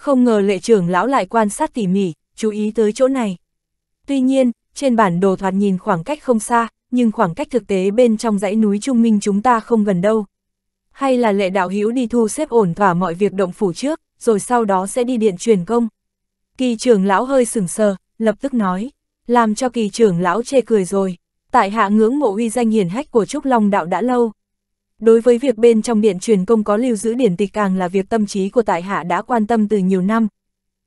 Không ngờ lệ trưởng lão lại quan sát tỉ mỉ, chú ý tới chỗ này. Tuy nhiên, trên bản đồ thoạt nhìn khoảng cách không xa, nhưng khoảng cách thực tế bên trong dãy núi Trung Minh chúng ta không gần đâu. Hay là lệ đạo hữu đi thu xếp ổn thỏa mọi việc động phủ trước, rồi sau đó sẽ đi điện truyền công. Kỳ trưởng lão hơi sừng sờ, lập tức nói, làm cho kỳ trưởng lão chê cười rồi. Tại hạ ngưỡng mộ uy danh hiền hách của Trúc Long Đạo đã lâu, Đối với việc bên trong điện truyền công có lưu giữ điển tịch càng là việc tâm trí của tại hạ đã quan tâm từ nhiều năm.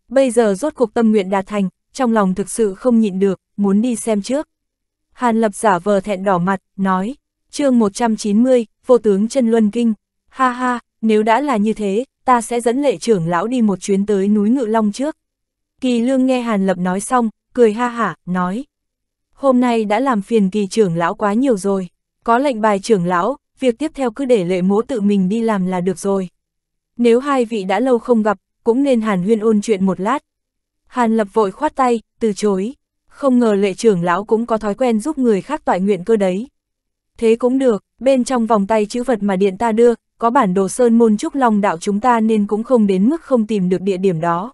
Bây giờ rốt cuộc tâm nguyện đạt thành, trong lòng thực sự không nhịn được, muốn đi xem trước. Hàn lập giả vờ thẹn đỏ mặt, nói, chương 190, vô tướng chân luân kinh, ha ha, nếu đã là như thế, ta sẽ dẫn lệ trưởng lão đi một chuyến tới núi Ngự Long trước. Kỳ lương nghe Hàn lập nói xong, cười ha hả, nói, hôm nay đã làm phiền kỳ trưởng lão quá nhiều rồi, có lệnh bài trưởng lão, việc tiếp theo cứ để lệ mỗ tự mình đi làm là được rồi. Nếu hai vị đã lâu không gặp, cũng nên Hàn Huyên ôn chuyện một lát. Hàn Lập vội khoát tay, từ chối. Không ngờ lệ trưởng lão cũng có thói quen giúp người khác tọa nguyện cơ đấy. Thế cũng được, bên trong vòng tay chữ vật mà điện ta đưa, có bản đồ sơn môn trúc long đạo chúng ta nên cũng không đến mức không tìm được địa điểm đó.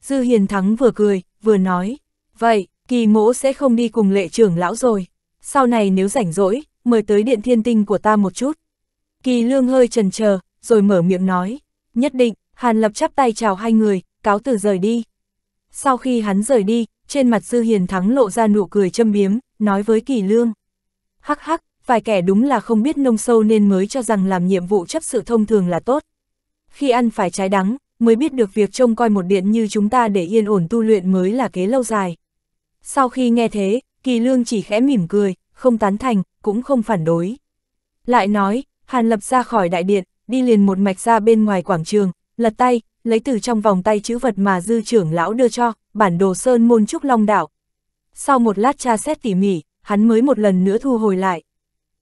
Dư Hiền Thắng vừa cười, vừa nói, vậy, kỳ mỗ sẽ không đi cùng lệ trưởng lão rồi. Sau này nếu rảnh rỗi, mời tới điện thiên tinh của ta một chút. Kỳ lương hơi trần chờ rồi mở miệng nói, nhất định, Hàn Lập chắp tay chào hai người, cáo từ rời đi. Sau khi hắn rời đi, trên mặt Dư Hiền Thắng lộ ra nụ cười châm biếm, nói với Kỳ Lương. Hắc hắc, vài kẻ đúng là không biết nông sâu nên mới cho rằng làm nhiệm vụ chấp sự thông thường là tốt. Khi ăn phải trái đắng, mới biết được việc trông coi một điện như chúng ta để yên ổn tu luyện mới là kế lâu dài. Sau khi nghe thế, Kỳ Lương chỉ khẽ mỉm cười, không tán thành, cũng không phản đối. Lại nói, Hàn Lập ra khỏi đại điện, đi liền một mạch ra bên ngoài quảng trường, lật tay, lấy từ trong vòng tay chữ vật mà dư trưởng lão đưa cho, bản đồ sơn môn trúc long đảo. Sau một lát tra xét tỉ mỉ, hắn mới một lần nữa thu hồi lại.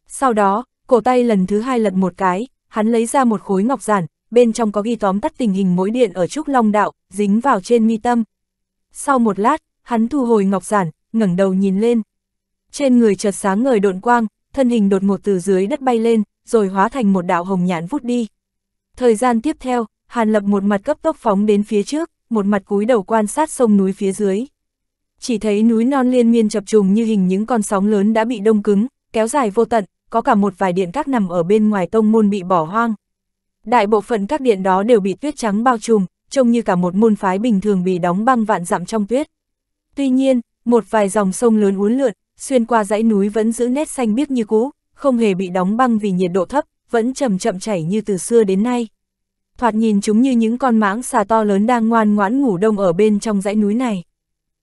Sau đó, cổ tay lần thứ hai lật một cái, hắn lấy ra một khối ngọc giản, bên trong có ghi tóm tắt tình hình mỗi điện ở trúc long đạo, dính vào trên mi tâm. Sau một lát, hắn thu hồi ngọc giản, ngẩng đầu nhìn lên trên người chợt sáng ngời độn quang, thân hình đột ngột từ dưới đất bay lên, rồi hóa thành một đạo hồng nhãn vút đi. Thời gian tiếp theo, Hàn Lập một mặt cấp tốc phóng đến phía trước, một mặt cúi đầu quan sát sông núi phía dưới. Chỉ thấy núi non liên miên chập trùng như hình những con sóng lớn đã bị đông cứng, kéo dài vô tận, có cả một vài điện các nằm ở bên ngoài tông môn bị bỏ hoang. Đại bộ phận các điện đó đều bị tuyết trắng bao trùm, trông như cả một môn phái bình thường bị đóng băng vạn dặm trong tuyết. Tuy nhiên, một vài dòng sông lớn uốn lượn, xuyên qua dãy núi vẫn giữ nét xanh biếc như cũ, không hề bị đóng băng vì nhiệt độ thấp, vẫn chậm chậm chảy như từ xưa đến nay. Thoạt nhìn chúng như những con mãng xà to lớn đang ngoan ngoãn ngủ đông ở bên trong dãy núi này.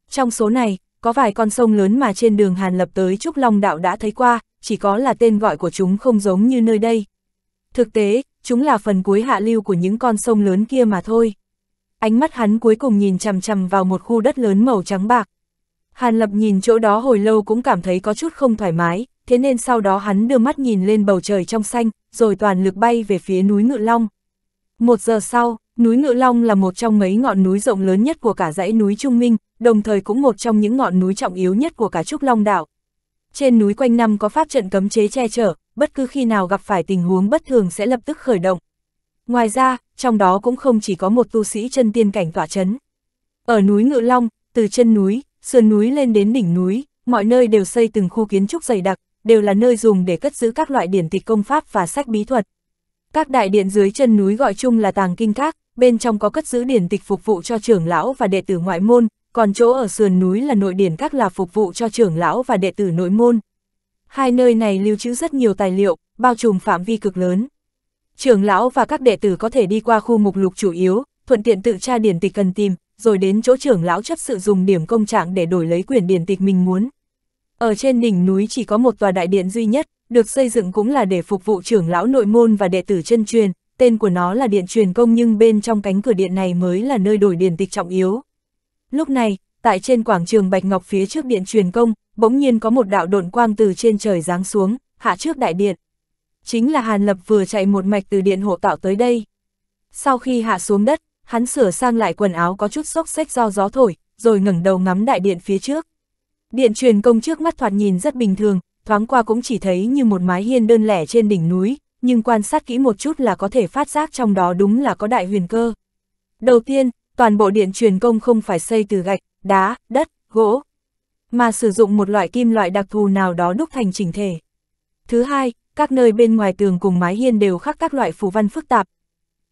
Trong số này, có vài con sông lớn mà trên đường Hàn Lập tới Trúc Long Đạo đã thấy qua, chỉ có là tên gọi của chúng không giống như nơi đây. Thực tế, chúng là phần cuối hạ lưu của những con sông lớn kia mà thôi. Ánh mắt hắn cuối cùng nhìn chằm chằm vào một khu đất lớn màu trắng bạc. Hàn Lập nhìn chỗ đó hồi lâu cũng cảm thấy có chút không thoải mái, thế nên sau đó hắn đưa mắt nhìn lên bầu trời trong xanh, rồi toàn lực bay về phía núi Ngự Long. Một giờ sau, núi Ngự Long là một trong mấy ngọn núi rộng lớn nhất của cả dãy núi Trung Minh, đồng thời cũng một trong những ngọn núi trọng yếu nhất của cả Trúc Long Đảo. Trên núi quanh năm có pháp trận cấm chế che chở, bất cứ khi nào gặp phải tình huống bất thường sẽ lập tức khởi động. Ngoài ra, trong đó cũng không chỉ có một tu sĩ chân tiên cảnh tỏa chấn. Ở núi Ngự Long, từ chân núi, sườn núi lên đến đỉnh núi, mọi nơi đều xây từng khu kiến trúc dày đặc, đều là nơi dùng để cất giữ các loại điển tịch công pháp và sách bí thuật. Các đại điện dưới chân núi gọi chung là tàng kinh các, bên trong có cất giữ điển tịch phục vụ cho trưởng lão và đệ tử ngoại môn, còn chỗ ở sườn núi là nội điển các là phục vụ cho trưởng lão và đệ tử nội môn. Hai nơi này lưu trữ rất nhiều tài liệu, bao trùm phạm vi cực lớn. Trưởng lão và các đệ tử có thể đi qua khu mục lục chủ yếu, thuận tiện tự tra điển tịch cần tìm, rồi đến chỗ trưởng lão chấp sự dùng điểm công trạng để đổi lấy quyển điển tịch mình muốn. Ở trên đỉnh núi chỉ có một tòa đại điện duy nhất, được xây dựng cũng là để phục vụ trưởng lão nội môn và đệ tử chân truyền, tên của nó là điện truyền công nhưng bên trong cánh cửa điện này mới là nơi đổi điển tịch trọng yếu. Lúc này, tại trên quảng trường Bạch Ngọc phía trước điện truyền công, bỗng nhiên có một đạo độn quang từ trên trời giáng xuống, hạ trước đại điện. Chính là Hàn Lập vừa chạy một mạch từ điện hộ tạo tới đây. Sau khi hạ xuống đất, hắn sửa sang lại quần áo có chút xốc xếch do gió thổi, rồi ngẩng đầu ngắm đại điện phía trước. Điện truyền công trước mắt thoạt nhìn rất bình thường, thoáng qua cũng chỉ thấy như một mái hiên đơn lẻ trên đỉnh núi, nhưng quan sát kỹ một chút là có thể phát giác trong đó đúng là có đại huyền cơ. Đầu tiên, toàn bộ điện truyền công không phải xây từ gạch, đá, đất, gỗ, mà sử dụng một loại kim loại đặc thù nào đó đúc thành chỉnh thể. Thứ hai, các nơi bên ngoài tường cùng mái hiên đều khắc các loại phù văn phức tạp.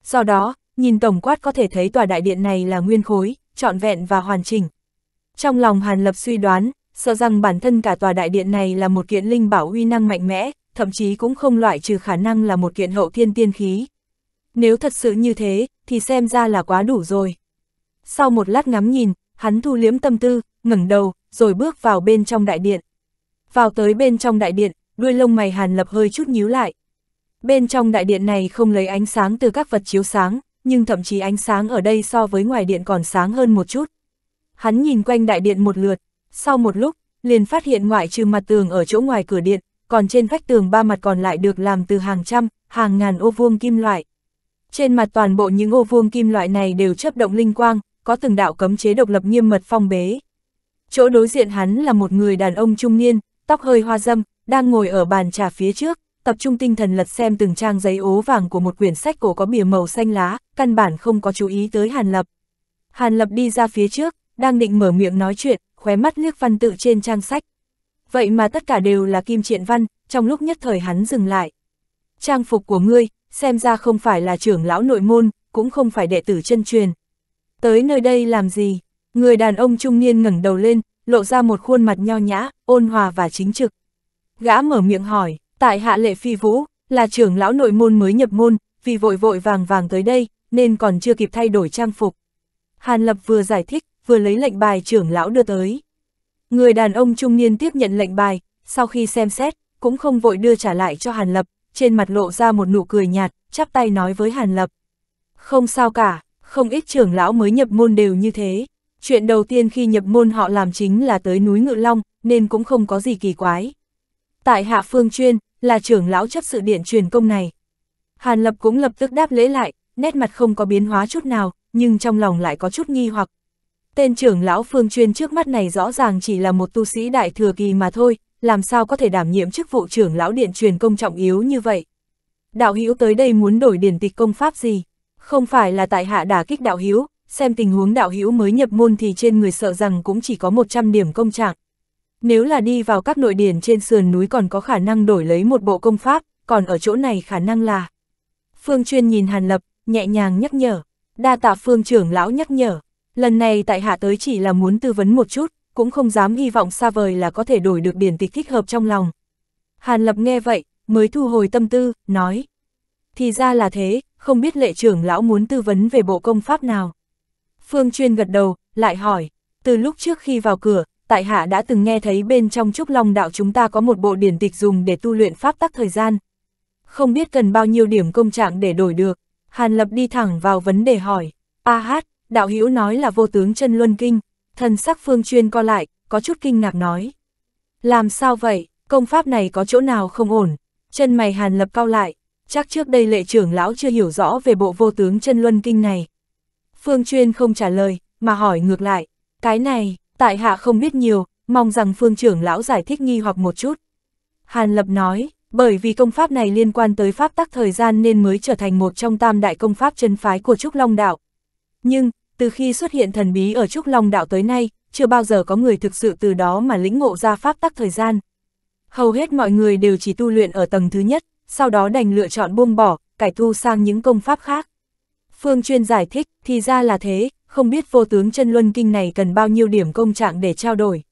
Do đó, nhìn tổng quát có thể thấy tòa đại điện này là nguyên khối, trọn vẹn và hoàn chỉnh. Trong lòng Hàn Lập suy đoán, sợ rằng bản thân cả tòa đại điện này là một kiện linh bảo uy năng mạnh mẽ, thậm chí cũng không loại trừ khả năng là một kiện hậu thiên tiên khí. Nếu thật sự như thế, thì xem ra là quá đủ rồi. Sau một lát ngắm nhìn, hắn thu liếm tâm tư, ngẩng đầu, rồi bước vào bên trong đại điện. Vào tới bên trong đại điện, đuôi lông mày Hàn Lập hơi chút nhíu lại. Bên trong đại điện này không lấy ánh sáng từ các vật chiếu sáng, nhưng thậm chí ánh sáng ở đây so với ngoài điện còn sáng hơn một chút. Hắn nhìn quanh đại điện một lượt, sau một lúc, liền phát hiện ngoại trừ mặt tường ở chỗ ngoài cửa điện, còn trên vách tường ba mặt còn lại được làm từ hàng trăm, hàng ngàn ô vuông kim loại. Trên mặt toàn bộ những ô vuông kim loại này đều chấp động linh quang, có từng đạo cấm chế độc lập nghiêm mật phong bế. Chỗ đối diện hắn là một người đàn ông trung niên, tóc hơi hoa dâm, đang ngồi ở bàn trà phía trước, tập trung tinh thần lật xem từng trang giấy ố vàng của một quyển sách cổ có bìa màu xanh lá, căn bản không có chú ý tới Hàn Lập. Hàn Lập đi ra phía trước, đang định mở miệng nói chuyện, khóe mắt liếc văn tự trên trang sách. Vậy mà tất cả đều là kim triện văn, trong lúc nhất thời hắn dừng lại. Trang phục của ngươi, xem ra không phải là trưởng lão nội môn, cũng không phải đệ tử chân truyền. Tới nơi đây làm gì? Người đàn ông trung niên ngẩng đầu lên, lộ ra một khuôn mặt nho nhã, ôn hòa và chính trực. Gã mở miệng hỏi, Tại hạ lệ phi vũ, là trưởng lão nội môn mới nhập môn, vì vội vội vàng vàng tới đây, nên còn chưa kịp thay đổi trang phục. Hàn Lập vừa giải thích, vừa lấy lệnh bài trưởng lão đưa tới. Người đàn ông trung niên tiếp nhận lệnh bài, sau khi xem xét, cũng không vội đưa trả lại cho Hàn Lập, trên mặt lộ ra một nụ cười nhạt, chắp tay nói với Hàn Lập. Không sao cả, không ít trưởng lão mới nhập môn đều như thế. Chuyện đầu tiên khi nhập môn họ làm chính là tới núi Ngự Long, nên cũng không có gì kỳ quái. Tại Hạ Phương Chuyên, là trưởng lão chấp sự điện truyền công này. Hàn Lập cũng lập tức đáp lễ lại, nét mặt không có biến hóa chút nào, nhưng trong lòng lại có chút nghi hoặc. Tên trưởng lão phương chuyên trước mắt này rõ ràng chỉ là một tu sĩ đại thừa kỳ mà thôi, làm sao có thể đảm nhiệm chức vụ trưởng lão điện truyền công trọng yếu như vậy. Đạo hữu tới đây muốn đổi điển tịch công pháp gì? Không phải là tại hạ đả kích đạo hữu, xem tình huống đạo hữu mới nhập môn thì trên người sợ rằng cũng chỉ có 100 điểm công trạng. Nếu là đi vào các nội điển trên sườn núi còn có khả năng đổi lấy một bộ công pháp, còn ở chỗ này khả năng là... Phương chuyên nhìn Hàn Lập, nhẹ nhàng nhắc nhở, đa tạ Phương trưởng lão nhắc nhở, lần này tại hạ tới chỉ là muốn tư vấn một chút, cũng không dám hy vọng xa vời là có thể đổi được điển tịch thích hợp trong lòng. Hàn Lập nghe vậy, mới thu hồi tâm tư, nói. Thì ra là thế, không biết lệ trưởng lão muốn tư vấn về bộ công pháp nào. Phương chuyên gật đầu, lại hỏi, từ lúc trước khi vào cửa, tại hạ đã từng nghe thấy bên trong Trúc Long Đạo chúng ta có một bộ điển tịch dùng để tu luyện pháp tắc thời gian. Không biết cần bao nhiêu điểm công trạng để đổi được, Hàn Lập đi thẳng vào vấn đề hỏi. A hát, đạo hữu nói là vô tướng chân luân kinh, thần sắc phương chuyên co lại, có chút kinh ngạc nói. Làm sao vậy, công pháp này có chỗ nào không ổn, chân mày Hàn Lập cao lại, chắc trước đây lệ trưởng lão chưa hiểu rõ về bộ vô tướng chân luân kinh này. Phương chuyên không trả lời, mà hỏi ngược lại, cái này, tại hạ không biết nhiều, mong rằng phương trưởng lão giải thích nghi hoặc một chút. Hàn Lập nói, bởi vì công pháp này liên quan tới pháp tắc thời gian nên mới trở thành một trong tam đại công pháp chân phái của Trúc Long Đạo. Nhưng, từ khi xuất hiện thần bí ở Trúc Long Đạo tới nay, chưa bao giờ có người thực sự từ đó mà lĩnh ngộ ra pháp tắc thời gian. Hầu hết mọi người đều chỉ tu luyện ở tầng thứ nhất, sau đó đành lựa chọn buông bỏ, cải tu sang những công pháp khác. Phương chuyên giải thích, thì ra là thế, không biết vô tướng chân luân kinh này cần bao nhiêu điểm công trạng để trao đổi.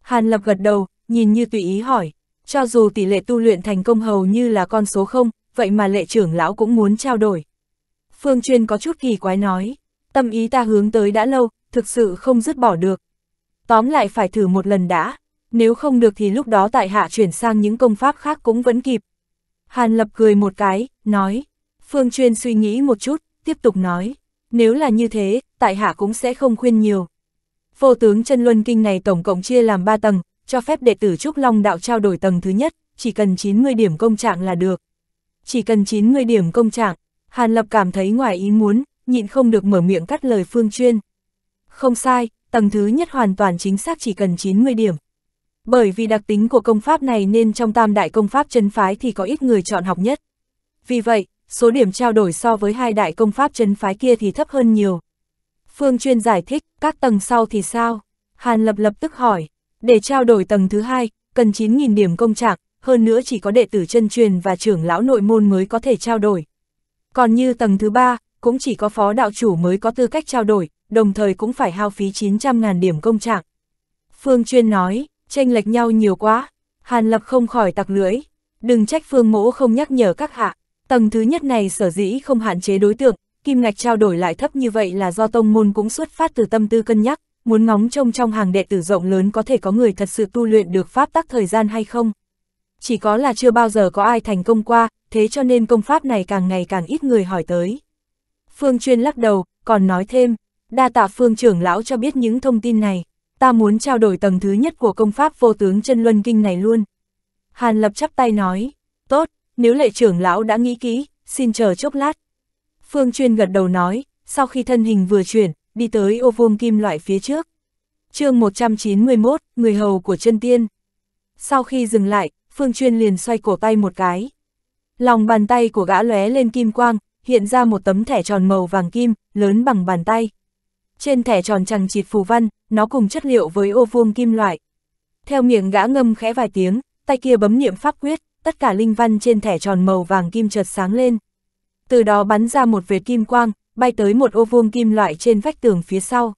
Hàn Lập gật đầu, nhìn như tùy ý hỏi, cho dù tỷ lệ tu luyện thành công hầu như là con số không, vậy mà lệ trưởng lão cũng muốn trao đổi. Phương Chuyên có chút kỳ quái nói, tâm ý ta hướng tới đã lâu, thực sự không dứt bỏ được. Tóm lại phải thử một lần đã, nếu không được thì lúc đó tại hạ chuyển sang những công pháp khác cũng vẫn kịp. Hàn Lập cười một cái, nói, Phương Chuyên suy nghĩ một chút, tiếp tục nói, nếu là như thế, tại hạ cũng sẽ không khuyên nhiều. Vô tướng chân luân kinh này tổng cộng chia làm 3 tầng, cho phép đệ tử Trúc Long đạo trao đổi tầng thứ nhất, chỉ cần 90 điểm công trạng là được. Chỉ cần 90 điểm công trạng, Hàn Lập cảm thấy ngoài ý muốn, nhịn không được mở miệng cắt lời Phương Chuyên. Không sai, tầng thứ nhất hoàn toàn chính xác chỉ cần 90 điểm. Bởi vì đặc tính của công pháp này nên trong tam đại công pháp chân phái thì có ít người chọn học nhất. Vì vậy, số điểm trao đổi so với hai đại công pháp chân phái kia thì thấp hơn nhiều. Phương chuyên giải thích, các tầng sau thì sao? Hàn Lập lập tức hỏi, để trao đổi tầng thứ hai, cần 9.000 điểm công trạng, hơn nữa chỉ có đệ tử chân truyền và trưởng lão nội môn mới có thể trao đổi. Còn như tầng thứ ba, cũng chỉ có phó đạo chủ mới có tư cách trao đổi, đồng thời cũng phải hao phí 900.000 điểm công trạng. Phương chuyên nói, tranh lệch nhau nhiều quá, Hàn Lập không khỏi tặc lưỡi, đừng trách Phương mỗ không nhắc nhở các hạ. Tầng thứ nhất này sở dĩ không hạn chế đối tượng, kim ngạch trao đổi lại thấp như vậy là do tông môn cũng xuất phát từ tâm tư cân nhắc, muốn ngóng trông trong hàng đệ tử rộng lớn có thể có người thật sự tu luyện được pháp tắc thời gian hay không. Chỉ có là chưa bao giờ có ai thành công qua, thế cho nên công pháp này càng ngày càng ít người hỏi tới. Phương chuyên lắc đầu, còn nói thêm, đa tạ phương trưởng lão cho biết những thông tin này, ta muốn trao đổi tầng thứ nhất của công pháp vô tướng chân luân kinh này luôn. Hàn lập chắp tay nói, tốt, nếu lệ trưởng lão đã nghĩ kỹ, xin chờ chốc lát. Phương Chuyên gật đầu nói, sau khi thân hình vừa chuyển, đi tới ô vuông kim loại phía trước. chương 191, người hầu của chân tiên. Sau khi dừng lại, Phương Chuyên liền xoay cổ tay một cái. Lòng bàn tay của gã lóe lên kim quang, hiện ra một tấm thẻ tròn màu vàng kim, lớn bằng bàn tay. Trên thẻ tròn chẳng chịt phù văn, nó cùng chất liệu với ô vuông kim loại. Theo miệng gã ngâm khẽ vài tiếng, tay kia bấm niệm pháp quyết, tất cả linh văn trên thẻ tròn màu vàng kim chợt sáng lên. Từ đó bắn ra một vệt kim quang, bay tới một ô vuông kim loại trên vách tường phía sau.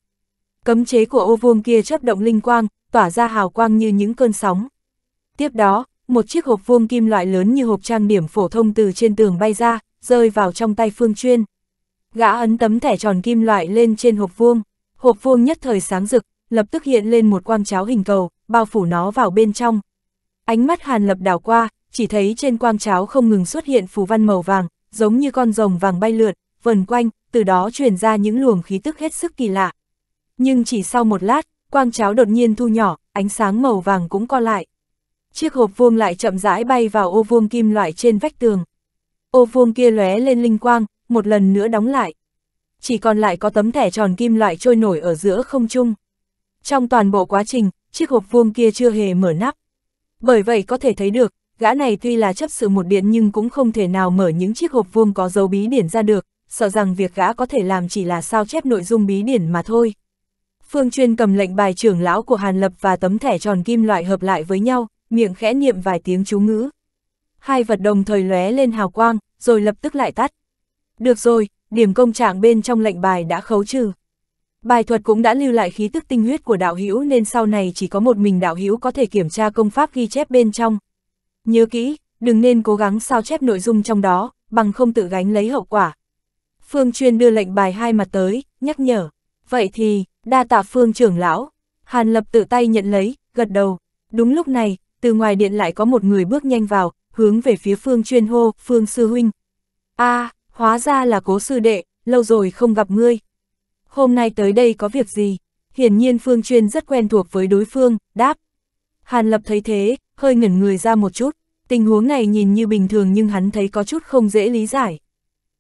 Cấm chế của ô vuông kia chớp động linh quang, tỏa ra hào quang như những cơn sóng. Tiếp đó, một chiếc hộp vuông kim loại lớn như hộp trang điểm phổ thông từ trên tường bay ra, rơi vào trong tay Phương Chuyên. Gã ấn tấm thẻ tròn kim loại lên trên hộp vuông, hộp vuông nhất thời sáng rực, lập tức hiện lên một quang cháo hình cầu, bao phủ nó vào bên trong. Ánh mắt Hàn Lập đảo qua, chỉ thấy trên quang cháo không ngừng xuất hiện phù văn màu vàng, giống như con rồng vàng bay lượn, vần quanh, từ đó truyền ra những luồng khí tức hết sức kỳ lạ. Nhưng chỉ sau một lát, quang cháo đột nhiên thu nhỏ, ánh sáng màu vàng cũng co lại. Chiếc hộp vuông lại chậm rãi bay vào ô vuông kim loại trên vách tường. Ô vuông kia lóe lên linh quang, một lần nữa đóng lại. Chỉ còn lại có tấm thẻ tròn kim loại trôi nổi ở giữa không trung. Trong toàn bộ quá trình, chiếc hộp vuông kia chưa hề mở nắp. Bởi vậy có thể thấy được, Gã này tuy là chấp sự một điện nhưng cũng không thể nào mở những chiếc hộp vuông có dấu bí điển ra được, sợ rằng việc gã có thể làm chỉ là sao chép nội dung bí điển mà thôi. Phương chuyên cầm lệnh bài trưởng lão của Hàn Lập và tấm thẻ tròn kim loại hợp lại với nhau, miệng khẽ niệm vài tiếng chú ngữ. Hai vật đồng thời lóe lên hào quang, rồi lập tức lại tắt. Được rồi, điểm công trạng bên trong lệnh bài đã khấu trừ. Bài thuật cũng đã lưu lại khí tức tinh huyết của đạo hữu nên sau này chỉ có một mình đạo hữu có thể kiểm tra công pháp ghi chép bên trong, Nhớ kỹ, đừng nên cố gắng sao chép nội dung trong đó, bằng không tự gánh lấy hậu quả. Phương chuyên đưa lệnh bài hai mặt tới, nhắc nhở. Vậy thì, đa tạ Phương trưởng lão. Hàn lập tự tay nhận lấy, gật đầu. Đúng lúc này, từ ngoài điện lại có một người bước nhanh vào, hướng về phía Phương chuyên hô, Phương sư huynh. a hóa ra là cố sư đệ, lâu rồi không gặp ngươi. Hôm nay tới đây có việc gì? Hiển nhiên Phương chuyên rất quen thuộc với đối phương, đáp. Hàn lập thấy thế, hơi ngẩn người ra một chút, tình huống này nhìn như bình thường nhưng hắn thấy có chút không dễ lý giải.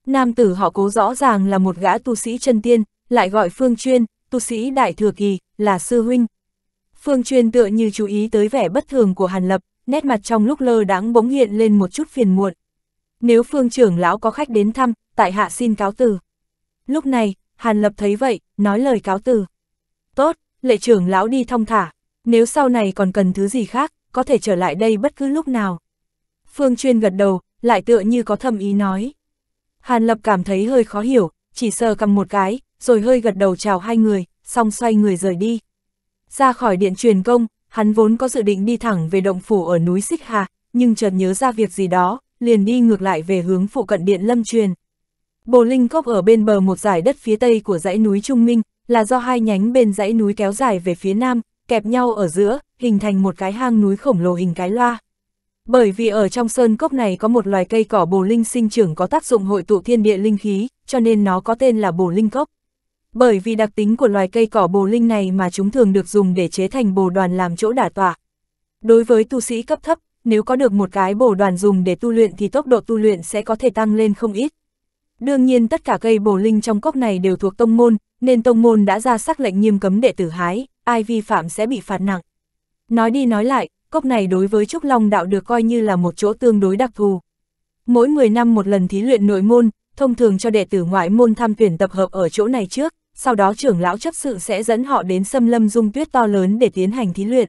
Nam tử họ cố rõ ràng là một gã tu sĩ chân tiên, lại gọi Phương Chuyên, tu sĩ đại thừa kỳ, là sư huynh. Phương Chuyên tựa như chú ý tới vẻ bất thường của Hàn Lập, nét mặt trong lúc lơ đãng bỗng hiện lên một chút phiền muộn. Nếu Phương trưởng lão có khách đến thăm, tại hạ xin cáo từ. Lúc này, Hàn Lập thấy vậy, nói lời cáo từ. Tốt, lệ trưởng lão đi thong thả, nếu sau này còn cần thứ gì khác, có thể trở lại đây bất cứ lúc nào. Phương Chuyên gật đầu, lại tựa như có thầm ý nói. Hàn Lập cảm thấy hơi khó hiểu, chỉ sờ cầm một cái, rồi hơi gật đầu chào hai người, xong xoay người rời đi. Ra khỏi điện truyền công, hắn vốn có dự định đi thẳng về động phủ ở núi Xích Hà, nhưng chợt nhớ ra việc gì đó, liền đi ngược lại về hướng phụ cận điện lâm truyền. Bồ Linh Cốc ở bên bờ một dải đất phía tây của dãy núi Trung Minh, là do hai nhánh bên dãy núi kéo dài về phía nam, kẹp nhau ở giữa, hình thành một cái hang núi khổng lồ hình cái loa. Bởi vì ở trong sơn cốc này có một loài cây cỏ bồ linh sinh trưởng có tác dụng hội tụ thiên địa linh khí, cho nên nó có tên là bồ linh cốc. Bởi vì đặc tính của loài cây cỏ bồ linh này mà chúng thường được dùng để chế thành bồ đoàn làm chỗ đả tọa. Đối với tu sĩ cấp thấp, nếu có được một cái bồ đoàn dùng để tu luyện thì tốc độ tu luyện sẽ có thể tăng lên không ít. Đương nhiên tất cả cây bồ linh trong cốc này đều thuộc tông môn, nên tông môn đã ra sắc lệnh nghiêm cấm đệ tử hái, ai vi phạm sẽ bị phạt nặng. Nói đi nói lại, cốc này đối với Trúc Long Đạo được coi như là một chỗ tương đối đặc thù. Mỗi 10 năm một lần thí luyện nội môn, thông thường cho đệ tử ngoại môn tham tuyển tập hợp ở chỗ này trước, sau đó trưởng lão chấp sự sẽ dẫn họ đến xâm lâm dung tuyết to lớn để tiến hành thí luyện.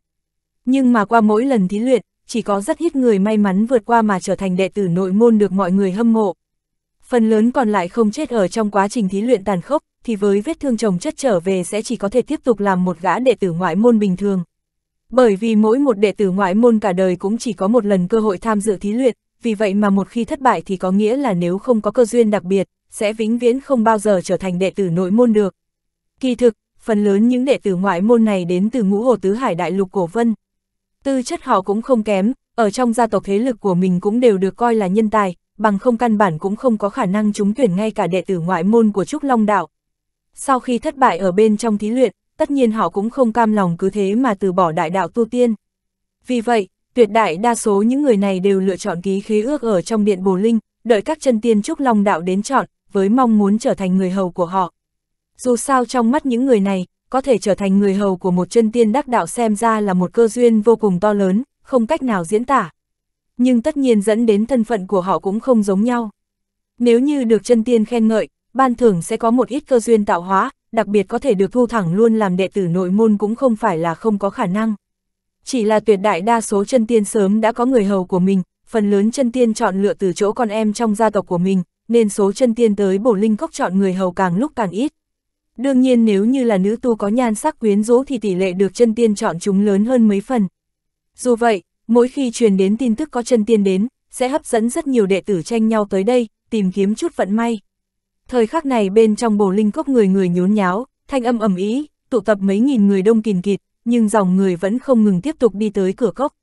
Nhưng mà qua mỗi lần thí luyện, chỉ có rất ít người may mắn vượt qua mà trở thành đệ tử nội môn được mọi người hâm mộ phần lớn còn lại không chết ở trong quá trình thí luyện tàn khốc, thì với vết thương chồng chất trở về sẽ chỉ có thể tiếp tục làm một gã đệ tử ngoại môn bình thường. Bởi vì mỗi một đệ tử ngoại môn cả đời cũng chỉ có một lần cơ hội tham dự thí luyện, vì vậy mà một khi thất bại thì có nghĩa là nếu không có cơ duyên đặc biệt, sẽ vĩnh viễn không bao giờ trở thành đệ tử nội môn được. Kỳ thực, phần lớn những đệ tử ngoại môn này đến từ ngũ hồ tứ hải đại lục cổ vân. Tư chất họ cũng không kém, ở trong gia tộc thế lực của mình cũng đều được coi là nhân tài, bằng không căn bản cũng không có khả năng trúng tuyển ngay cả đệ tử ngoại môn của Trúc Long Đạo. Sau khi thất bại ở bên trong thí luyện, tất nhiên họ cũng không cam lòng cứ thế mà từ bỏ đại đạo tu tiên. Vì vậy, tuyệt đại đa số những người này đều lựa chọn ký khế ước ở trong điện Bồ Linh, đợi các chân tiên Trúc Long Đạo đến chọn, với mong muốn trở thành người hầu của họ. Dù sao trong mắt những người này, có thể trở thành người hầu của một chân tiên đắc đạo xem ra là một cơ duyên vô cùng to lớn, không cách nào diễn tả nhưng tất nhiên dẫn đến thân phận của họ cũng không giống nhau. Nếu như được chân tiên khen ngợi, ban thưởng sẽ có một ít cơ duyên tạo hóa, đặc biệt có thể được thu thẳng luôn làm đệ tử nội môn cũng không phải là không có khả năng. Chỉ là tuyệt đại đa số chân tiên sớm đã có người hầu của mình, phần lớn chân tiên chọn lựa từ chỗ con em trong gia tộc của mình, nên số chân tiên tới bổ linh cốc chọn người hầu càng lúc càng ít. Đương nhiên nếu như là nữ tu có nhan sắc quyến rũ thì tỷ lệ được chân tiên chọn chúng lớn hơn mấy phần. Dù vậy, Mỗi khi truyền đến tin tức có chân tiên đến, sẽ hấp dẫn rất nhiều đệ tử tranh nhau tới đây, tìm kiếm chút vận may. Thời khắc này bên trong bồ linh cốc người người nhốn nháo, thanh âm ầm ý, tụ tập mấy nghìn người đông kìn kịt, nhưng dòng người vẫn không ngừng tiếp tục đi tới cửa cốc.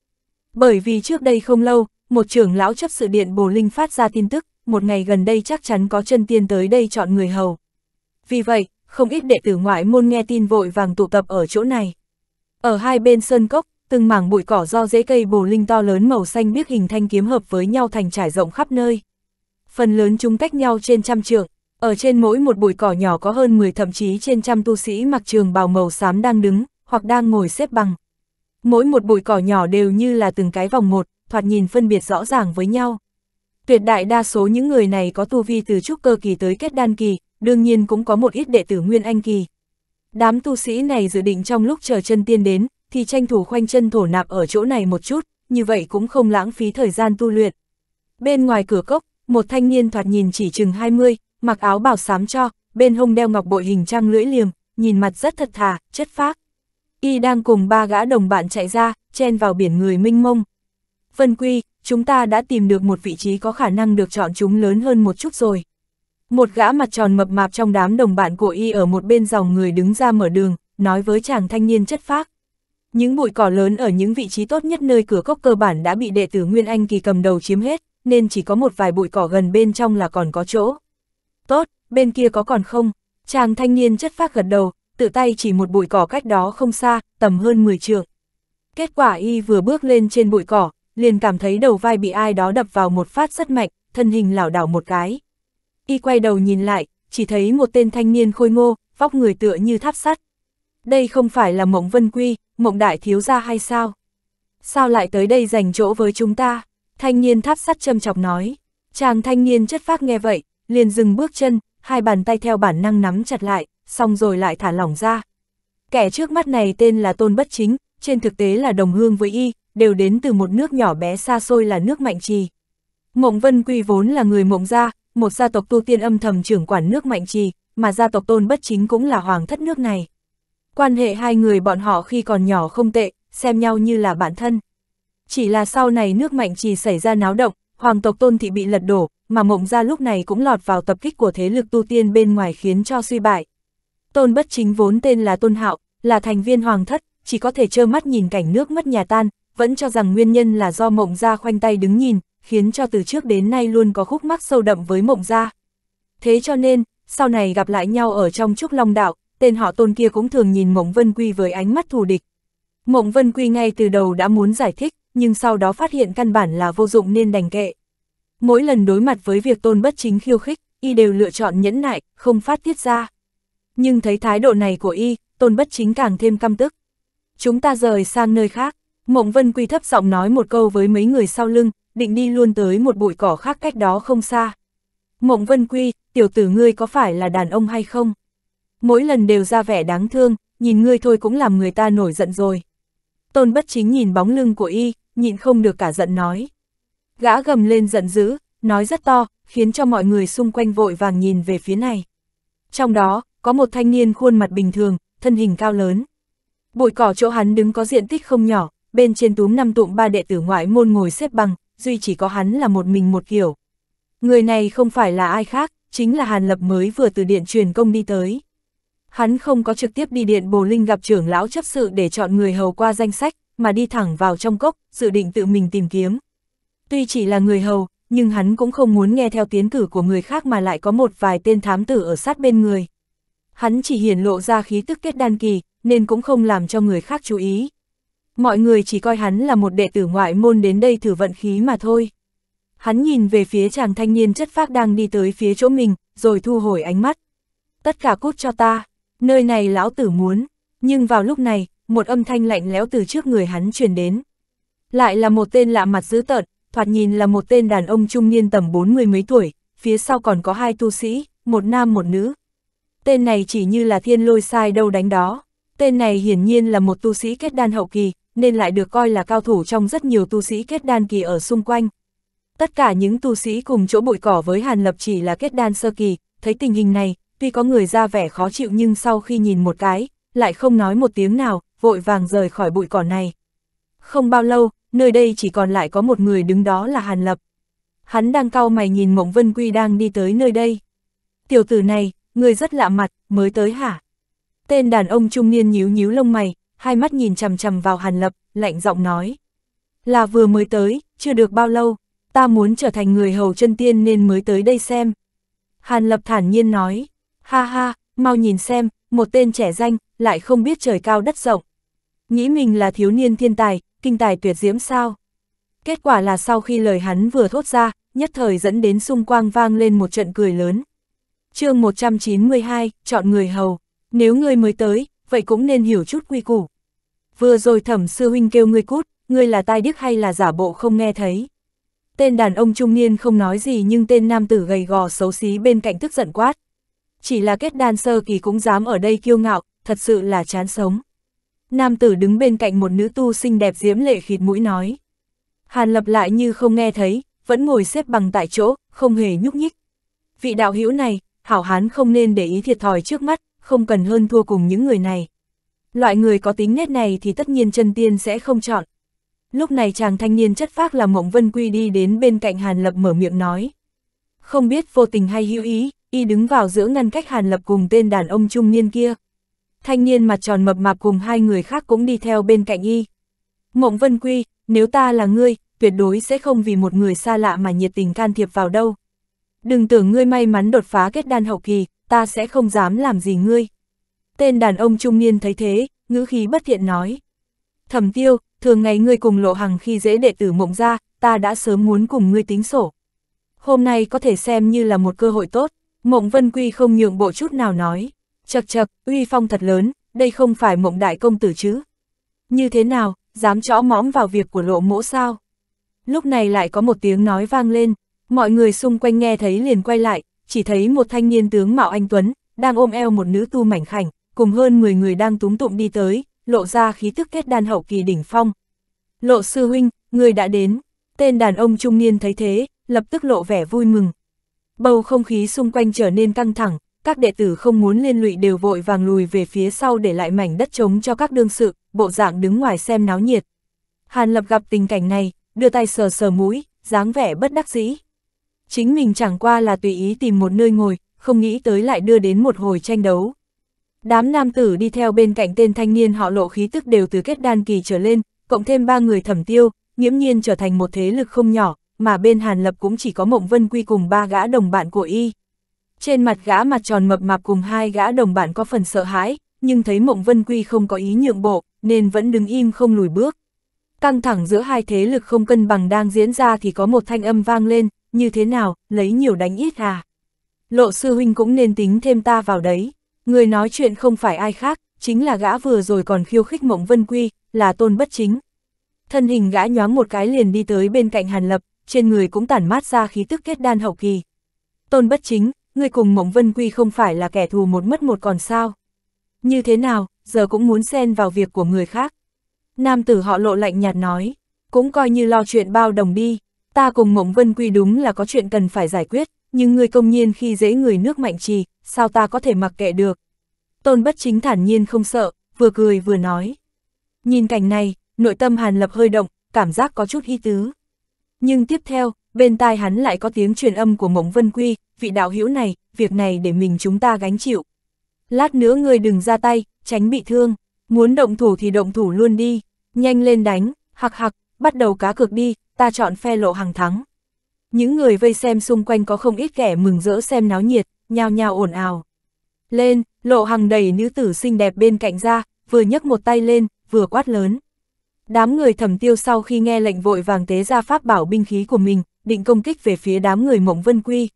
Bởi vì trước đây không lâu, một trưởng lão chấp sự điện bồ linh phát ra tin tức, một ngày gần đây chắc chắn có chân tiên tới đây chọn người hầu. Vì vậy, không ít đệ tử ngoại môn nghe tin vội vàng tụ tập ở chỗ này. Ở hai bên sơn cốc, từng mảng bụi cỏ do rễ cây bồ linh to lớn màu xanh biếc hình thanh kiếm hợp với nhau thành trải rộng khắp nơi. Phần lớn chúng cách nhau trên trăm trượng, ở trên mỗi một bụi cỏ nhỏ có hơn 10 thậm chí trên trăm tu sĩ mặc trường bào màu xám đang đứng, hoặc đang ngồi xếp bằng. Mỗi một bụi cỏ nhỏ đều như là từng cái vòng một, thoạt nhìn phân biệt rõ ràng với nhau. Tuyệt đại đa số những người này có tu vi từ trúc cơ kỳ tới kết đan kỳ, đương nhiên cũng có một ít đệ tử nguyên anh kỳ. Đám tu sĩ này dự định trong lúc chờ chân tiên đến, thì tranh thủ khoanh chân thổ nạp ở chỗ này một chút, như vậy cũng không lãng phí thời gian tu luyện. Bên ngoài cửa cốc, một thanh niên thoạt nhìn chỉ chừng 20, mặc áo bào xám cho, bên hông đeo ngọc bội hình trang lưỡi liềm, nhìn mặt rất thật thà, chất phác. Y đang cùng ba gã đồng bạn chạy ra, chen vào biển người minh mông. Vân Quy, chúng ta đã tìm được một vị trí có khả năng được chọn chúng lớn hơn một chút rồi. Một gã mặt tròn mập mạp trong đám đồng bạn của Y ở một bên dòng người đứng ra mở đường, nói với chàng thanh niên chất phác. Những bụi cỏ lớn ở những vị trí tốt nhất nơi cửa cốc cơ bản đã bị đệ tử Nguyên Anh kỳ cầm đầu chiếm hết, nên chỉ có một vài bụi cỏ gần bên trong là còn có chỗ. Tốt, bên kia có còn không? Chàng thanh niên chất phác gật đầu, tự tay chỉ một bụi cỏ cách đó không xa, tầm hơn 10 trượng. Kết quả y vừa bước lên trên bụi cỏ, liền cảm thấy đầu vai bị ai đó đập vào một phát rất mạnh, thân hình lảo đảo một cái. Y quay đầu nhìn lại, chỉ thấy một tên thanh niên khôi ngô, vóc người tựa như tháp sắt. Đây không phải là Mộng Vân Quy, mộng đại thiếu ra hay sao? Sao lại tới đây dành chỗ với chúng ta? Thanh niên tháp sắt châm chọc nói. Chàng thanh niên chất phác nghe vậy, liền dừng bước chân, hai bàn tay theo bản năng nắm chặt lại, xong rồi lại thả lỏng ra. Kẻ trước mắt này tên là Tôn Bất Chính, trên thực tế là đồng hương với y, đều đến từ một nước nhỏ bé xa xôi là nước Mạnh Trì. Mộng Vân Quy vốn là người Mộng Gia, một gia tộc tu tiên âm thầm trưởng quản nước Mạnh Trì, mà gia tộc Tôn Bất Chính cũng là hoàng thất nước này. Quan hệ hai người bọn họ khi còn nhỏ không tệ, xem nhau như là bản thân. Chỉ là sau này nước mạnh trì xảy ra náo động, hoàng tộc tôn thị bị lật đổ, mà mộng ra lúc này cũng lọt vào tập kích của thế lực tu tiên bên ngoài khiến cho suy bại. Tôn bất chính vốn tên là Tôn Hạo, là thành viên hoàng thất, chỉ có thể trơ mắt nhìn cảnh nước mất nhà tan, vẫn cho rằng nguyên nhân là do mộng ra khoanh tay đứng nhìn, khiến cho từ trước đến nay luôn có khúc mắc sâu đậm với mộng ra. Thế cho nên, sau này gặp lại nhau ở trong trúc long đạo, tên họ tôn kia cũng thường nhìn Mộng Vân Quy với ánh mắt thù địch. Mộng Vân Quy ngay từ đầu đã muốn giải thích, nhưng sau đó phát hiện căn bản là vô dụng nên đành kệ. Mỗi lần đối mặt với việc tôn bất chính khiêu khích, y đều lựa chọn nhẫn nại, không phát tiết ra. Nhưng thấy thái độ này của y, tôn bất chính càng thêm căm tức. Chúng ta rời sang nơi khác, Mộng Vân Quy thấp giọng nói một câu với mấy người sau lưng, định đi luôn tới một bụi cỏ khác cách đó không xa. Mộng Vân Quy, tiểu tử ngươi có phải là đàn ông hay không? mỗi lần đều ra vẻ đáng thương, nhìn ngươi thôi cũng làm người ta nổi giận rồi. Tôn bất chính nhìn bóng lưng của y, nhịn không được cả giận nói. Gã gầm lên giận dữ, nói rất to, khiến cho mọi người xung quanh vội vàng nhìn về phía này. Trong đó, có một thanh niên khuôn mặt bình thường, thân hình cao lớn. Bụi cỏ chỗ hắn đứng có diện tích không nhỏ, bên trên túm năm tụm ba đệ tử ngoại môn ngồi xếp bằng, duy chỉ có hắn là một mình một kiểu. Người này không phải là ai khác, chính là Hàn Lập mới vừa từ điện truyền công đi tới. Hắn không có trực tiếp đi điện bồ linh gặp trưởng lão chấp sự để chọn người hầu qua danh sách, mà đi thẳng vào trong cốc, dự định tự mình tìm kiếm. Tuy chỉ là người hầu, nhưng hắn cũng không muốn nghe theo tiến cử của người khác mà lại có một vài tên thám tử ở sát bên người. Hắn chỉ hiển lộ ra khí tức kết đan kỳ, nên cũng không làm cho người khác chú ý. Mọi người chỉ coi hắn là một đệ tử ngoại môn đến đây thử vận khí mà thôi. Hắn nhìn về phía chàng thanh niên chất phác đang đi tới phía chỗ mình, rồi thu hồi ánh mắt. Tất cả cút cho ta. Nơi này lão tử muốn, nhưng vào lúc này, một âm thanh lạnh lẽo từ trước người hắn truyền đến. Lại là một tên lạ mặt dữ tợn, thoạt nhìn là một tên đàn ông trung niên tầm bốn mươi mấy tuổi, phía sau còn có hai tu sĩ, một nam một nữ. Tên này chỉ như là thiên lôi sai đâu đánh đó. Tên này hiển nhiên là một tu sĩ kết đan hậu kỳ, nên lại được coi là cao thủ trong rất nhiều tu sĩ kết đan kỳ ở xung quanh. Tất cả những tu sĩ cùng chỗ bụi cỏ với Hàn Lập chỉ là kết đan sơ kỳ, thấy tình hình này, tuy có người ra vẻ khó chịu nhưng sau khi nhìn một cái, lại không nói một tiếng nào, vội vàng rời khỏi bụi cỏ này. Không bao lâu, nơi đây chỉ còn lại có một người đứng đó là Hàn Lập. Hắn đang cau mày nhìn Mộng Vân Quy đang đi tới nơi đây. Tiểu tử này, người rất lạ mặt, mới tới hả? Tên đàn ông trung niên nhíu nhíu lông mày, hai mắt nhìn chằm chằm vào Hàn Lập, lạnh giọng nói. Là vừa mới tới, chưa được bao lâu, ta muốn trở thành người hầu chân tiên nên mới tới đây xem. Hàn Lập thản nhiên nói ha ha, mau nhìn xem, một tên trẻ danh, lại không biết trời cao đất rộng. Nghĩ mình là thiếu niên thiên tài, kinh tài tuyệt diễm sao. Kết quả là sau khi lời hắn vừa thốt ra, nhất thời dẫn đến xung quang vang lên một trận cười lớn. chương 192, chọn người hầu. Nếu ngươi mới tới, vậy cũng nên hiểu chút quy củ. Vừa rồi thẩm sư huynh kêu ngươi cút, ngươi là tai điếc hay là giả bộ không nghe thấy. Tên đàn ông trung niên không nói gì nhưng tên nam tử gầy gò xấu xí bên cạnh tức giận quát, chỉ là kết đan sơ kỳ cũng dám ở đây kiêu ngạo, thật sự là chán sống. Nam tử đứng bên cạnh một nữ tu xinh đẹp diễm lệ khịt mũi nói. Hàn lập lại như không nghe thấy, vẫn ngồi xếp bằng tại chỗ, không hề nhúc nhích. Vị đạo hữu này, hảo hán không nên để ý thiệt thòi trước mắt, không cần hơn thua cùng những người này. Loại người có tính nét này thì tất nhiên chân tiên sẽ không chọn. Lúc này chàng thanh niên chất phác là Mộng Vân Quy đi đến bên cạnh Hàn Lập mở miệng nói. Không biết vô tình hay hữu ý, y đứng vào giữa ngăn cách Hàn Lập cùng tên đàn ông trung niên kia. Thanh niên mặt tròn mập mạp cùng hai người khác cũng đi theo bên cạnh y. Mộng Vân Quy, nếu ta là ngươi, tuyệt đối sẽ không vì một người xa lạ mà nhiệt tình can thiệp vào đâu. Đừng tưởng ngươi may mắn đột phá kết đan hậu kỳ, ta sẽ không dám làm gì ngươi. Tên đàn ông trung niên thấy thế, ngữ khí bất thiện nói. Thẩm tiêu, thường ngày ngươi cùng lộ hàng khi dễ đệ tử mộng ra, ta đã sớm muốn cùng ngươi tính sổ. Hôm nay có thể xem như là một cơ hội tốt. Mộng Vân Quy không nhượng bộ chút nào nói, chật chật, uy phong thật lớn, đây không phải mộng đại công tử chứ. Như thế nào, dám chõ mõm vào việc của lộ mỗ sao? Lúc này lại có một tiếng nói vang lên, mọi người xung quanh nghe thấy liền quay lại, chỉ thấy một thanh niên tướng Mạo Anh Tuấn, đang ôm eo một nữ tu mảnh khảnh, cùng hơn 10 người đang túm tụm đi tới, lộ ra khí tức kết đan hậu kỳ đỉnh phong. Lộ sư huynh, người đã đến, tên đàn ông trung niên thấy thế, lập tức lộ vẻ vui mừng, Bầu không khí xung quanh trở nên căng thẳng, các đệ tử không muốn liên lụy đều vội vàng lùi về phía sau để lại mảnh đất trống cho các đương sự, bộ dạng đứng ngoài xem náo nhiệt. Hàn Lập gặp tình cảnh này, đưa tay sờ sờ mũi, dáng vẻ bất đắc dĩ. Chính mình chẳng qua là tùy ý tìm một nơi ngồi, không nghĩ tới lại đưa đến một hồi tranh đấu. Đám nam tử đi theo bên cạnh tên thanh niên họ lộ khí tức đều từ kết đan kỳ trở lên, cộng thêm ba người thẩm tiêu, nghiễm nhiên trở thành một thế lực không nhỏ, mà bên Hàn Lập cũng chỉ có Mộng Vân Quy cùng ba gã đồng bạn của y. Trên mặt gã mặt tròn mập mạp cùng hai gã đồng bạn có phần sợ hãi, nhưng thấy Mộng Vân Quy không có ý nhượng bộ, nên vẫn đứng im không lùi bước. Căng thẳng giữa hai thế lực không cân bằng đang diễn ra thì có một thanh âm vang lên, như thế nào, lấy nhiều đánh ít à. Lộ sư huynh cũng nên tính thêm ta vào đấy. Người nói chuyện không phải ai khác, chính là gã vừa rồi còn khiêu khích Mộng Vân Quy, là tôn bất chính. Thân hình gã nhoáng một cái liền đi tới bên cạnh Hàn Lập, trên người cũng tản mát ra khí tức kết đan hậu kỳ. Tôn bất chính, người cùng Mộng Vân Quy không phải là kẻ thù một mất một còn sao. Như thế nào, giờ cũng muốn xen vào việc của người khác. Nam tử họ lộ lạnh nhạt nói, cũng coi như lo chuyện bao đồng đi, ta cùng Mộng Vân Quy đúng là có chuyện cần phải giải quyết, nhưng ngươi công nhiên khi dễ người nước mạnh trì, sao ta có thể mặc kệ được. Tôn bất chính thản nhiên không sợ, vừa cười vừa nói. Nhìn cảnh này, nội tâm Hàn Lập hơi động, cảm giác có chút hy tứ. Nhưng tiếp theo, bên tai hắn lại có tiếng truyền âm của Mộng Vân Quy, vị đạo hữu này, việc này để mình chúng ta gánh chịu. Lát nữa người đừng ra tay, tránh bị thương, muốn động thủ thì động thủ luôn đi, nhanh lên đánh, hặc hặc, bắt đầu cá cược đi, ta chọn phe lộ hàng thắng. Những người vây xem xung quanh có không ít kẻ mừng rỡ xem náo nhiệt, nhao nhao ồn ào. Lên, lộ hàng đầy nữ tử xinh đẹp bên cạnh ra, vừa nhấc một tay lên, vừa quát lớn. Đám người thẩm tiêu sau khi nghe lệnh vội vàng tế ra pháp bảo binh khí của mình, định công kích về phía đám người Mộng Vân Quy.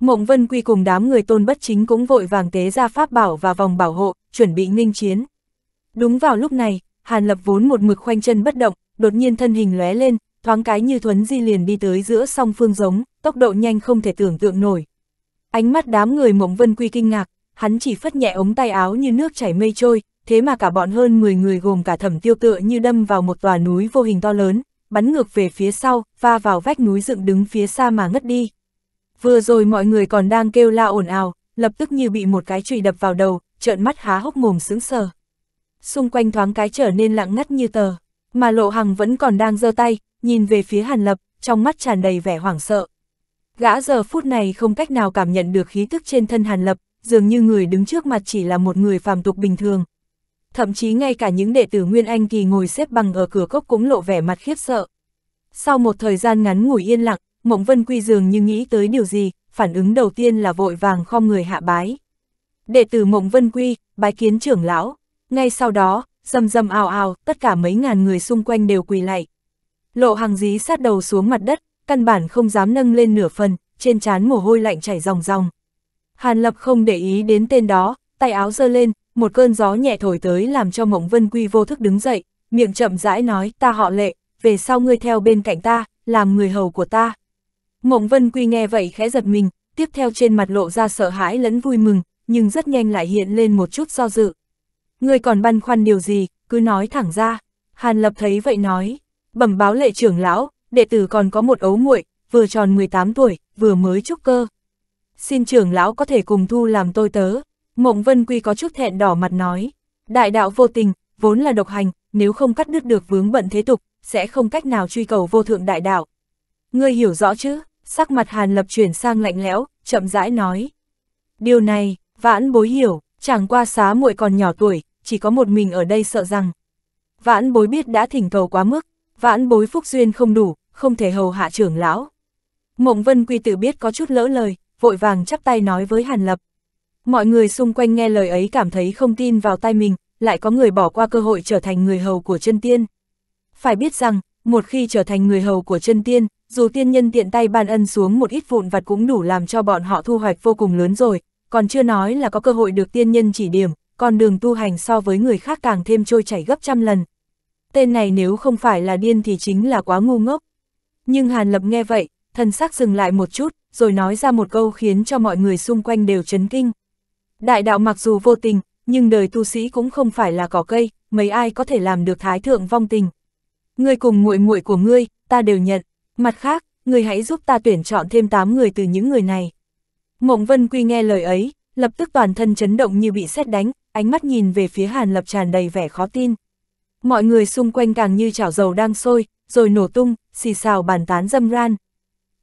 Mộng Vân Quy cùng đám người tôn bất chính cũng vội vàng tế ra pháp bảo và vòng bảo hộ, chuẩn bị nghênh chiến. Đúng vào lúc này, Hàn Lập vốn một mực khoanh chân bất động, đột nhiên thân hình lóe lên, thoáng cái như thuấn di liền đi tới giữa song phương giống, tốc độ nhanh không thể tưởng tượng nổi. Ánh mắt đám người Mộng Vân Quy kinh ngạc, hắn chỉ phất nhẹ ống tay áo như nước chảy mây trôi, thế mà cả bọn hơn 10 người gồm cả thẩm tiêu tựa như đâm vào một tòa núi vô hình to lớn, bắn ngược về phía sau, va vào vách núi dựng đứng phía xa mà ngất đi. Vừa rồi mọi người còn đang kêu la ồn ào, lập tức như bị một cái chùy đập vào đầu, trợn mắt há hốc mồm sững sờ. Xung quanh thoáng cái trở nên lặng ngắt như tờ, mà Lộ Hằng vẫn còn đang giơ tay, nhìn về phía Hàn Lập, trong mắt tràn đầy vẻ hoảng sợ. Gã giờ phút này không cách nào cảm nhận được khí tức trên thân Hàn Lập, dường như người đứng trước mặt chỉ là một người phàm tục bình thường, thậm chí ngay cả những đệ tử Nguyên Anh kỳ ngồi xếp bằng ở cửa cốc cũng lộ vẻ mặt khiếp sợ. Sau một thời gian ngắn ngủi yên lặng, Mộng Vân Quy dường như nghĩ tới điều gì, phản ứng đầu tiên là vội vàng khom người hạ bái. Đệ tử Mộng Vân Quy, bái kiến trưởng lão, ngay sau đó, rầm rầm ào ào, tất cả mấy ngàn người xung quanh đều quỳ lạy. Lộ hàng dí sát đầu xuống mặt đất, căn bản không dám nâng lên nửa phần, trên trán mồ hôi lạnh chảy ròng ròng. Hàn Lập không để ý đến tên đó, tay áo giơ lên, một cơn gió nhẹ thổi tới làm cho Mộng Vân Quy vô thức đứng dậy, miệng chậm rãi nói ta họ lệ, về sau ngươi theo bên cạnh ta, làm người hầu của ta. Mộng Vân Quy nghe vậy khẽ giật mình, tiếp theo trên mặt lộ ra sợ hãi lẫn vui mừng, nhưng rất nhanh lại hiện lên một chút do dự. Ngươi còn băn khoăn điều gì, cứ nói thẳng ra. Hàn Lập thấy vậy nói, bẩm báo lệ trưởng lão, đệ tử còn có một ấu muội, vừa tròn 18 tuổi, vừa mới trúc cơ. Xin trưởng lão có thể cùng thu làm tôi tớ. Mộng Vân Quy có chút thẹn đỏ mặt nói, đại đạo vô tình, vốn là độc hành, nếu không cắt đứt được vướng bận thế tục, sẽ không cách nào truy cầu vô thượng đại đạo. Ngươi hiểu rõ chứ, sắc mặt Hàn Lập chuyển sang lạnh lẽo, chậm rãi nói. Điều này, vãn bối hiểu, chẳng qua xá muội còn nhỏ tuổi, chỉ có một mình ở đây sợ rằng. Vãn bối biết đã thỉnh cầu quá mức, vãn bối phúc duyên không đủ, không thể hầu hạ trưởng lão. Mộng Vân Quy tự biết có chút lỡ lời, vội vàng chắp tay nói với Hàn Lập. Mọi người xung quanh nghe lời ấy cảm thấy không tin vào tay mình, lại có người bỏ qua cơ hội trở thành người hầu của chân tiên. Phải biết rằng, một khi trở thành người hầu của chân tiên, dù tiên nhân tiện tay ban ân xuống một ít vụn vặt cũng đủ làm cho bọn họ thu hoạch vô cùng lớn rồi, còn chưa nói là có cơ hội được tiên nhân chỉ điểm, còn đường tu hành so với người khác càng thêm trôi chảy gấp trăm lần. Tên này nếu không phải là điên thì chính là quá ngu ngốc. Nhưng Hàn Lập nghe vậy, thần sắc dừng lại một chút, rồi nói ra một câu khiến cho mọi người xung quanh đều chấn kinh. Đại đạo mặc dù vô tình, nhưng đời tu sĩ cũng không phải là cỏ cây, mấy ai có thể làm được thái thượng vong tình. Ngươi cùng muội muội của ngươi, ta đều nhận, mặt khác, ngươi hãy giúp ta tuyển chọn thêm 8 người từ những người này. Mộng Vân Quy nghe lời ấy, lập tức toàn thân chấn động như bị sét đánh, ánh mắt nhìn về phía Hàn Lập tràn đầy vẻ khó tin. Mọi người xung quanh càng như chảo dầu đang sôi, rồi nổ tung, xì xào bàn tán dâm ran.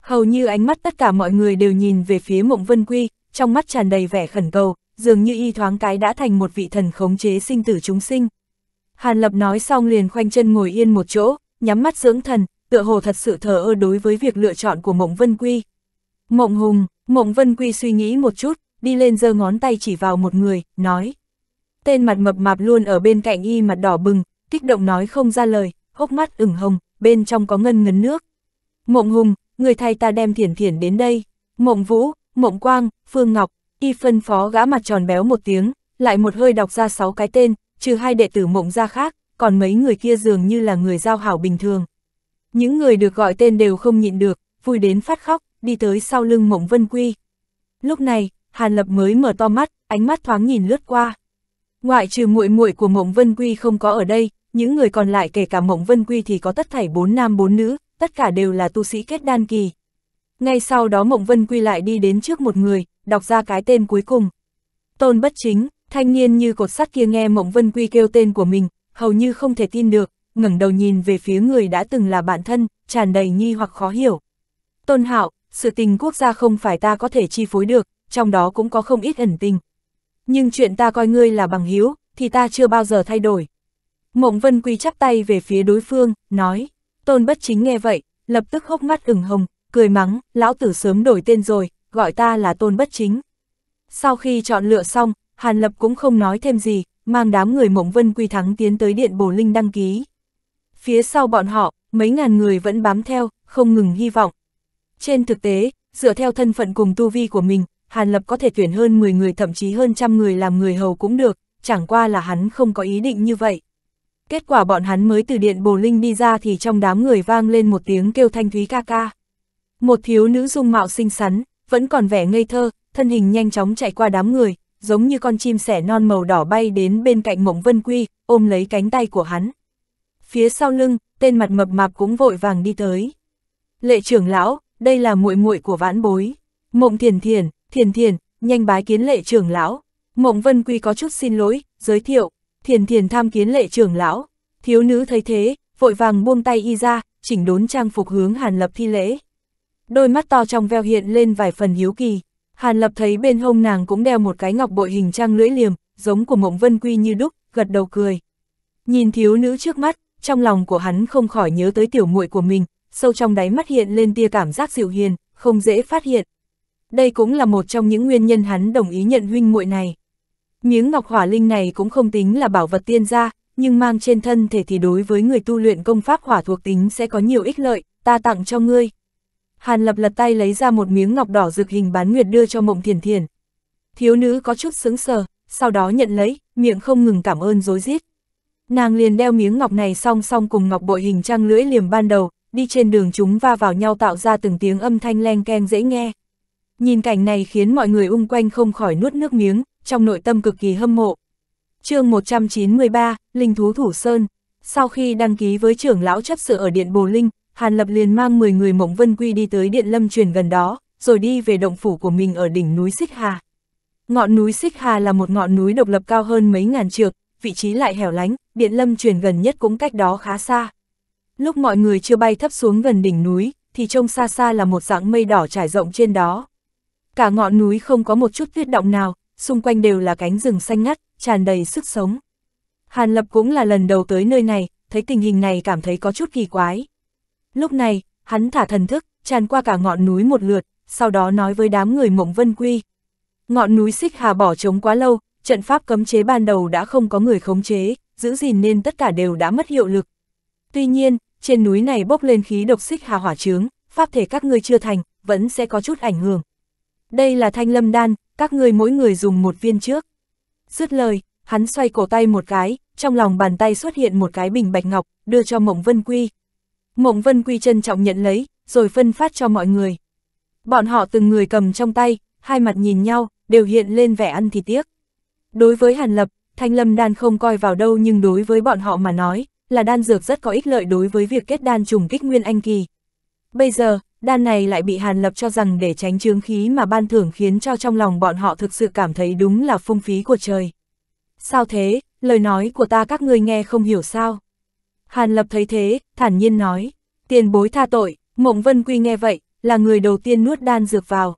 Hầu như ánh mắt tất cả mọi người đều nhìn về phía Mộng Vân Quy, trong mắt tràn đầy vẻ khẩn cầu, dường như y thoáng cái đã thành một vị thần khống chế sinh tử chúng sinh. Hàn Lập nói xong liền khoanh chân ngồi yên một chỗ, nhắm mắt dưỡng thần, tựa hồ thật sự thờ ơ đối với việc lựa chọn của Mộng Vân Quy. Mộng Hùng, Mộng Vân Quy suy nghĩ một chút, đi lên giơ ngón tay chỉ vào một người, nói. Tên mặt mập mạp luôn ở bên cạnh y mặt đỏ bừng, kích động nói không ra lời, hốc mắt ửng hồng, bên trong có ngân ngấn nước. Mộng Hùng, người thay ta đem thiển thiển đến đây. Mộng Vũ, Mộng Quang, Phương Ngọc, y phân phó gã mặt tròn béo một tiếng, lại một hơi đọc ra sáu cái tên, trừ hai đệ tử mộng ra khác, còn mấy người kia dường như là người giao hảo bình thường. Những người được gọi tên đều không nhịn được, vui đến phát khóc, đi tới sau lưng mộng vân quy. Lúc này, Hàn Lập mới mở to mắt, ánh mắt thoáng nhìn lướt qua. Ngoại trừ muội muội của mộng vân quy không có ở đây, những người còn lại kể cả mộng vân quy thì có tất thảy bốn nam bốn nữ, tất cả đều là tu sĩ kết đan kỳ. Ngay sau đó mộng vân quy lại đi đến trước một người, đọc ra cái tên cuối cùng. Tôn bất chính, thanh niên như cột sắt kia nghe Mộng Vân Quy kêu tên của mình, hầu như không thể tin được, ngẩng đầu nhìn về phía người đã từng là bạn thân, tràn đầy nghi hoặc khó hiểu. Tôn Hạo, sự tình quốc gia không phải ta có thể chi phối được, trong đó cũng có không ít ẩn tình. Nhưng chuyện ta coi ngươi là bằng hiếu, thì ta chưa bao giờ thay đổi. Mộng Vân Quy chắp tay về phía đối phương, nói, Tôn Bất Chính nghe vậy, lập tức hốc mắt ửng hồng, cười mắng, lão tử sớm đổi tên rồi, gọi ta là tôn bất chính. Sau khi chọn lựa xong, Hàn Lập cũng không nói thêm gì, mang đám người mộng vân quy thắng tiến tới điện bổ linh đăng ký. Phía sau bọn họ, mấy ngàn người vẫn bám theo, không ngừng hy vọng. Trên thực tế, dựa theo thân phận cùng tu vi của mình, Hàn Lập có thể tuyển hơn 10 người thậm chí hơn trăm người làm người hầu cũng được, chẳng qua là hắn không có ý định như vậy. Kết quả bọn hắn mới từ điện bồ linh đi ra thì trong đám người vang lên một tiếng kêu thanh thúy ca ca. Một thiếu nữ dung mạo xinh xắn, vẫn còn vẻ ngây thơ, thân hình nhanh chóng chạy qua đám người, giống như con chim sẻ non màu đỏ bay đến bên cạnh Mộng Vân Quy, ôm lấy cánh tay của hắn. Phía sau lưng, tên mặt mập mạp cũng vội vàng đi tới. Lệ trưởng lão, đây là muội muội của vãn bối. Mộng Thiền Thiền, Thiền Thiền, nhanh bái kiến lệ trưởng lão. Mộng Vân Quy có chút xin lỗi, giới thiệu, Thiền Thiền tham kiến lệ trưởng lão. Thiếu nữ thấy thế, vội vàng buông tay y ra, chỉnh đốn trang phục hướng Hàn Lập thi lễ đôi mắt to trong veo hiện lên vài phần hiếu kỳ. Hàn Lập thấy bên hông nàng cũng đeo một cái ngọc bội hình trang lưỡi liềm, giống của Mộng Vân Quy như đúc, gật đầu cười. Nhìn thiếu nữ trước mắt, trong lòng của hắn không khỏi nhớ tới tiểu muội của mình, sâu trong đáy mắt hiện lên tia cảm giác dịu hiền, không dễ phát hiện. Đây cũng là một trong những nguyên nhân hắn đồng ý nhận huynh muội này. Miếng ngọc hỏa linh này cũng không tính là bảo vật tiên gia, nhưng mang trên thân thể thì đối với người tu luyện công pháp hỏa thuộc tính sẽ có nhiều ích lợi, ta tặng cho ngươi. Hàn Lập lật tay lấy ra một miếng ngọc đỏ rực hình bán nguyệt đưa cho Mộng Thiền Thiền. Thiếu nữ có chút sững sờ, sau đó nhận lấy, miệng không ngừng cảm ơn dối rít Nàng liền đeo miếng ngọc này song song cùng ngọc bội hình trang lưỡi liềm ban đầu, đi trên đường chúng va vào nhau tạo ra từng tiếng âm thanh leng keng dễ nghe. Nhìn cảnh này khiến mọi người ung quanh không khỏi nuốt nước miếng, trong nội tâm cực kỳ hâm mộ. chương 193, Linh Thú Thủ Sơn Sau khi đăng ký với trưởng lão chấp sự ở Điện Bồ Linh, Hàn Lập liền mang 10 người Mộng Vân Quy đi tới Điện Lâm Truyền gần đó, rồi đi về động phủ của mình ở đỉnh núi Xích Hà. Ngọn núi Xích Hà là một ngọn núi độc lập cao hơn mấy ngàn trượng, vị trí lại hẻo lánh, Điện Lâm Truyền gần nhất cũng cách đó khá xa. Lúc mọi người chưa bay thấp xuống gần đỉnh núi, thì trông xa xa là một dạng mây đỏ trải rộng trên đó. Cả ngọn núi không có một chút tuyết động nào, xung quanh đều là cánh rừng xanh ngắt, tràn đầy sức sống. Hàn Lập cũng là lần đầu tới nơi này, thấy tình hình này cảm thấy có chút kỳ quái. Lúc này, hắn thả thần thức, tràn qua cả ngọn núi một lượt, sau đó nói với đám người mộng vân quy. Ngọn núi xích hà bỏ trống quá lâu, trận pháp cấm chế ban đầu đã không có người khống chế, giữ gìn nên tất cả đều đã mất hiệu lực. Tuy nhiên, trên núi này bốc lên khí độc xích hà hỏa trướng, pháp thể các ngươi chưa thành, vẫn sẽ có chút ảnh hưởng. Đây là thanh lâm đan, các ngươi mỗi người dùng một viên trước. Dứt lời, hắn xoay cổ tay một cái, trong lòng bàn tay xuất hiện một cái bình bạch ngọc, đưa cho Mộng Vân Quy. Mộng Vân Quy trân trọng nhận lấy, rồi phân phát cho mọi người. Bọn họ từng người cầm trong tay, hai mặt nhìn nhau, đều hiện lên vẻ ăn thì tiếc. Đối với Hàn Lập, Thanh Lâm đan không coi vào đâu nhưng đối với bọn họ mà nói, là đan dược rất có ích lợi đối với việc kết đan trùng kích nguyên anh kỳ. Bây giờ, đan này lại bị Hàn Lập cho rằng để tránh chướng khí mà ban thưởng khiến cho trong lòng bọn họ thực sự cảm thấy đúng là phung phí của trời. Sao thế, lời nói của ta các ngươi nghe không hiểu sao? Hàn Lập thấy thế, thản nhiên nói, tiền bối tha tội, Mộng Vân Quy nghe vậy, là người đầu tiên nuốt đan dược vào.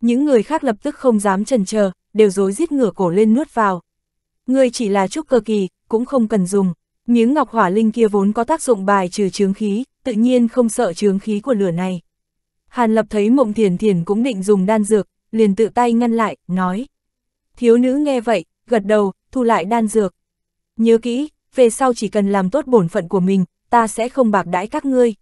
Những người khác lập tức không dám chần chờ, đều dối giết ngửa cổ lên nuốt vào. Người chỉ là chút cơ kỳ, cũng không cần dùng. Miếng ngọc hỏa linh kia vốn có tác dụng bài trừ chướng khí, tự nhiên không sợ chướng khí của lửa này. Hàn Lập thấy Mộng Thiền Thiền cũng định dùng đan dược, liền tự tay ngăn lại, nói. Thiếu nữ nghe vậy, gật đầu, thu lại đan dược. Nhớ kỹ, về sau chỉ cần làm tốt bổn phận của mình, ta sẽ không bạc đãi các ngươi.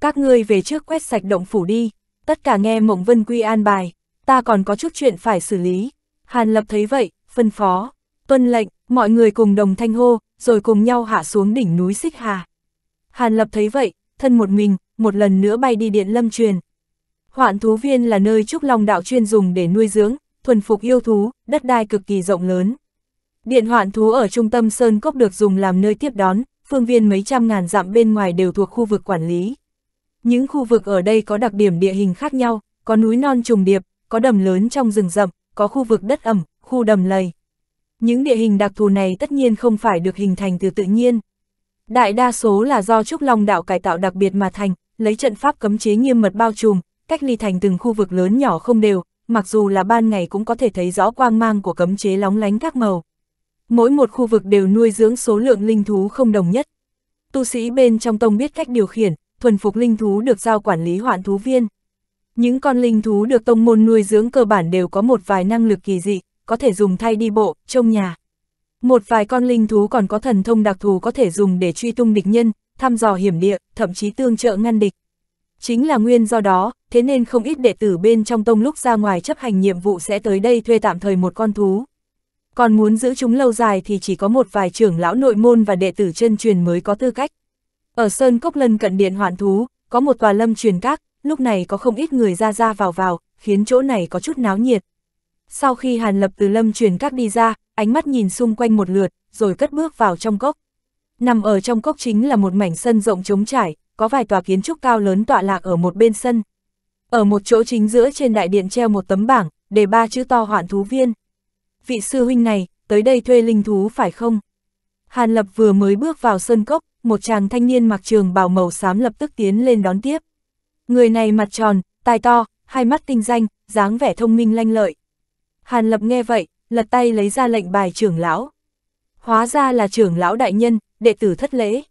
Các ngươi về trước quét sạch động phủ đi, tất cả nghe Mộng Vân Quy an bài, ta còn có chút chuyện phải xử lý. Hàn Lập thấy vậy, phân phó, tuân lệnh, mọi người cùng đồng thanh hô, rồi cùng nhau hạ xuống đỉnh núi Xích Hà. Hàn Lập thấy vậy, thân một mình, một lần nữa bay đi điện lâm truyền. Hoạn thú viên là nơi Trúc Long Đạo chuyên dùng để nuôi dưỡng, thuần phục yêu thú, đất đai cực kỳ rộng lớn. Điện hoạn thú ở trung tâm Sơn Cốc được dùng làm nơi tiếp đón, phương viên mấy trăm ngàn dặm bên ngoài đều thuộc khu vực quản lý. Những khu vực ở đây có đặc điểm địa hình khác nhau, có núi non trùng điệp, có đầm lớn trong rừng rậm, có khu vực đất ẩm, khu đầm lầy. Những địa hình đặc thù này tất nhiên không phải được hình thành từ tự nhiên. Đại đa số là do Trúc Long Đạo cải tạo đặc biệt mà thành, lấy trận pháp cấm chế nghiêm mật bao trùm, cách ly thành từng khu vực lớn nhỏ không đều, mặc dù là ban ngày cũng có thể thấy rõ quang mang của cấm chế lóng lánh các màu. Mỗi một khu vực đều nuôi dưỡng số lượng linh thú không đồng nhất. Tu sĩ bên trong tông biết cách điều khiển, thuần phục linh thú được giao quản lý hoạn thú viên. Những con linh thú được tông môn nuôi dưỡng cơ bản đều có một vài năng lực kỳ dị, có thể dùng thay đi bộ, trông nhà. Một vài con linh thú còn có thần thông đặc thù có thể dùng để truy tung địch nhân, thăm dò hiểm địa, thậm chí tương trợ ngăn địch. Chính là nguyên do đó, thế nên không ít đệ tử bên trong tông lúc ra ngoài chấp hành nhiệm vụ sẽ tới đây thuê tạm thời một con thú còn muốn giữ chúng lâu dài thì chỉ có một vài trưởng lão nội môn và đệ tử chân truyền mới có tư cách. Ở Sơn Cốc Lân cận điện hoạn thú, có một tòa lâm truyền các, lúc này có không ít người ra ra vào vào, khiến chỗ này có chút náo nhiệt. Sau khi Hàn Lập từ lâm truyền các đi ra, ánh mắt nhìn xung quanh một lượt, rồi cất bước vào trong cốc. Nằm ở trong cốc chính là một mảnh sân rộng trống trải, có vài tòa kiến trúc cao lớn tọa lạc ở một bên sân. Ở một chỗ chính giữa trên đại điện treo một tấm bảng, để ba chữ to hoạn thú viên vị sư huynh này, tới đây thuê linh thú phải không? Hàn Lập vừa mới bước vào sơn cốc, một chàng thanh niên mặc trường bào màu xám lập tức tiến lên đón tiếp. Người này mặt tròn, tai to, hai mắt tinh danh, dáng vẻ thông minh lanh lợi. Hàn Lập nghe vậy, lật tay lấy ra lệnh bài trưởng lão. Hóa ra là trưởng lão đại nhân, đệ tử thất lễ.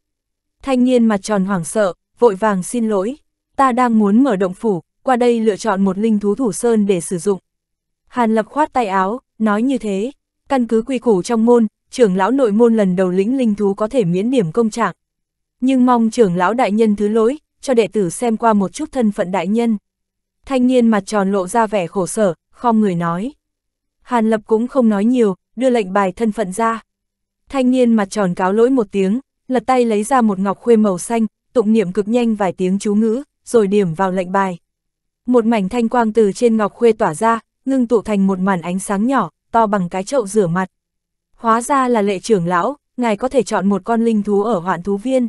Thanh niên mặt tròn hoảng sợ, vội vàng xin lỗi. Ta đang muốn mở động phủ, qua đây lựa chọn một linh thú thủ sơn để sử dụng. Hàn Lập khoát tay áo, Nói như thế, căn cứ quy củ trong môn, trưởng lão nội môn lần đầu lĩnh linh thú có thể miễn điểm công trạng. Nhưng mong trưởng lão đại nhân thứ lỗi, cho đệ tử xem qua một chút thân phận đại nhân. Thanh niên mặt tròn lộ ra vẻ khổ sở, khom người nói. Hàn Lập cũng không nói nhiều, đưa lệnh bài thân phận ra. Thanh niên mặt tròn cáo lỗi một tiếng, lật tay lấy ra một ngọc khuê màu xanh, tụng niệm cực nhanh vài tiếng chú ngữ, rồi điểm vào lệnh bài. Một mảnh thanh quang từ trên ngọc khuê tỏa ra, ngưng tụ thành một màn ánh sáng nhỏ, to bằng cái chậu rửa mặt. Hóa ra là lệ trưởng lão, ngài có thể chọn một con linh thú ở hoạn thú viên.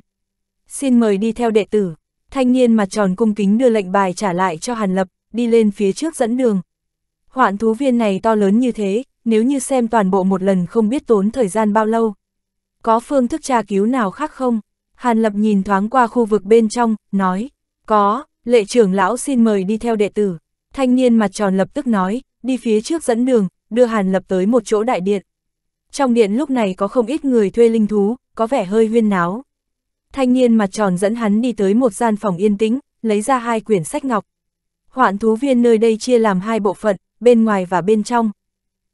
Xin mời đi theo đệ tử. Thanh niên mặt tròn cung kính đưa lệnh bài trả lại cho Hàn Lập, đi lên phía trước dẫn đường. Hoạn thú viên này to lớn như thế, nếu như xem toàn bộ một lần không biết tốn thời gian bao lâu. Có phương thức tra cứu nào khác không? Hàn Lập nhìn thoáng qua khu vực bên trong, nói, có, lệ trưởng lão xin mời đi theo đệ tử. Thanh niên mặt tròn lập tức nói, đi phía trước dẫn đường, đưa Hàn Lập tới một chỗ đại điện. Trong điện lúc này có không ít người thuê linh thú, có vẻ hơi huyên náo. Thanh niên mặt tròn dẫn hắn đi tới một gian phòng yên tĩnh, lấy ra hai quyển sách ngọc. Hoạn thú viên nơi đây chia làm hai bộ phận, bên ngoài và bên trong.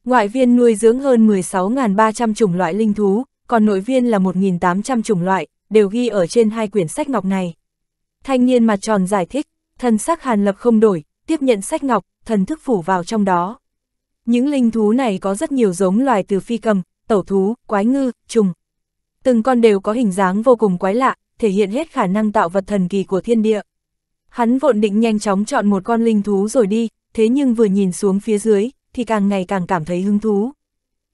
Ngoại viên nuôi dưỡng hơn 16.300 chủng loại linh thú, còn nội viên là 1.800 chủng loại, đều ghi ở trên hai quyển sách ngọc này. Thanh niên mặt tròn giải thích, thân sắc Hàn Lập không đổi, tiếp nhận sách ngọc, thần thức phủ vào trong đó. Những linh thú này có rất nhiều giống loài từ phi cầm, tẩu thú, quái ngư, trùng. Từng con đều có hình dáng vô cùng quái lạ, thể hiện hết khả năng tạo vật thần kỳ của thiên địa. Hắn vội định nhanh chóng chọn một con linh thú rồi đi, thế nhưng vừa nhìn xuống phía dưới, thì càng ngày càng cảm thấy hứng thú.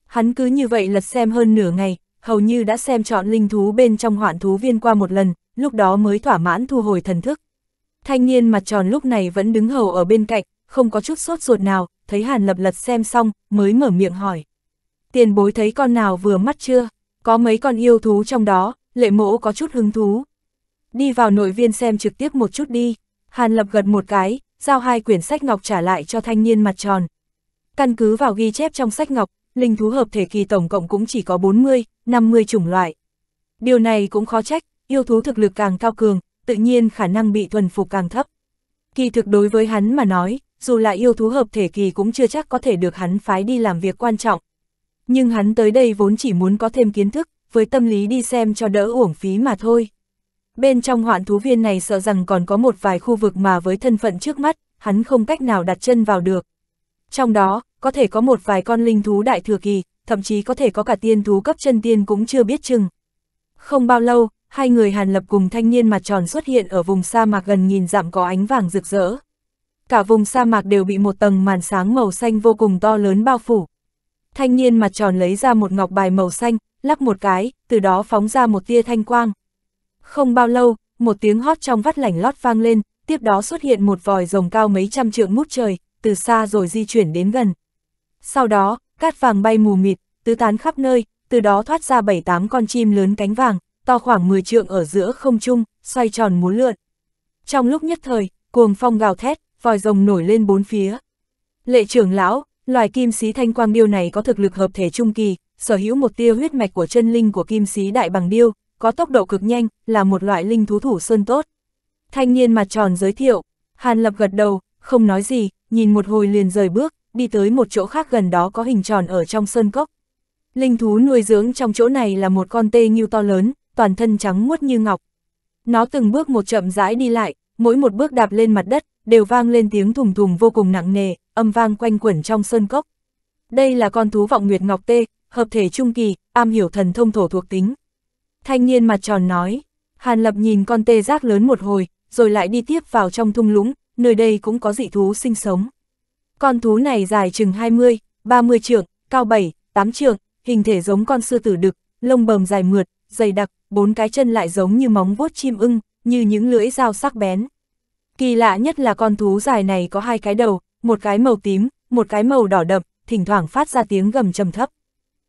Hắn cứ như vậy lật xem hơn nửa ngày, hầu như đã xem chọn linh thú bên trong hoạn thú viên qua một lần, lúc đó mới thỏa mãn thu hồi thần thức. Thanh niên mặt tròn lúc này vẫn đứng hầu ở bên cạnh, không có chút sốt ruột nào, thấy Hàn Lập Lật xem xong, mới mở miệng hỏi. Tiền bối thấy con nào vừa mắt chưa? Có mấy con yêu thú trong đó, lệ mỗ có chút hứng thú. Đi vào nội viên xem trực tiếp một chút đi. Hàn Lập gật một cái, giao hai quyển sách ngọc trả lại cho thanh niên mặt tròn. Căn cứ vào ghi chép trong sách ngọc, linh thú hợp thể kỳ tổng cộng cũng chỉ có 40, 50 chủng loại. Điều này cũng khó trách, yêu thú thực lực càng cao cường, tự nhiên khả năng bị thuần phục càng thấp. Kỳ thực đối với hắn mà nói, dù là yêu thú hợp thể kỳ cũng chưa chắc có thể được hắn phái đi làm việc quan trọng. Nhưng hắn tới đây vốn chỉ muốn có thêm kiến thức, với tâm lý đi xem cho đỡ uổng phí mà thôi. Bên trong hoạn thú viên này sợ rằng còn có một vài khu vực mà với thân phận trước mắt, hắn không cách nào đặt chân vào được. Trong đó, có thể có một vài con linh thú đại thừa kỳ, thậm chí có thể có cả tiên thú cấp chân tiên cũng chưa biết chừng. Không bao lâu, hai người Hàn Lập cùng thanh niên mặt tròn xuất hiện ở vùng sa mạc gần nhìn dặm có ánh vàng rực rỡ. Cả vùng sa mạc đều bị một tầng màn sáng màu xanh vô cùng to lớn bao phủ. Thanh niên mặt tròn lấy ra một ngọc bài màu xanh, lắc một cái, từ đó phóng ra một tia thanh quang. Không bao lâu, một tiếng hót trong vắt lảnh lót vang lên, tiếp đó xuất hiện một vòi rồng cao mấy trăm trượng mút trời, từ xa rồi di chuyển đến gần. Sau đó, cát vàng bay mù mịt, tứ tán khắp nơi, từ đó thoát ra bảy tám con chim lớn cánh vàng, to khoảng 10 trượng ở giữa không trung, xoay tròn muốn lượn. Trong lúc nhất thời, cuồng phong gào thét, vòi rồng nổi lên bốn phía. Lệ trưởng lão, loài kim sĩ thanh quang điêu này có thực lực hợp thể trung kỳ, sở hữu một tia huyết mạch của chân linh của kim sĩ đại bằng điêu, có tốc độ cực nhanh, là một loại linh thú thủ sơn tốt. Thanh niên mặt tròn giới thiệu, Hàn Lập gật đầu, không nói gì, nhìn một hồi liền rời bước, đi tới một chỗ khác gần đó có hình tròn ở trong sơn cốc. Linh thú nuôi dưỡng trong chỗ này là một con tê nghiêu to lớn, toàn thân trắng muốt như ngọc. Nó từng bước một chậm rãi đi lại, mỗi một bước đạp lên mặt đất, đều vang lên tiếng thùng thùng vô cùng nặng nề, âm vang quanh quẩn trong sơn cốc. Đây là con thú vọng nguyệt ngọc tê, hợp thể trung kỳ, am hiểu thần thông thổ thuộc tính. Thanh niên mặt tròn nói, Hàn Lập nhìn con tê giác lớn một hồi, rồi lại đi tiếp vào trong thung lũng, nơi đây cũng có dị thú sinh sống. Con thú này dài chừng 20, 30 trượng, cao 7, 8 trượng, hình thể giống con sư tử đực, lông bờm dài mượt, dày đặc, bốn cái chân lại giống như móng vuốt chim ưng, như những lưỡi dao sắc bén. Kỳ lạ nhất là con thú dài này có hai cái đầu, một cái màu tím, một cái màu đỏ đậm, thỉnh thoảng phát ra tiếng gầm trầm thấp.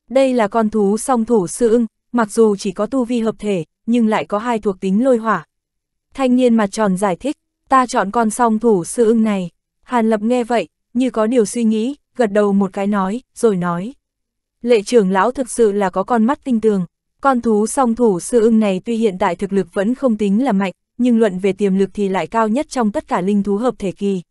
Đây là con thú song thủ sư ưng, mặc dù chỉ có tu vi hợp thể, nhưng lại có hai thuộc tính lôi hỏa. Thanh niên mặt tròn giải thích, ta chọn con song thủ sư ưng này. Hàn Lập nghe vậy, như có điều suy nghĩ, gật đầu một cái nói, rồi nói. Lệ trưởng lão thực sự là có con mắt tinh tường, con thú song thủ sư ưng này tuy hiện tại thực lực vẫn không tính là mạnh, nhưng luận về tiềm lực thì lại cao nhất trong tất cả linh thú hợp thể kỳ.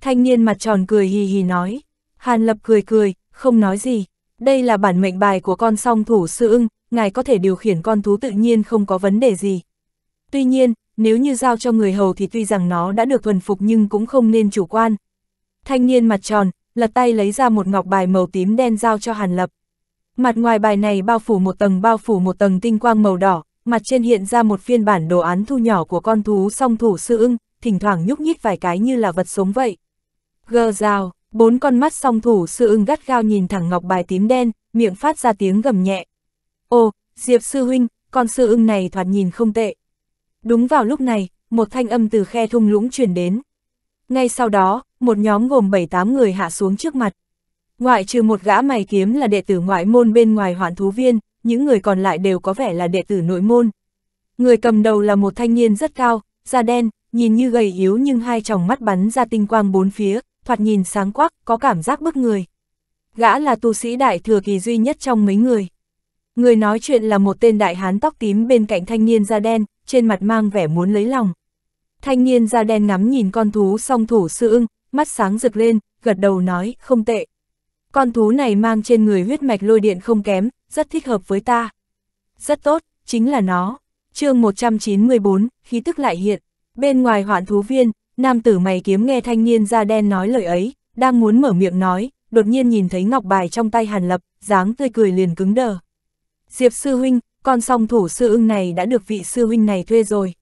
Thanh niên mặt tròn cười hì hì nói. Hàn Lập cười cười, không nói gì. Đây là bản mệnh bài của con song thủ sư ưng, ngài có thể điều khiển con thú tự nhiên không có vấn đề gì. Tuy nhiên, nếu như giao cho người hầu thì tuy rằng nó đã được thuần phục nhưng cũng không nên chủ quan. Thanh niên mặt tròn, lật tay lấy ra một ngọc bài màu tím đen giao cho Hàn Lập. Mặt ngoài bài này bao phủ một tầng bao phủ một tầng tinh quang màu đỏ, mặt trên hiện ra một phiên bản đồ án thu nhỏ của con thú song thủ sư ưng, thỉnh thoảng nhúc nhích vài cái như là vật sống vậy. Gờ rào, bốn con mắt song thủ sư ưng gắt gao nhìn thẳng ngọc bài tím đen, miệng phát ra tiếng gầm nhẹ. Ô, Diệp sư huynh, con sư ưng này thoạt nhìn không tệ. Đúng vào lúc này, một thanh âm từ khe thung lũng truyền đến. Ngay sau đó, một nhóm gồm 7-8 người hạ xuống trước mặt, Ngoại trừ một gã mày kiếm là đệ tử ngoại môn bên ngoài hoạn thú viên, những người còn lại đều có vẻ là đệ tử nội môn. Người cầm đầu là một thanh niên rất cao, da đen, nhìn như gầy yếu nhưng hai tròng mắt bắn ra tinh quang bốn phía, thoạt nhìn sáng quắc, có cảm giác bức người. Gã là tu sĩ đại thừa kỳ duy nhất trong mấy người. Người nói chuyện là một tên đại hán tóc tím bên cạnh thanh niên da đen, trên mặt mang vẻ muốn lấy lòng. Thanh niên da đen ngắm nhìn con thú song thủ sư ưng, mắt sáng rực lên, gật đầu nói, không tệ, con thú này mang trên người huyết mạch lôi điện không kém, rất thích hợp với ta. Rất tốt, chính là nó. chương 194, khí tức lại hiện. Bên ngoài hoạn thú viên, nam tử mày kiếm nghe thanh niên da đen nói lời ấy, đang muốn mở miệng nói, đột nhiên nhìn thấy ngọc bài trong tay hàn lập, dáng tươi cười liền cứng đờ. Diệp sư huynh, con song thủ sư ưng này đã được vị sư huynh này thuê rồi.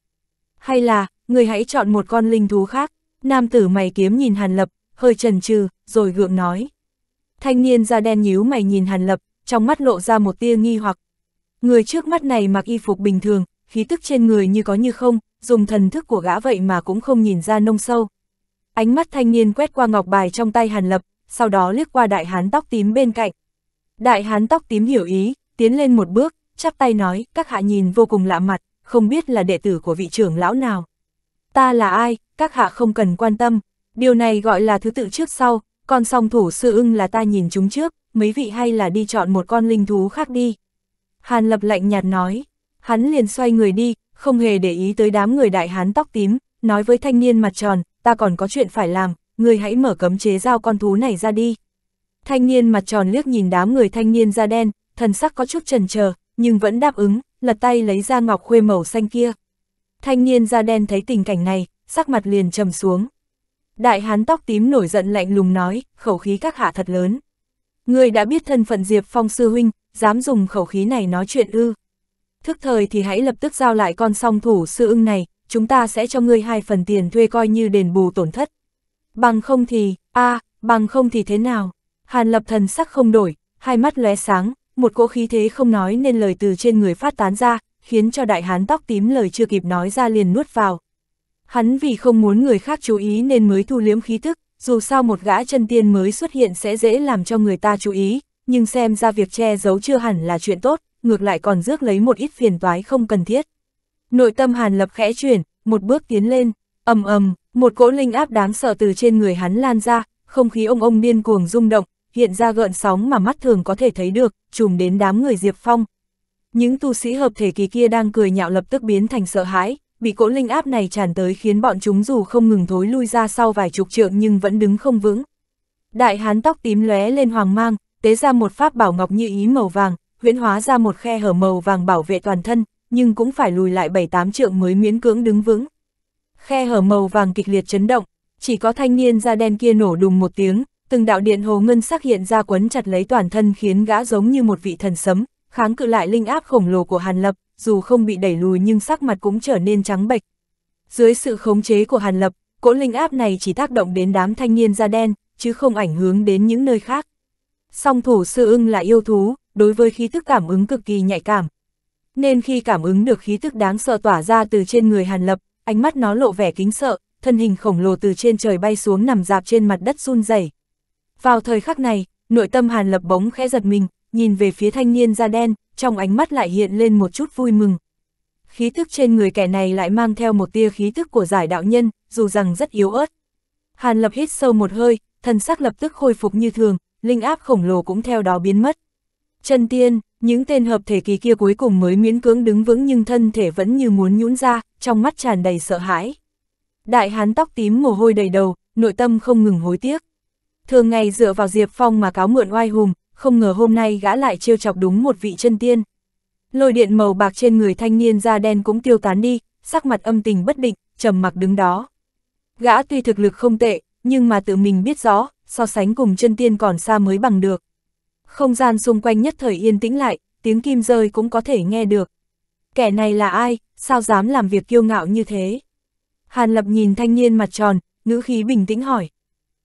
Hay là, người hãy chọn một con linh thú khác, nam tử mày kiếm nhìn hàn lập, hơi chần chừ rồi gượng nói. Thanh niên da đen nhíu mày nhìn Hàn Lập, trong mắt lộ ra một tia nghi hoặc. Người trước mắt này mặc y phục bình thường, khí tức trên người như có như không, dùng thần thức của gã vậy mà cũng không nhìn ra nông sâu. Ánh mắt thanh niên quét qua ngọc bài trong tay Hàn Lập, sau đó liếc qua đại hán tóc tím bên cạnh. Đại hán tóc tím hiểu ý, tiến lên một bước, chắp tay nói, các hạ nhìn vô cùng lạ mặt, không biết là đệ tử của vị trưởng lão nào. Ta là ai, các hạ không cần quan tâm, điều này gọi là thứ tự trước sau, con song thủ sư ưng là ta nhìn chúng trước, mấy vị hay là đi chọn một con linh thú khác đi. Hàn lập lạnh nhạt nói, hắn liền xoay người đi, không hề để ý tới đám người đại hán tóc tím, nói với thanh niên mặt tròn, ta còn có chuyện phải làm, người hãy mở cấm chế giao con thú này ra đi. Thanh niên mặt tròn liếc nhìn đám người thanh niên da đen, thần sắc có chút trần chờ nhưng vẫn đáp ứng, lật tay lấy ra ngọc khuê màu xanh kia. Thanh niên da đen thấy tình cảnh này, sắc mặt liền trầm xuống. Đại hán tóc tím nổi giận lạnh lùng nói, khẩu khí các hạ thật lớn. Người đã biết thân phận Diệp Phong sư huynh, dám dùng khẩu khí này nói chuyện ư. Thức thời thì hãy lập tức giao lại con song thủ sư ưng này, chúng ta sẽ cho ngươi hai phần tiền thuê coi như đền bù tổn thất. Bằng không thì, a à, bằng không thì thế nào? Hàn lập thần sắc không đổi, hai mắt lóe sáng, một cỗ khí thế không nói nên lời từ trên người phát tán ra, khiến cho đại hán tóc tím lời chưa kịp nói ra liền nuốt vào, Hắn vì không muốn người khác chú ý nên mới thu liếm khí thức, dù sao một gã chân tiên mới xuất hiện sẽ dễ làm cho người ta chú ý, nhưng xem ra việc che giấu chưa hẳn là chuyện tốt, ngược lại còn rước lấy một ít phiền toái không cần thiết. Nội tâm Hàn Lập khẽ chuyển, một bước tiến lên, ầm ầm, một cỗ linh áp đáng sợ từ trên người hắn lan ra, không khí ông ông điên cuồng rung động, hiện ra gợn sóng mà mắt thường có thể thấy được, trùm đến đám người Diệp Phong. Những tu sĩ hợp thể kỳ kia đang cười nhạo lập tức biến thành sợ hãi, bị cỗ linh áp này tràn tới khiến bọn chúng dù không ngừng thối lui ra sau vài chục trượng nhưng vẫn đứng không vững. Đại hán tóc tím lóe lên hoàng mang, tế ra một pháp bảo ngọc như ý màu vàng, huyễn hóa ra một khe hở màu vàng bảo vệ toàn thân, nhưng cũng phải lùi lại bảy tám trượng mới miễn cưỡng đứng vững. Khe hở màu vàng kịch liệt chấn động, chỉ có thanh niên da đen kia nổ đùng một tiếng, từng đạo điện hồ ngân sắc hiện ra quấn chặt lấy toàn thân khiến gã giống như một vị thần sấm, kháng cự lại linh áp khổng lồ của Hàn Lập, dù không bị đẩy lùi nhưng sắc mặt cũng trở nên trắng bệch. Dưới sự khống chế của Hàn Lập, cỗ linh áp này chỉ tác động đến đám thanh niên da đen, chứ không ảnh hưởng đến những nơi khác. Song thủ sư ưng là yêu thú, đối với khí thức cảm ứng cực kỳ nhạy cảm. Nên khi cảm ứng được khí thức đáng sợ tỏa ra từ trên người Hàn Lập, ánh mắt nó lộ vẻ kính sợ, thân hình khổng lồ từ trên trời bay xuống nằm dạp trên mặt đất run rẩy. Vào thời khắc này, nội tâm Hàn Lập bóng khẽ giật mình, nhìn về phía thanh niên da đen, trong ánh mắt lại hiện lên một chút vui mừng. Khí thức trên người kẻ này lại mang theo một tia khí thức của giải đạo nhân, dù rằng rất yếu ớt. Hàn lập hít sâu một hơi, thần sắc lập tức khôi phục như thường, linh áp khổng lồ cũng theo đó biến mất. Chân tiên, những tên hợp thể kỳ kia cuối cùng mới miễn cưỡng đứng vững nhưng thân thể vẫn như muốn nhũn ra, trong mắt tràn đầy sợ hãi. Đại hán tóc tím mồ hôi đầy đầu, nội tâm không ngừng hối tiếc. Thường ngày dựa vào Diệp Phong mà cáo mượn oai hùng, không ngờ hôm nay gã lại trêu chọc đúng một vị chân tiên. Lôi điện màu bạc trên người thanh niên da đen cũng tiêu tán đi, sắc mặt âm tình bất định, trầm mặc đứng đó. Gã tuy thực lực không tệ, nhưng mà tự mình biết rõ, so sánh cùng chân tiên còn xa mới bằng được. Không gian xung quanh nhất thời yên tĩnh lại, tiếng kim rơi cũng có thể nghe được. Kẻ này là ai, sao dám làm việc kiêu ngạo như thế? Hàn Lập nhìn thanh niên mặt tròn, ngữ khí bình tĩnh hỏi.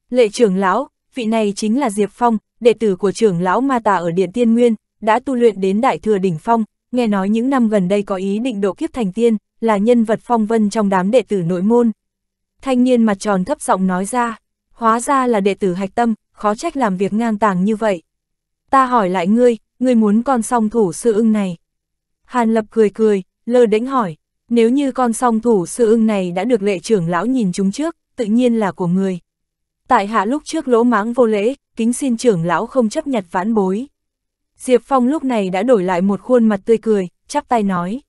Lệ trưởng lão, vị này chính là Diệp Phong, đệ tử của trưởng lão Ma Tà ở Điện Tiên Nguyên, đã tu luyện đến Đại Thừa Đỉnh Phong, nghe nói những năm gần đây có ý định độ kiếp thành tiên, là nhân vật phong vân trong đám đệ tử nội môn. Thanh niên mặt tròn thấp giọng nói ra, hóa ra là đệ tử hạch tâm, khó trách làm việc ngang tàng như vậy. Ta hỏi lại ngươi, ngươi muốn con song thủ sư ưng này. Hàn Lập cười cười, lơ đánh hỏi, nếu như con song thủ sư ưng này đã được lệ trưởng lão nhìn chúng trước, tự nhiên là của người tại hạ lúc trước lỗ máng vô lễ, kính xin trưởng lão không chấp nhặt vãn bối. Diệp Phong lúc này đã đổi lại một khuôn mặt tươi cười, chắp tay nói.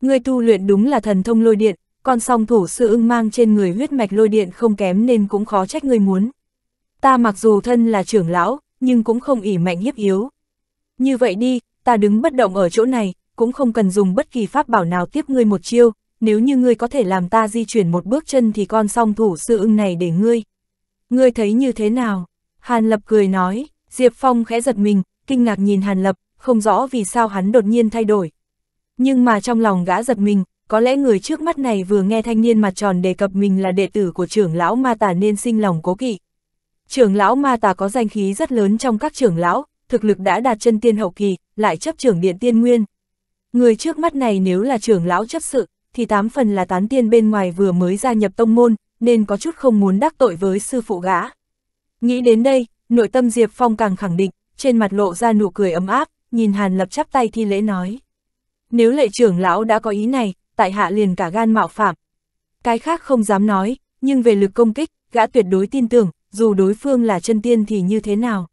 Người tu luyện đúng là thần thông lôi điện, con song thủ sư ưng mang trên người huyết mạch lôi điện không kém nên cũng khó trách người muốn. Ta mặc dù thân là trưởng lão, nhưng cũng không ỉ mạnh hiếp yếu. Như vậy đi, ta đứng bất động ở chỗ này, cũng không cần dùng bất kỳ pháp bảo nào tiếp ngươi một chiêu, nếu như ngươi có thể làm ta di chuyển một bước chân thì con song thủ sư ưng này để ngươi. Ngươi thấy như thế nào? Hàn Lập cười nói, Diệp Phong khẽ giật mình, kinh ngạc nhìn Hàn Lập, không rõ vì sao hắn đột nhiên thay đổi. Nhưng mà trong lòng gã giật mình, có lẽ người trước mắt này vừa nghe thanh niên mặt tròn đề cập mình là đệ tử của trưởng lão ma tà nên sinh lòng cố kỵ. Trưởng lão ma tà có danh khí rất lớn trong các trưởng lão, thực lực đã đạt chân tiên hậu kỳ, lại chấp trưởng điện tiên nguyên. Người trước mắt này nếu là trưởng lão chấp sự, thì tám phần là tán tiên bên ngoài vừa mới gia nhập tông môn, nên có chút không muốn đắc tội với sư phụ gã. Nghĩ đến đây, nội tâm Diệp Phong càng khẳng định, trên mặt lộ ra nụ cười ấm áp, nhìn Hàn Lập chắp tay thi lễ nói. Nếu lệ trưởng lão đã có ý này, tại hạ liền cả gan mạo phạm. Cái khác không dám nói, nhưng về lực công kích, gã tuyệt đối tin tưởng, dù đối phương là chân tiên thì như thế nào.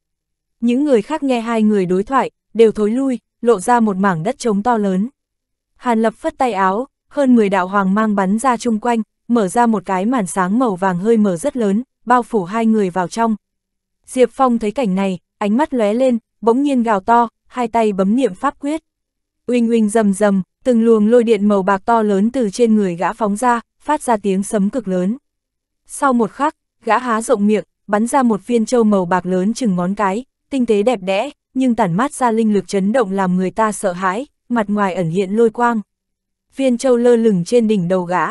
Những người khác nghe hai người đối thoại, đều thối lui, lộ ra một mảng đất trống to lớn. Hàn Lập phất tay áo, hơn 10 đạo hoàng mang bắn ra chung quanh, mở ra một cái màn sáng màu vàng hơi mở rất lớn, bao phủ hai người vào trong. Diệp Phong thấy cảnh này, ánh mắt lóe lên, bỗng nhiên gào to, hai tay bấm niệm pháp quyết. Uỳnh uỳnh rầm rầm, từng luồng lôi điện màu bạc to lớn từ trên người gã phóng ra, phát ra tiếng sấm cực lớn. Sau một khắc, gã há rộng miệng, bắn ra một viên châu màu bạc lớn chừng ngón cái, tinh tế đẹp đẽ, nhưng tản mát ra linh lực chấn động làm người ta sợ hãi, mặt ngoài ẩn hiện lôi quang. Viên châu lơ lửng trên đỉnh đầu gã,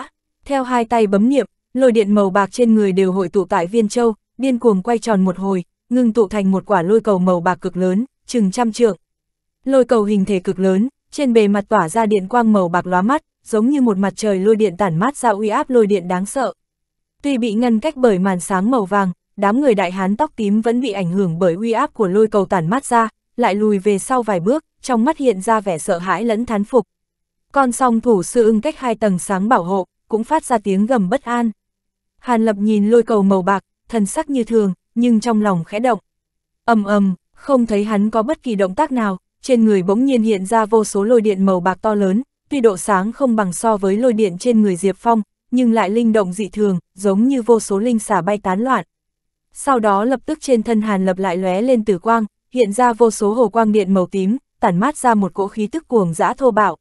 theo hai tay bấm niệm, lôi điện màu bạc trên người đều hội tụ tại viên châu, điên cuồng quay tròn một hồi, ngưng tụ thành một quả lôi cầu màu bạc cực lớn, chừng trăm trượng. Lôi cầu hình thể cực lớn, trên bề mặt tỏa ra điện quang màu bạc lóa mắt, giống như một mặt trời lôi điện tản mát ra uy áp lôi điện đáng sợ. Tuy bị ngăn cách bởi màn sáng màu vàng, đám người đại hán tóc tím vẫn bị ảnh hưởng bởi uy áp của lôi cầu tản mát ra, lại lùi về sau vài bước, trong mắt hiện ra vẻ sợ hãi lẫn thán phục. con song thủ sư ưng cách hai tầng sáng bảo hộ, cũng phát ra tiếng gầm bất an. Hàn Lập nhìn lôi cầu màu bạc, thần sắc như thường, nhưng trong lòng khẽ động. ầm ầm, không thấy hắn có bất kỳ động tác nào, trên người bỗng nhiên hiện ra vô số lôi điện màu bạc to lớn, tuy độ sáng không bằng so với lôi điện trên người Diệp Phong, nhưng lại linh động dị thường, giống như vô số linh xả bay tán loạn. Sau đó lập tức trên thân Hàn Lập lại lóe lên tử quang, hiện ra vô số hồ quang điện màu tím, tản mát ra một cỗ khí tức cuồng dã thô bạo,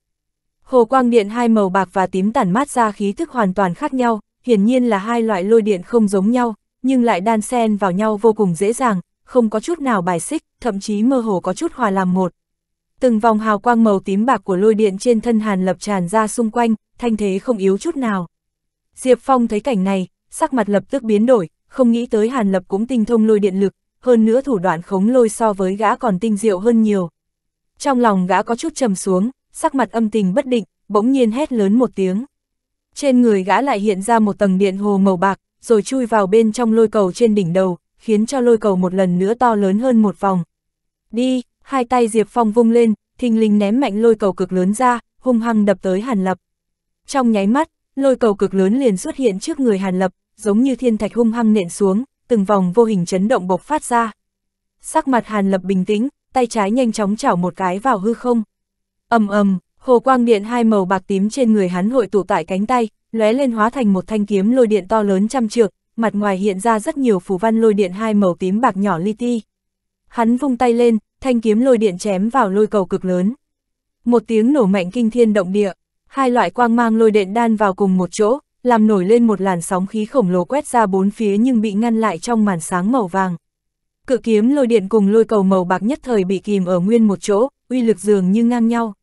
Hồ quang điện hai màu bạc và tím tản mát ra khí thức hoàn toàn khác nhau, hiển nhiên là hai loại lôi điện không giống nhau, nhưng lại đan xen vào nhau vô cùng dễ dàng, không có chút nào bài xích, thậm chí mơ hồ có chút hòa làm một. Từng vòng hào quang màu tím bạc của lôi điện trên thân Hàn Lập tràn ra xung quanh, thanh thế không yếu chút nào. Diệp Phong thấy cảnh này, sắc mặt lập tức biến đổi, không nghĩ tới Hàn Lập cũng tinh thông lôi điện lực, hơn nữa thủ đoạn khống lôi so với gã còn tinh diệu hơn nhiều. Trong lòng gã có chút trầm xuống, sắc mặt âm tình bất định, bỗng nhiên hét lớn một tiếng. Trên người gã lại hiện ra một tầng điện hồ màu bạc, rồi chui vào bên trong lôi cầu trên đỉnh đầu, khiến cho lôi cầu một lần nữa to lớn hơn một vòng. Đi, hai tay Diệp Phong vung lên, thình lình ném mạnh lôi cầu cực lớn ra, hung hăng đập tới Hàn Lập. Trong nháy mắt, lôi cầu cực lớn liền xuất hiện trước người Hàn Lập, giống như thiên thạch hung hăng nện xuống, từng vòng vô hình chấn động bộc phát ra. Sắc mặt Hàn Lập bình tĩnh, tay trái nhanh chóng chảo một cái vào hư không ầm ầm, hồ quang điện hai màu bạc tím trên người hắn hội tụ tại cánh tay, lóe lên hóa thành một thanh kiếm lôi điện to lớn trăm trượng, mặt ngoài hiện ra rất nhiều phù văn lôi điện hai màu tím bạc nhỏ li ti. Hắn vung tay lên, thanh kiếm lôi điện chém vào lôi cầu cực lớn. Một tiếng nổ mạnh kinh thiên động địa, hai loại quang mang lôi điện đan vào cùng một chỗ, làm nổi lên một làn sóng khí khổng lồ quét ra bốn phía nhưng bị ngăn lại trong màn sáng màu vàng. Cự kiếm lôi điện cùng lôi cầu màu bạc nhất thời bị kìm ở nguyên một chỗ, uy lực dường như ngang nhau.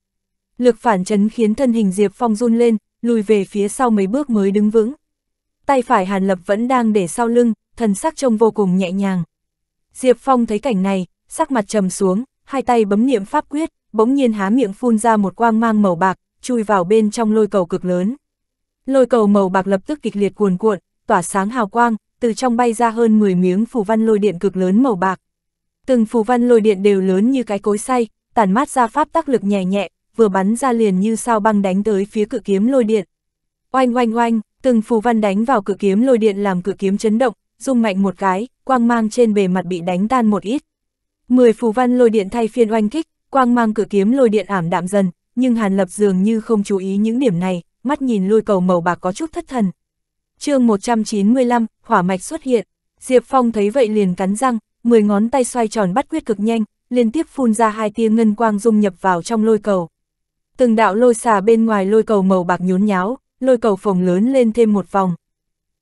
Lực phản chấn khiến thân hình Diệp Phong run lên, lùi về phía sau mấy bước mới đứng vững. Tay phải Hàn Lập vẫn đang để sau lưng, thần sắc trông vô cùng nhẹ nhàng. Diệp Phong thấy cảnh này, sắc mặt trầm xuống, hai tay bấm niệm pháp quyết, bỗng nhiên há miệng phun ra một quang mang màu bạc, chui vào bên trong lôi cầu cực lớn. Lôi cầu màu bạc lập tức kịch liệt cuồn cuộn, tỏa sáng hào quang, từ trong bay ra hơn 10 miếng phù văn lôi điện cực lớn màu bạc. Từng phù văn lôi điện đều lớn như cái cối xay, tản mát ra pháp tác lực nhẹ nhẹ, vừa bắn ra liền như sao băng đánh tới phía cự kiếm lôi điện. Oanh oanh oanh, từng phù văn đánh vào cự kiếm lôi điện làm cự kiếm chấn động, rung mạnh một cái, quang mang trên bề mặt bị đánh tan một ít. Mười phù văn lôi điện thay phiên oanh kích, quang mang cự kiếm lôi điện ảm đạm dần, nhưng Hàn Lập dường như không chú ý những điểm này, mắt nhìn lôi cầu màu bạc có chút thất thần. chương 195, hỏa mạch xuất hiện, Diệp Phong thấy vậy liền cắn răng, mười ngón tay xoay tròn bắt quyết cực nhanh, liên tiếp phun ra hai tia ngân quang dung nhập vào trong lôi cầu. Từng đạo lôi xà bên ngoài lôi cầu màu bạc nhốn nháo, lôi cầu phồng lớn lên thêm một vòng.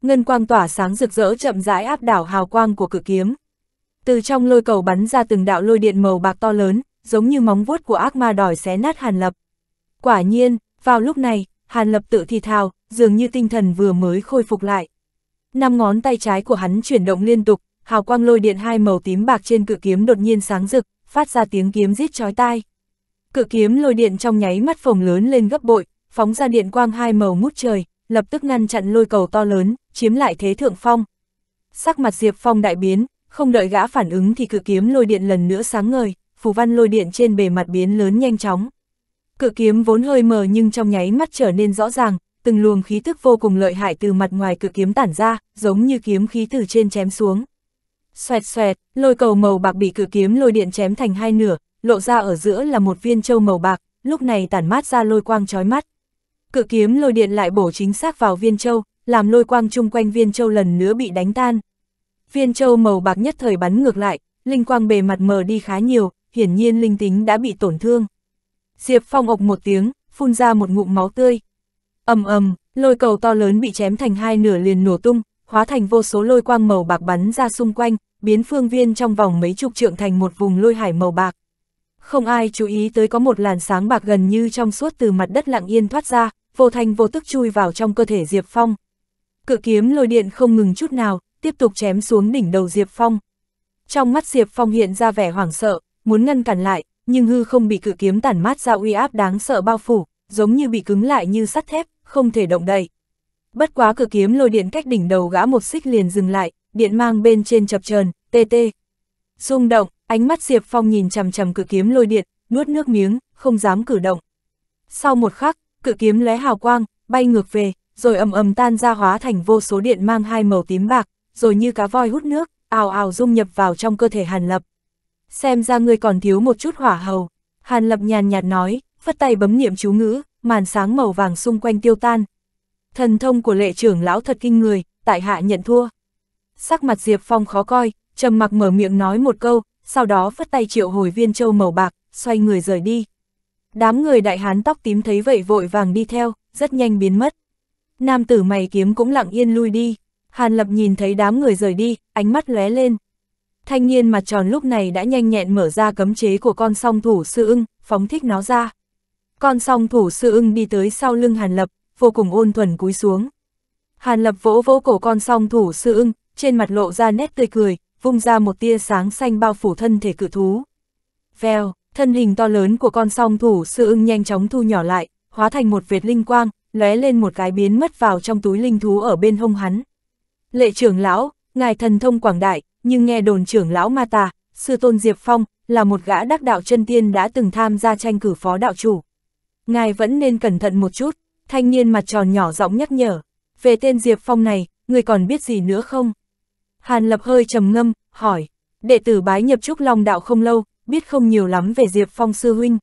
Ngân quang tỏa sáng rực rỡ chậm rãi áp đảo hào quang của cự kiếm. Từ trong lôi cầu bắn ra từng đạo lôi điện màu bạc to lớn, giống như móng vuốt của ác ma đòi xé nát Hàn Lập. Quả nhiên, vào lúc này, Hàn Lập tự thì thào, dường như tinh thần vừa mới khôi phục lại. Năm ngón tay trái của hắn chuyển động liên tục, hào quang lôi điện hai màu tím bạc trên cự kiếm đột nhiên sáng rực, phát ra tiếng kiếm rít chói tai. Cự kiếm lôi điện trong nháy mắt phồng lớn lên gấp bội, phóng ra điện quang hai màu mút trời, lập tức ngăn chặn lôi cầu to lớn, chiếm lại thế thượng phong. Sắc mặt Diệp Phong đại biến, không đợi gã phản ứng thì cự kiếm lôi điện lần nữa sáng ngời, phù văn lôi điện trên bề mặt biến lớn nhanh chóng. Cự kiếm vốn hơi mờ nhưng trong nháy mắt trở nên rõ ràng, từng luồng khí tức vô cùng lợi hại từ mặt ngoài cự kiếm tản ra, giống như kiếm khí từ trên chém xuống. Xoẹt xoẹt, lôi cầu màu bạc bị cự kiếm lôi điện chém thành hai nửa, lộ ra ở giữa là một viên châu màu bạc, lúc này tản mát ra lôi quang chói mắt. Cự kiếm lôi điện lại bổ chính xác vào viên châu, làm lôi quang chung quanh viên châu lần nữa bị đánh tan. Viên châu màu bạc nhất thời bắn ngược lại, linh quang bề mặt mờ đi khá nhiều, hiển nhiên linh tính đã bị tổn thương. Diệp Phong ộc một tiếng, phun ra một ngụm máu tươi. Ầm ầm, lôi cầu to lớn bị chém thành hai nửa liền nổ tung, hóa thành vô số lôi quang màu bạc bắn ra xung quanh, biến phương viên trong vòng mấy chục trượng thành một vùng lôi hải màu bạc không ai chú ý tới có một làn sáng bạc gần như trong suốt từ mặt đất lặng yên thoát ra, vô thanh vô tức chui vào trong cơ thể Diệp Phong. Cự kiếm lôi điện không ngừng chút nào, tiếp tục chém xuống đỉnh đầu Diệp Phong. Trong mắt Diệp Phong hiện ra vẻ hoảng sợ, muốn ngăn cản lại, nhưng hư không bị cự kiếm tản mát ra uy áp đáng sợ bao phủ, giống như bị cứng lại như sắt thép, không thể động đậy. Bất quá cự kiếm lôi điện cách đỉnh đầu gã một xích liền dừng lại, điện mang bên trên chập chờn, tê tê. Rung động, Ánh mắt Diệp Phong nhìn chằm chằm cự kiếm lôi điện, nuốt nước miếng, không dám cử động. Sau một khắc, cự kiếm lóe hào quang, bay ngược về, rồi ầm ầm tan ra hóa thành vô số điện mang hai màu tím bạc, rồi như cá voi hút nước, ào ào dung nhập vào trong cơ thể Hàn Lập. Xem ra ngươi còn thiếu một chút hỏa hầu, Hàn Lập nhàn nhạt nói, phất tay bấm niệm chú ngữ, màn sáng màu vàng xung quanh tiêu tan. Thần thông của lệ trưởng lão thật kinh người, tại hạ nhận thua. Sắc mặt Diệp Phong khó coi, trầm mặc mở miệng nói một câu, sau đó phất tay triệu hồi viên châu màu bạc, xoay người rời đi. Đám người đại hán tóc tím thấy vậy vội vàng đi theo, rất nhanh biến mất. Nam tử mày kiếm cũng lặng yên lui đi, Hàn Lập nhìn thấy đám người rời đi, ánh mắt lóe lên. Thanh niên mặt tròn lúc này đã nhanh nhẹn mở ra cấm chế của con song thủ sư ưng, phóng thích nó ra. Con song thủ sư ưng đi tới sau lưng Hàn Lập, vô cùng ôn thuần cúi xuống. Hàn Lập vỗ vỗ cổ con song thủ sư ưng, trên mặt lộ ra nét tươi cười, vung ra một tia sáng xanh bao phủ thân thể cự thú. Vèo, thân hình to lớn của con song thủ sư ưng nhanh chóng thu nhỏ lại, hóa thành một vệt linh quang, lóe lên một cái biến mất vào trong túi linh thú ở bên hông hắn. Lệ trưởng lão, ngài thần thông quảng đại, nhưng nghe đồn trưởng lão ma tà, sư tôn Diệp Phong, là một gã đắc đạo chân tiên đã từng tham gia tranh cử phó đạo chủ. Ngài vẫn nên cẩn thận một chút, thanh niên mặt tròn nhỏ giọng nhắc nhở. Về tên Diệp Phong này, người còn biết gì nữa không? Hàn Lập hơi trầm ngâm, hỏi, đệ tử bái nhập trúc long đạo không lâu, biết không nhiều lắm về Diệp Phong sư huynh.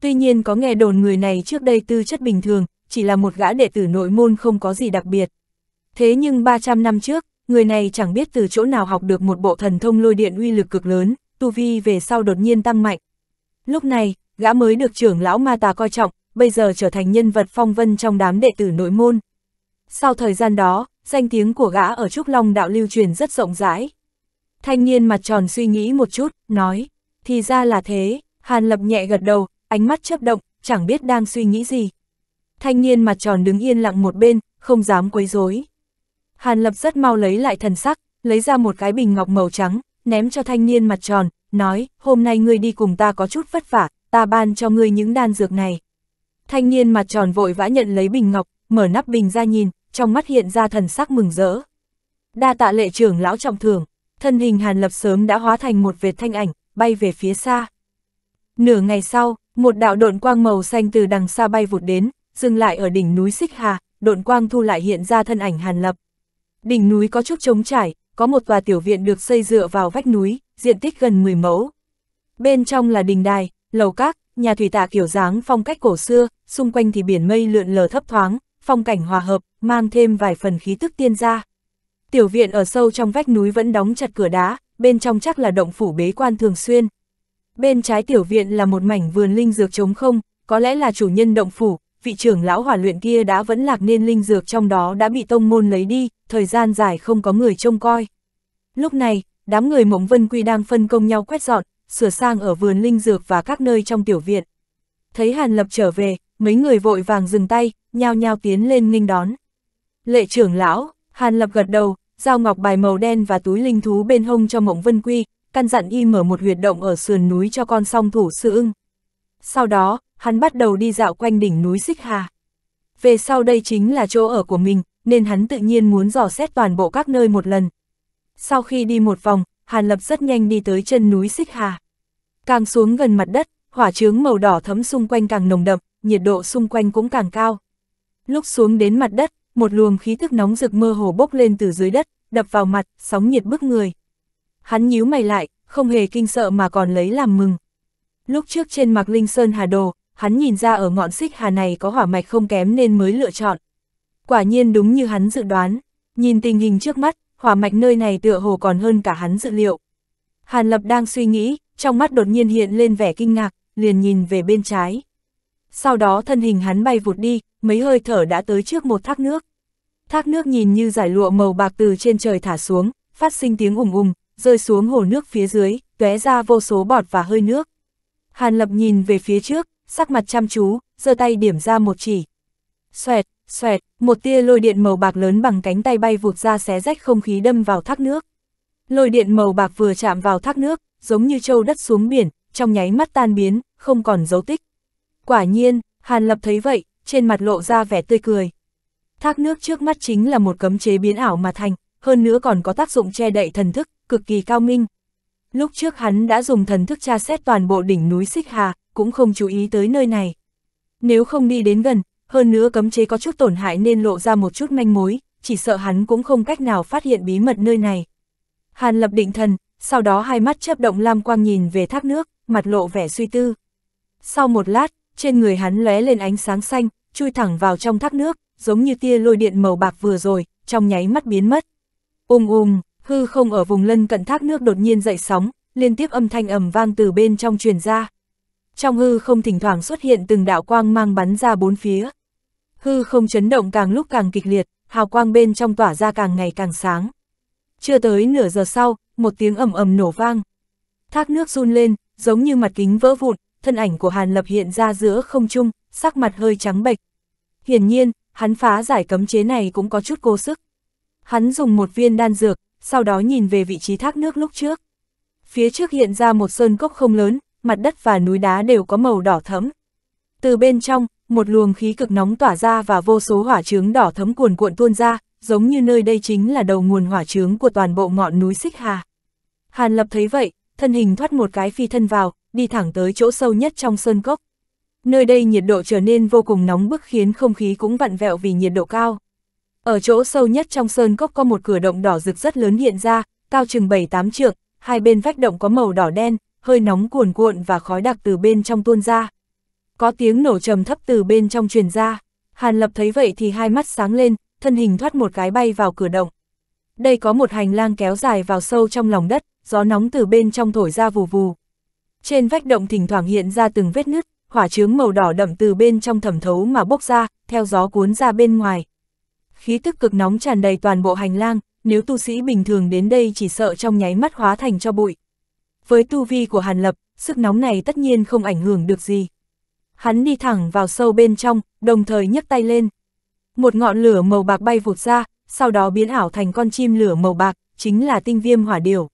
Tuy nhiên có nghe đồn người này trước đây tư chất bình thường, chỉ là một gã đệ tử nội môn không có gì đặc biệt. Thế nhưng 300 năm trước, người này chẳng biết từ chỗ nào học được một bộ thần thông lôi điện uy lực cực lớn, tu vi về sau đột nhiên tăng mạnh. Lúc này, gã mới được trưởng lão ma tà coi trọng, bây giờ trở thành nhân vật phong vân trong đám đệ tử nội môn. Sau thời gian đó, danh tiếng của gã ở Trúc Long đạo lưu truyền rất rộng rãi. Thanh niên mặt tròn suy nghĩ một chút, nói, thì ra là thế, Hàn Lập nhẹ gật đầu, ánh mắt chấp động, chẳng biết đang suy nghĩ gì. Thanh niên mặt tròn đứng yên lặng một bên, không dám quấy rối. Hàn Lập rất mau lấy lại thần sắc, lấy ra một cái bình ngọc màu trắng, ném cho thanh niên mặt tròn, nói, hôm nay ngươi đi cùng ta có chút vất vả, ta ban cho ngươi những đan dược này. Thanh niên mặt tròn vội vã nhận lấy bình ngọc, mở nắp bình ra nhìn, trong mắt hiện ra thần sắc mừng rỡ. Đa tạ lệ trưởng lão trọng thường, thân hình Hàn Lập sớm đã hóa thành một vệt thanh ảnh, bay về phía xa. Nửa ngày sau, một đạo độn quang màu xanh từ đằng xa bay vụt đến, dừng lại ở đỉnh núi Xích Hà, độn quang thu lại hiện ra thân ảnh Hàn Lập. Đỉnh núi có chút trống trải, có một tòa tiểu viện được xây dựa vào vách núi, diện tích gần 10 mẫu. Bên trong là đình đài, lầu các, nhà thủy tạ kiểu dáng phong cách cổ xưa, xung quanh thì biển mây lượn lờ thấp thoáng, phong cảnh hòa hợp, mang thêm vài phần khí tức tiên gia. Tiểu viện ở sâu trong vách núi vẫn đóng chặt cửa đá, bên trong chắc là động phủ bế quan thường xuyên. Bên trái tiểu viện là một mảnh vườn linh dược trống không, có lẽ là chủ nhân động phủ, vị trưởng lão hỏa luyện kia đã vẫn lạc nên linh dược trong đó đã bị tông môn lấy đi, thời gian dài không có người trông coi. Lúc này, đám người Mộng Vân Quy đang phân công nhau quét dọn, sửa sang ở vườn linh dược và các nơi trong tiểu viện. Thấy Hàn Lập trở về, mấy người vội vàng dừng tay, nhao nhao tiến lên nghênh đón. Lệ trưởng lão, Hàn Lập gật đầu, giao ngọc bài màu đen và túi linh thú bên hông cho Mộng Vân Quy, căn dặn y mở một huyệt động ở sườn núi cho con song thủ sư ưng. Sau đó, hắn bắt đầu đi dạo quanh đỉnh núi Xích Hà. Về sau đây chính là chỗ ở của mình, nên hắn tự nhiên muốn dò xét toàn bộ các nơi một lần. Sau khi đi một vòng, Hàn Lập rất nhanh đi tới chân núi Xích Hà. Càng xuống gần mặt đất, hỏa trướng màu đỏ thấm xung quanh càng nồng đậm, nhiệt độ xung quanh cũng càng cao. Lúc xuống đến mặt đất, một luồng khí thức nóng rực mơ hồ bốc lên từ dưới đất, đập vào mặt, sóng nhiệt bức người. Hắn nhíu mày lại, không hề kinh sợ mà còn lấy làm mừng. Lúc trước trên mặc Linh Sơn Hà Đồ, hắn nhìn ra ở ngọn xích hà này có hỏa mạch không kém nên mới lựa chọn. Quả nhiên đúng như hắn dự đoán, nhìn tình hình trước mắt, hỏa mạch nơi này tựa hồ còn hơn cả hắn dự liệu. Hàn Lập đang suy nghĩ, trong mắt đột nhiên hiện lên vẻ kinh ngạc, liền nhìn về bên trái sau đó thân hình hắn bay vụt đi, mấy hơi thở đã tới trước một thác nước. Thác nước nhìn như giải lụa màu bạc từ trên trời thả xuống, phát sinh tiếng ùng ùng, rơi xuống hồ nước phía dưới, tóe ra vô số bọt và hơi nước. Hàn Lập nhìn về phía trước, sắc mặt chăm chú, giơ tay điểm ra một chỉ. Xoẹt, xoẹt, một tia lôi điện màu bạc lớn bằng cánh tay bay vụt ra xé rách không khí đâm vào thác nước. Lôi điện màu bạc vừa chạm vào thác nước, giống như châu đất xuống biển, trong nháy mắt tan biến, không còn dấu tích. Quả nhiên, Hàn Lập thấy vậy, trên mặt lộ ra vẻ tươi cười. Thác nước trước mắt chính là một cấm chế biến ảo mà thành, hơn nữa còn có tác dụng che đậy thần thức, cực kỳ cao minh. Lúc trước hắn đã dùng thần thức tra xét toàn bộ đỉnh núi Xích Hà, cũng không chú ý tới nơi này. Nếu không đi đến gần, hơn nữa cấm chế có chút tổn hại nên lộ ra một chút manh mối, chỉ sợ hắn cũng không cách nào phát hiện bí mật nơi này. Hàn lập định thần, sau đó hai mắt chớp động lam quang nhìn về thác nước, mặt lộ vẻ suy tư. Sau một lát, trên người hắn lóe lên ánh sáng xanh, chui thẳng vào trong thác nước, giống như tia lôi điện màu bạc vừa rồi, trong nháy mắt biến mất. Ung um um, hư không ở vùng lân cận thác nước đột nhiên dậy sóng, liên tiếp âm thanh ầm vang từ bên trong truyền ra. Trong hư không thỉnh thoảng xuất hiện từng đạo quang mang bắn ra bốn phía. Hư không chấn động càng lúc càng kịch liệt, hào quang bên trong tỏa ra càng ngày càng sáng. Chưa tới nửa giờ sau, một tiếng ầm ầm nổ vang. Thác nước run lên, giống như mặt kính vỡ vụn, thân ảnh của Hàn Lập hiện ra giữa không trung, sắc mặt hơi trắng bệch. Hiển nhiên, hắn phá giải cấm chế này cũng có chút cố sức. Hắn dùng một viên đan dược, sau đó nhìn về vị trí thác nước lúc trước. Phía trước hiện ra một sơn cốc không lớn, mặt đất và núi đá đều có màu đỏ thẫm. Từ bên trong, một luồng khí cực nóng tỏa ra và vô số hỏa trướng đỏ thấm cuồn cuộn tuôn ra, giống như nơi đây chính là đầu nguồn hỏa trướng của toàn bộ ngọn núi Xích Hà. Hàn Lập thấy vậy, thân hình thoát một cái phi thân vào, đi thẳng tới chỗ sâu nhất trong sơn cốc. Nơi đây nhiệt độ trở nên vô cùng nóng bức khiến không khí cũng vặn vẹo vì nhiệt độ cao. Ở chỗ sâu nhất trong sơn cốc có một cửa động đỏ rực rất lớn hiện ra, cao chừng 7-8 trượng, hai bên vách động có màu đỏ đen, hơi nóng cuồn cuộn và khói đặc từ bên trong tuôn ra. Có tiếng nổ trầm thấp từ bên trong truyền ra, Hàn Lập thấy vậy thì hai mắt sáng lên, thân hình thoát một cái bay vào cửa động. Đây có một hành lang kéo dài vào sâu trong lòng đất, gió nóng từ bên trong thổi ra vù vù, trên vách động thỉnh thoảng hiện ra từng vết nứt, hỏa chướng màu đỏ đậm từ bên trong thẩm thấu mà bốc ra, theo gió cuốn ra bên ngoài. Khí tức cực nóng tràn đầy toàn bộ hành lang, nếu tu sĩ bình thường đến đây chỉ sợ trong nháy mắt hóa thành cho bụi. Với tu vi của Hàn Lập, sức nóng này tất nhiên không ảnh hưởng được gì. Hắn đi thẳng vào sâu bên trong, đồng thời nhấc tay lên. Một ngọn lửa màu bạc bay vụt ra, sau đó biến ảo thành con chim lửa màu bạc, chính là tinh viêm hỏa điểu.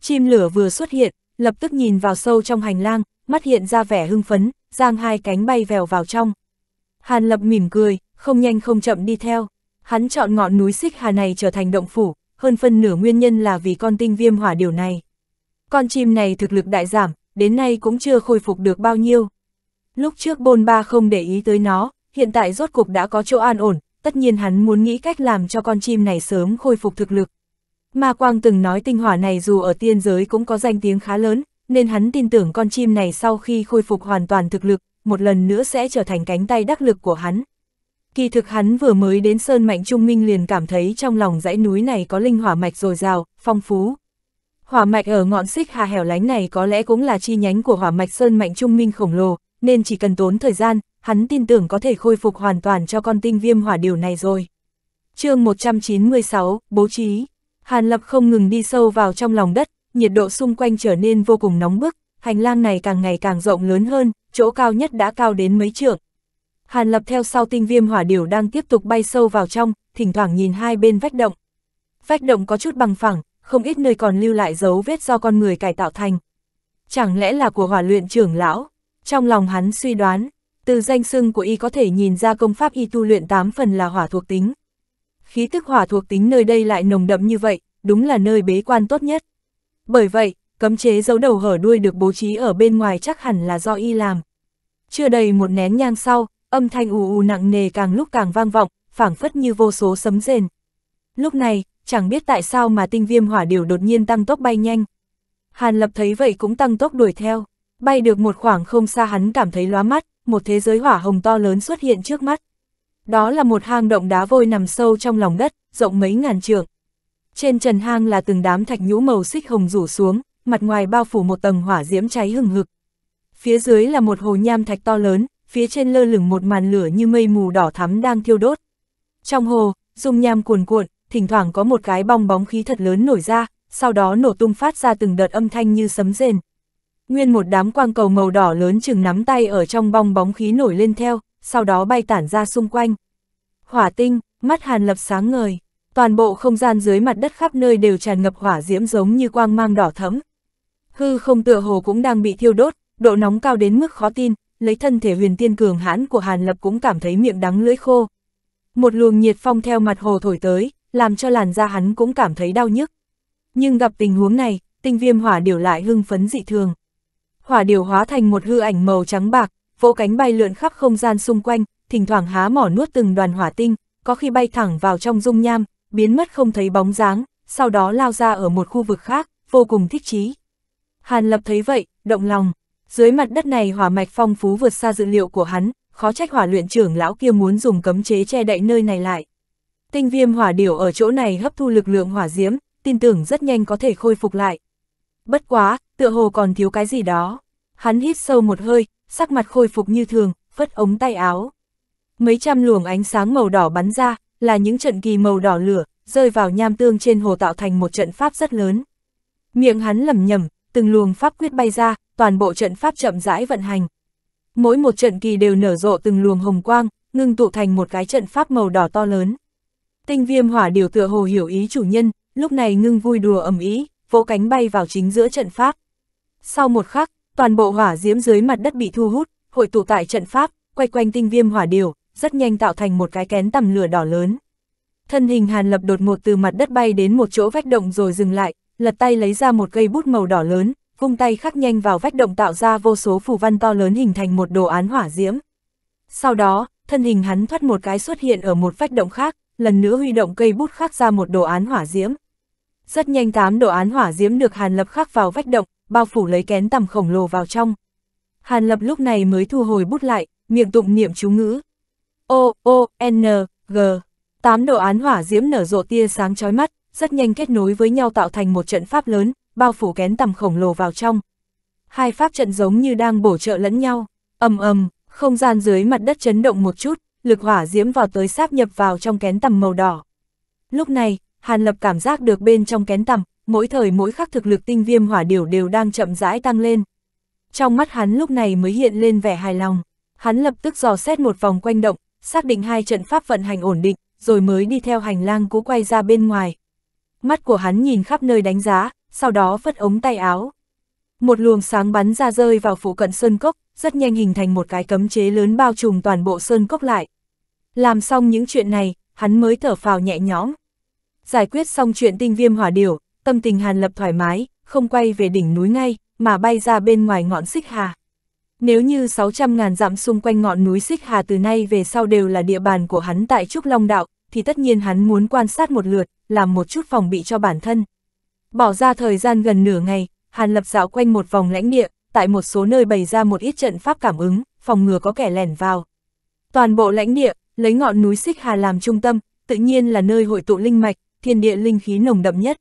Chim lửa vừa xuất hiện, lập tức nhìn vào sâu trong hành lang, mắt hiện ra vẻ hưng phấn, giang hai cánh bay vèo vào trong. Hàn Lập mỉm cười, không nhanh không chậm đi theo. Hắn chọn ngọn núi xích hà này trở thành động phủ, hơn phân nửa nguyên nhân là vì con tinh viêm hỏa điều này. Con chim này thực lực đại giảm, đến nay cũng chưa khôi phục được bao nhiêu. Lúc trước bôn ba không để ý tới nó, hiện tại rốt cục đã có chỗ an ổn, tất nhiên hắn muốn nghĩ cách làm cho con chim này sớm khôi phục thực lực. Ma Quang từng nói tinh hỏa này dù ở tiên giới cũng có danh tiếng khá lớn, nên hắn tin tưởng con chim này sau khi khôi phục hoàn toàn thực lực, một lần nữa sẽ trở thành cánh tay đắc lực của hắn. Kỳ thực hắn vừa mới đến Sơn Mạnh Trung Minh liền cảm thấy trong lòng dãy núi này có linh hỏa mạch dồi dào, phong phú. Hỏa mạch ở ngọn xích hà hẻo lánh này có lẽ cũng là chi nhánh của hỏa mạch Sơn Mạnh Trung Minh khổng lồ, nên chỉ cần tốn thời gian, hắn tin tưởng có thể khôi phục hoàn toàn cho con tinh viêm hỏa điều này rồi. chương 196, Bố trí Hàn Lập không ngừng đi sâu vào trong lòng đất, nhiệt độ xung quanh trở nên vô cùng nóng bức, hành lang này càng ngày càng rộng lớn hơn, chỗ cao nhất đã cao đến mấy trượng. Hàn Lập theo sau tinh viêm hỏa điểu đang tiếp tục bay sâu vào trong, thỉnh thoảng nhìn hai bên vách động. Vách động có chút bằng phẳng, không ít nơi còn lưu lại dấu vết do con người cải tạo thành. Chẳng lẽ là của hỏa luyện trưởng lão? Trong lòng hắn suy đoán, từ danh xưng của y có thể nhìn ra công pháp y tu luyện tám phần là hỏa thuộc tính khí tức hỏa thuộc tính nơi đây lại nồng đậm như vậy, đúng là nơi bế quan tốt nhất. Bởi vậy, cấm chế giấu đầu hở đuôi được bố trí ở bên ngoài chắc hẳn là do y làm. Chưa đầy một nén nhang sau, âm thanh ù ù nặng nề càng lúc càng vang vọng, phảng phất như vô số sấm rền. Lúc này, chẳng biết tại sao mà tinh viêm hỏa điều đột nhiên tăng tốc bay nhanh. Hàn Lập thấy vậy cũng tăng tốc đuổi theo, bay được một khoảng không xa hắn cảm thấy lóa mắt, một thế giới hỏa hồng to lớn xuất hiện trước mắt. Đó là một hang động đá vôi nằm sâu trong lòng đất, rộng mấy ngàn trượng. Trên trần hang là từng đám thạch nhũ màu xích hồng rủ xuống, mặt ngoài bao phủ một tầng hỏa diễm cháy hừng hực. Phía dưới là một hồ nham thạch to lớn, phía trên lơ lửng một màn lửa như mây mù đỏ thắm đang thiêu đốt. Trong hồ, dung nham cuồn cuộn, thỉnh thoảng có một cái bong bóng khí thật lớn nổi ra, sau đó nổ tung phát ra từng đợt âm thanh như sấm rền. Nguyên một đám quang cầu màu đỏ lớn chừng nắm tay ở trong bong bóng khí nổi lên theo, sau đó bay tản ra xung quanh. Hỏa tinh, mắt Hàn Lập sáng ngời, toàn bộ không gian dưới mặt đất khắp nơi đều tràn ngập hỏa diễm giống như quang mang đỏ thẫm. Hư không tựa hồ cũng đang bị thiêu đốt, độ nóng cao đến mức khó tin, lấy thân thể huyền tiên cường hãn của Hàn Lập cũng cảm thấy miệng đắng lưỡi khô. Một luồng nhiệt phong theo mặt hồ thổi tới, làm cho làn da hắn cũng cảm thấy đau nhức. Nhưng gặp tình huống này, tinh viêm hỏa điều lại hưng phấn dị thường. Hỏa điều hóa thành một hư ảnh màu trắng bạc, Vô cánh bay lượn khắp không gian xung quanh, thỉnh thoảng há mỏ nuốt từng đoàn hỏa tinh, có khi bay thẳng vào trong dung nham, biến mất không thấy bóng dáng, sau đó lao ra ở một khu vực khác, vô cùng thích chí. Hàn Lập thấy vậy, động lòng. Dưới mặt đất này hỏa mạch phong phú vượt xa dự liệu của hắn, khó trách hỏa luyện trưởng lão kia muốn dùng cấm chế che đậy nơi này lại. Tinh viêm hỏa điểu ở chỗ này hấp thu lực lượng hỏa diễm, tin tưởng rất nhanh có thể khôi phục lại. Bất quá, tựa hồ còn thiếu cái gì đó. Hắn hít sâu một hơi, sắc mặt khôi phục như thường, phất ống tay áo. Mấy trăm luồng ánh sáng màu đỏ bắn ra, là những trận kỳ màu đỏ lửa, rơi vào nham tương trên hồ tạo thành một trận pháp rất lớn. Miệng hắn lầm nhầm, từng luồng pháp quyết bay ra, toàn bộ trận pháp chậm rãi vận hành. Mỗi một trận kỳ đều nở rộ từng luồng hồng quang, ngưng tụ thành một cái trận pháp màu đỏ to lớn. Tinh viêm hỏa điều tựa hồ hiểu ý chủ nhân, lúc này ngưng vui đùa ầm ý, vỗ cánh bay vào chính giữa trận pháp. Sau một khắc, toàn bộ hỏa diễm dưới mặt đất bị thu hút, hội tụ tại trận pháp, quay quanh tinh viêm hỏa điều, rất nhanh tạo thành một cái kén tầm lửa đỏ lớn. Thân hình Hàn Lập đột ngột từ mặt đất bay đến một chỗ vách động rồi dừng lại, lật tay lấy ra một cây bút màu đỏ lớn, vung tay khắc nhanh vào vách động tạo ra vô số phù văn to lớn hình thành một đồ án hỏa diễm. Sau đó, thân hình hắn thoát một cái xuất hiện ở một vách động khác, lần nữa huy động cây bút khắc ra một đồ án hỏa diễm. Rất nhanh tám đồ án hỏa diễm được Hàn Lập khắc vào vách động, bao phủ lấy kén tầm khổng lồ vào trong. Hàn Lập lúc này mới thu hồi bút lại, miệng tụng niệm chú ngữ. O, O, N, G. Tám đồ án hỏa diễm nở rộ tia sáng chói mắt, rất nhanh kết nối với nhau tạo thành một trận pháp lớn, bao phủ kén tầm khổng lồ vào trong. Hai pháp trận giống như đang bổ trợ lẫn nhau, ầm ầm, không gian dưới mặt đất chấn động một chút, lực hỏa diễm vào tới sáp nhập vào trong kén tầm màu đỏ. Lúc này, Hàn Lập cảm giác được bên trong kén tầm mỗi thời mỗi khắc thực lực tinh viêm hỏa điểu đều đang chậm rãi tăng lên. Trong mắt hắn lúc này mới hiện lên vẻ hài lòng, hắn lập tức dò xét một vòng quanh động, xác định hai trận pháp vận hành ổn định, rồi mới đi theo hành lang cũ quay ra bên ngoài. Mắt của hắn nhìn khắp nơi đánh giá, sau đó phất ống tay áo. Một luồng sáng bắn ra rơi vào phủ cận sơn cốc, rất nhanh hình thành một cái cấm chế lớn bao trùm toàn bộ sơn cốc lại. Làm xong những chuyện này, hắn mới thở phào nhẹ nhõm. Giải quyết xong chuyện tinh viêm hỏa điểu, tâm tình Hàn Lập thoải mái, không quay về đỉnh núi ngay, mà bay ra bên ngoài ngọn xích hà. Nếu như 600.000 dặm xung quanh ngọn núi xích hà từ nay về sau đều là địa bàn của hắn tại Trúc Long Đạo, thì tất nhiên hắn muốn quan sát một lượt, làm một chút phòng bị cho bản thân. Bỏ ra thời gian gần nửa ngày, Hàn Lập dạo quanh một vòng lãnh địa, tại một số nơi bày ra một ít trận pháp cảm ứng, phòng ngừa có kẻ lẻn vào. Toàn bộ lãnh địa, lấy ngọn núi Xích Hà làm trung tâm, tự nhiên là nơi hội tụ linh mạch, thiên địa linh khí nồng đậm nhất.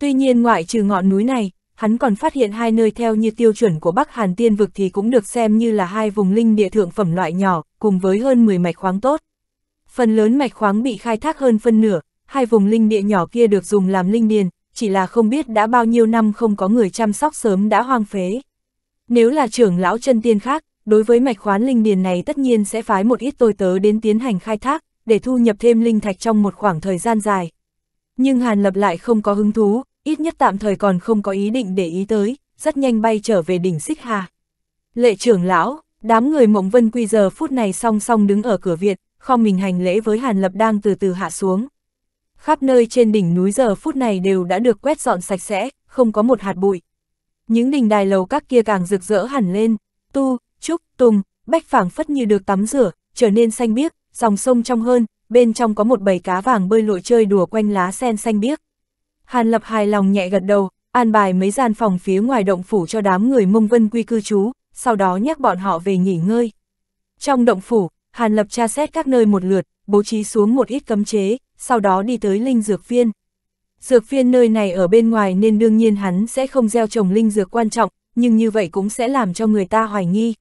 Tuy nhiên ngoại trừ ngọn núi này, hắn còn phát hiện hai nơi theo như tiêu chuẩn của Bắc Hàn Tiên Vực thì cũng được xem như là hai vùng linh địa thượng phẩm loại nhỏ, cùng với hơn 10 mạch khoáng tốt. Phần lớn mạch khoáng bị khai thác hơn phân nửa, hai vùng linh địa nhỏ kia được dùng làm linh điền, chỉ là không biết đã bao nhiêu năm không có người chăm sóc sớm đã hoang phế. Nếu là trưởng lão chân tiên khác, đối với mạch khoán linh điền này tất nhiên sẽ phái một ít tôi tớ đến tiến hành khai thác, để thu nhập thêm linh thạch trong một khoảng thời gian dài nhưng Hàn Lập lại không có hứng thú, ít nhất tạm thời còn không có ý định để ý tới, rất nhanh bay trở về đỉnh xích hà. Lệ trưởng lão, đám người mộng vân quy giờ phút này song song đứng ở cửa viện, không mình hành lễ với Hàn Lập đang từ từ hạ xuống. Khắp nơi trên đỉnh núi giờ phút này đều đã được quét dọn sạch sẽ, không có một hạt bụi. Những đỉnh đài lầu các kia càng rực rỡ hẳn lên, tu, trúc, tùng, bách phảng phất như được tắm rửa, trở nên xanh biếc, dòng sông trong hơn, bên trong có một bầy cá vàng bơi lội chơi đùa quanh lá sen xanh biếc. Hàn Lập hài lòng nhẹ gật đầu, an bài mấy gian phòng phía ngoài động phủ cho đám người mông vân quy cư trú, sau đó nhắc bọn họ về nghỉ ngơi. Trong động phủ, Hàn Lập tra xét các nơi một lượt, bố trí xuống một ít cấm chế, sau đó đi tới linh dược viên. Dược viên nơi này ở bên ngoài nên đương nhiên hắn sẽ không gieo trồng linh dược quan trọng, nhưng như vậy cũng sẽ làm cho người ta hoài nghi.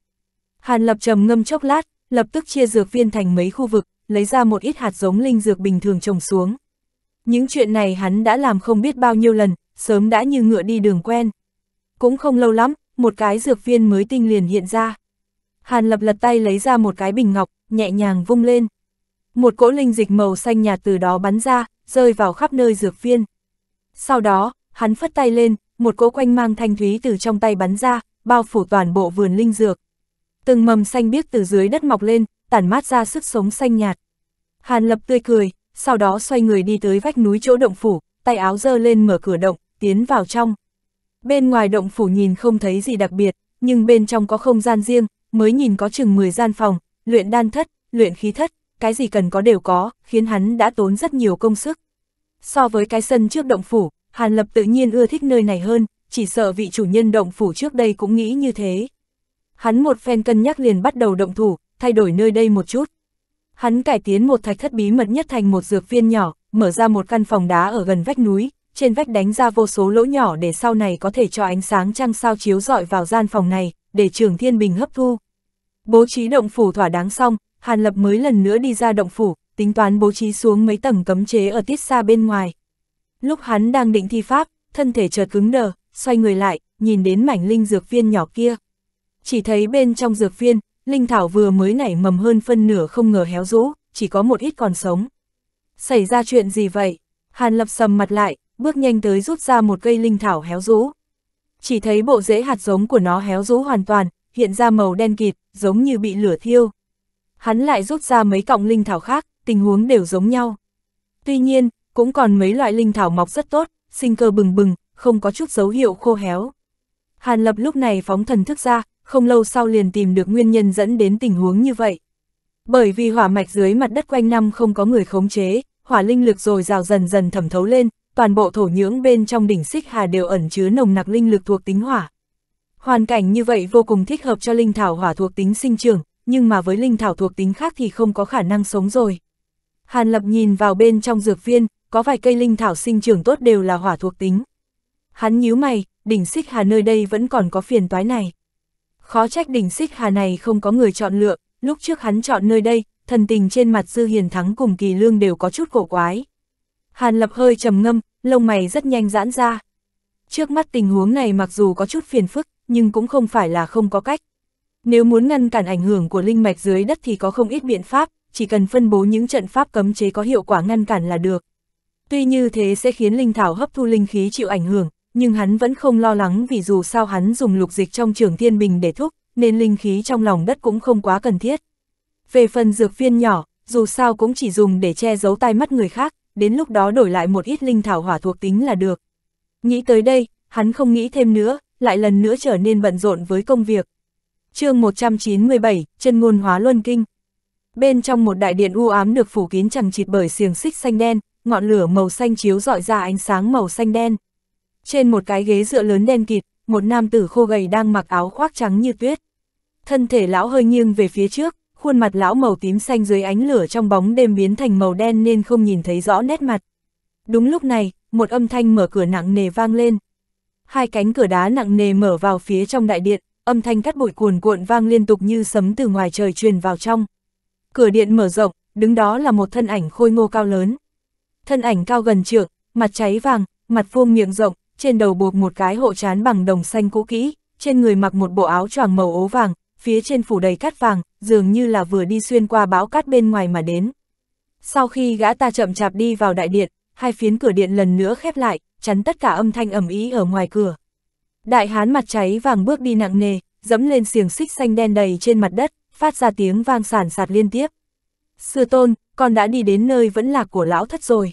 Hàn Lập trầm ngâm chốc lát, lập tức chia dược viên thành mấy khu vực, lấy ra một ít hạt giống linh dược bình thường trồng xuống. Những chuyện này hắn đã làm không biết bao nhiêu lần, sớm đã như ngựa đi đường quen. Cũng không lâu lắm, một cái dược viên mới tinh liền hiện ra. Hàn lập lật tay lấy ra một cái bình ngọc, nhẹ nhàng vung lên. Một cỗ linh dịch màu xanh nhạt từ đó bắn ra, rơi vào khắp nơi dược viên. Sau đó, hắn phất tay lên, một cỗ quanh mang thanh thúy từ trong tay bắn ra, bao phủ toàn bộ vườn linh dược. Từng mầm xanh biếc từ dưới đất mọc lên, tản mát ra sức sống xanh nhạt. Hàn Lập tươi cười, sau đó xoay người đi tới vách núi chỗ động phủ, tay áo dơ lên mở cửa động, tiến vào trong. Bên ngoài động phủ nhìn không thấy gì đặc biệt, nhưng bên trong có không gian riêng, mới nhìn có chừng 10 gian phòng, luyện đan thất, luyện khí thất, cái gì cần có đều có, khiến hắn đã tốn rất nhiều công sức. So với cái sân trước động phủ, Hàn Lập tự nhiên ưa thích nơi này hơn, chỉ sợ vị chủ nhân động phủ trước đây cũng nghĩ như thế. Hắn một phen cân nhắc liền bắt đầu động thủ, thay đổi nơi đây một chút. Hắn cải tiến một thạch thất bí mật nhất thành một dược viên nhỏ, mở ra một căn phòng đá ở gần vách núi, trên vách đánh ra vô số lỗ nhỏ để sau này có thể cho ánh sáng trăng sao chiếu rọi vào gian phòng này, để trường thiên bình hấp thu. Bố trí động phủ thỏa đáng xong, Hàn Lập mới lần nữa đi ra động phủ, tính toán bố trí xuống mấy tầng cấm chế ở tiết xa bên ngoài. Lúc hắn đang định thi pháp, thân thể chợt cứng đờ, xoay người lại, nhìn đến mảnh linh dược viên nhỏ kia. Chỉ thấy bên trong dược viên, Linh Thảo vừa mới nảy mầm hơn phân nửa không ngờ héo rũ, chỉ có một ít còn sống. Xảy ra chuyện gì vậy? Hàn Lập sầm mặt lại, bước nhanh tới rút ra một cây Linh Thảo héo rũ. Chỉ thấy bộ rễ hạt giống của nó héo rũ hoàn toàn, hiện ra màu đen kịt, giống như bị lửa thiêu. Hắn lại rút ra mấy cọng Linh Thảo khác, tình huống đều giống nhau. Tuy nhiên, cũng còn mấy loại Linh Thảo mọc rất tốt, sinh cơ bừng bừng, không có chút dấu hiệu khô héo. Hàn Lập lúc này phóng thần thức ra, không lâu sau liền tìm được nguyên nhân dẫn đến tình huống như vậy. Bởi vì hỏa mạch dưới mặt đất quanh năm không có người khống chế, hỏa linh lực rồi rào dần dần thẩm thấu lên, toàn bộ thổ nhưỡng bên trong đỉnh xích hà đều ẩn chứa nồng nặc linh lực thuộc tính hỏa. Hoàn cảnh như vậy vô cùng thích hợp cho linh thảo hỏa thuộc tính sinh trưởng, nhưng mà với linh thảo thuộc tính khác thì không có khả năng sống rồi. Hàn Lập nhìn vào bên trong dược viên, có vài cây linh thảo sinh trưởng tốt đều là hỏa thuộc tính. Hắn nhíu mày, đỉnh xích hà nơi đây vẫn còn có phiền toái này khó trách đỉnh xích hà này không có người chọn lựa, lúc trước hắn chọn nơi đây, thần tình trên mặt Dư Hiền Thắng cùng Kỳ Lương đều có chút cổ quái. Hàn Lập hơi trầm ngâm, lông mày rất nhanh giãn ra. Trước mắt tình huống này mặc dù có chút phiền phức, nhưng cũng không phải là không có cách. Nếu muốn ngăn cản ảnh hưởng của linh mạch dưới đất thì có không ít biện pháp, chỉ cần phân bố những trận pháp cấm chế có hiệu quả ngăn cản là được. Tuy như thế sẽ khiến linh thảo hấp thu linh khí chịu ảnh hưởng, nhưng hắn vẫn không lo lắng vì dù sao hắn dùng lục dịch trong trường thiên bình để thúc, nên linh khí trong lòng đất cũng không quá cần thiết. Về phần dược viên nhỏ, dù sao cũng chỉ dùng để che giấu tai mắt người khác, đến lúc đó đổi lại một ít linh thảo hỏa thuộc tính là được. Nghĩ tới đây, hắn không nghĩ thêm nữa, lại lần nữa trở nên bận rộn với công việc. chương 197, chân ngôn hóa luân kinh. Bên trong một đại điện u ám được phủ kín chẳng chịt bởi xiềng xích xanh đen, ngọn lửa màu xanh chiếu dọi ra ánh sáng màu xanh đen. Trên một cái ghế dựa lớn đen kịt, một nam tử khô gầy đang mặc áo khoác trắng như tuyết. Thân thể lão hơi nghiêng về phía trước, khuôn mặt lão màu tím xanh dưới ánh lửa trong bóng đêm biến thành màu đen nên không nhìn thấy rõ nét mặt. Đúng lúc này, một âm thanh mở cửa nặng nề vang lên. Hai cánh cửa đá nặng nề mở vào phía trong đại điện, âm thanh cắt bụi cuồn cuộn vang liên tục như sấm từ ngoài trời truyền vào trong. Cửa điện mở rộng, đứng đó là một thân ảnh khôi ngô cao lớn. Thân ảnh cao gần trượng, mặt cháy vàng, mặt vuông miệng rộng, trên đầu buộc một cái hộ chán bằng đồng xanh cũ kỹ, trên người mặc một bộ áo choàng màu ố vàng, phía trên phủ đầy cát vàng, dường như là vừa đi xuyên qua bão cát bên ngoài mà đến. Sau khi gã ta chậm chạp đi vào đại điện, hai phiến cửa điện lần nữa khép lại, chắn tất cả âm thanh ầm ý ở ngoài cửa. Đại hán mặt cháy vàng bước đi nặng nề, dẫm lên xiềng xích xanh đen đầy trên mặt đất, phát ra tiếng vang sản sạt liên tiếp. Sư tôn, con đã đi đến nơi vẫn là của lão thất rồi.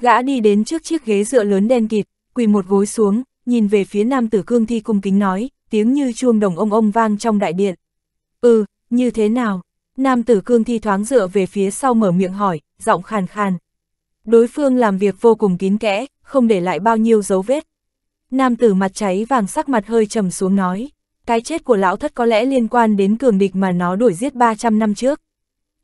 Gã đi đến trước chiếc ghế dựa lớn đen kịt, quỳ một gối xuống, nhìn về phía nam tử cương thi cung kính nói, tiếng như chuông đồng ông ông vang trong đại điện. Ừ, như thế nào? Nam tử cương thi thoáng dựa về phía sau mở miệng hỏi, giọng khàn khàn. Đối phương làm việc vô cùng kín kẽ, không để lại bao nhiêu dấu vết. Nam tử mặt cháy vàng sắc mặt hơi trầm xuống nói, cái chết của lão thất có lẽ liên quan đến cường địch mà nó đuổi giết 300 năm trước.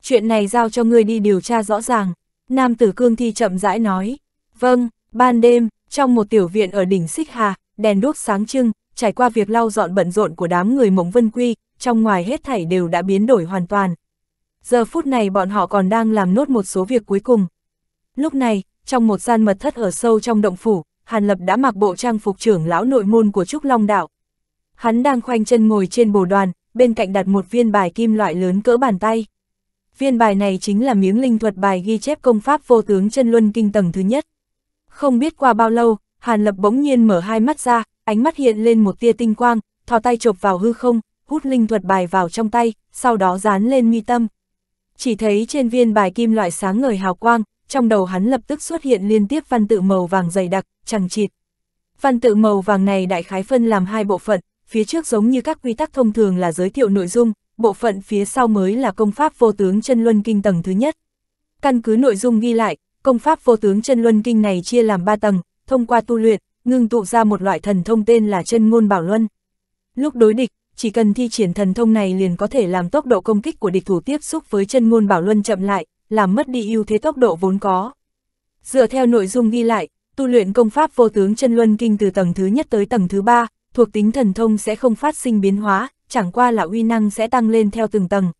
Chuyện này giao cho ngươi đi điều tra rõ ràng. Nam tử cương thi chậm rãi nói, vâng, ban đêm, trong một tiểu viện ở đỉnh Xích Hà, đèn đuốc sáng trưng, trải qua việc lau dọn bận rộn của đám người Mộng Vân Quy, trong ngoài hết thảy đều đã biến đổi hoàn toàn. Giờ phút này bọn họ còn đang làm nốt một số việc cuối cùng. Lúc này, trong một gian mật thất ở sâu trong động phủ, Hàn Lập đã mặc bộ trang phục trưởng lão nội môn của Trúc Long Đạo. Hắn đang khoanh chân ngồi trên bồ đoàn, bên cạnh đặt một viên bài kim loại lớn cỡ bàn tay. Viên bài này chính là miếng linh thuật bài ghi chép công pháp vô tướng chân luân kinh tầng thứ nhất. Không biết qua bao lâu, Hàn Lập bỗng nhiên mở hai mắt ra, ánh mắt hiện lên một tia tinh quang, thò tay chộp vào hư không, hút linh thuật bài vào trong tay, sau đó dán lên mi tâm. Chỉ thấy trên viên bài kim loại sáng ngời hào quang, trong đầu hắn lập tức xuất hiện liên tiếp văn tự màu vàng dày đặc, chẳng chịt. Văn tự màu vàng này đại khái phân làm hai bộ phận, phía trước giống như các quy tắc thông thường là giới thiệu nội dung, bộ phận phía sau mới là công pháp vô tướng chân luân kinh tầng thứ nhất. Căn cứ nội dung ghi lại, Công pháp vô tướng chân luân kinh này chia làm ba tầng, thông qua tu luyện, ngưng tụ ra một loại thần thông tên là chân ngôn bảo luân. Lúc đối địch, chỉ cần thi triển thần thông này liền có thể làm tốc độ công kích của địch thủ tiếp xúc với chân ngôn bảo luân chậm lại, làm mất đi ưu thế tốc độ vốn có. Dựa theo nội dung ghi lại, tu luyện công pháp vô tướng chân luân kinh từ tầng thứ nhất tới tầng thứ ba, thuộc tính thần thông sẽ không phát sinh biến hóa, chẳng qua là uy năng sẽ tăng lên theo từng tầng.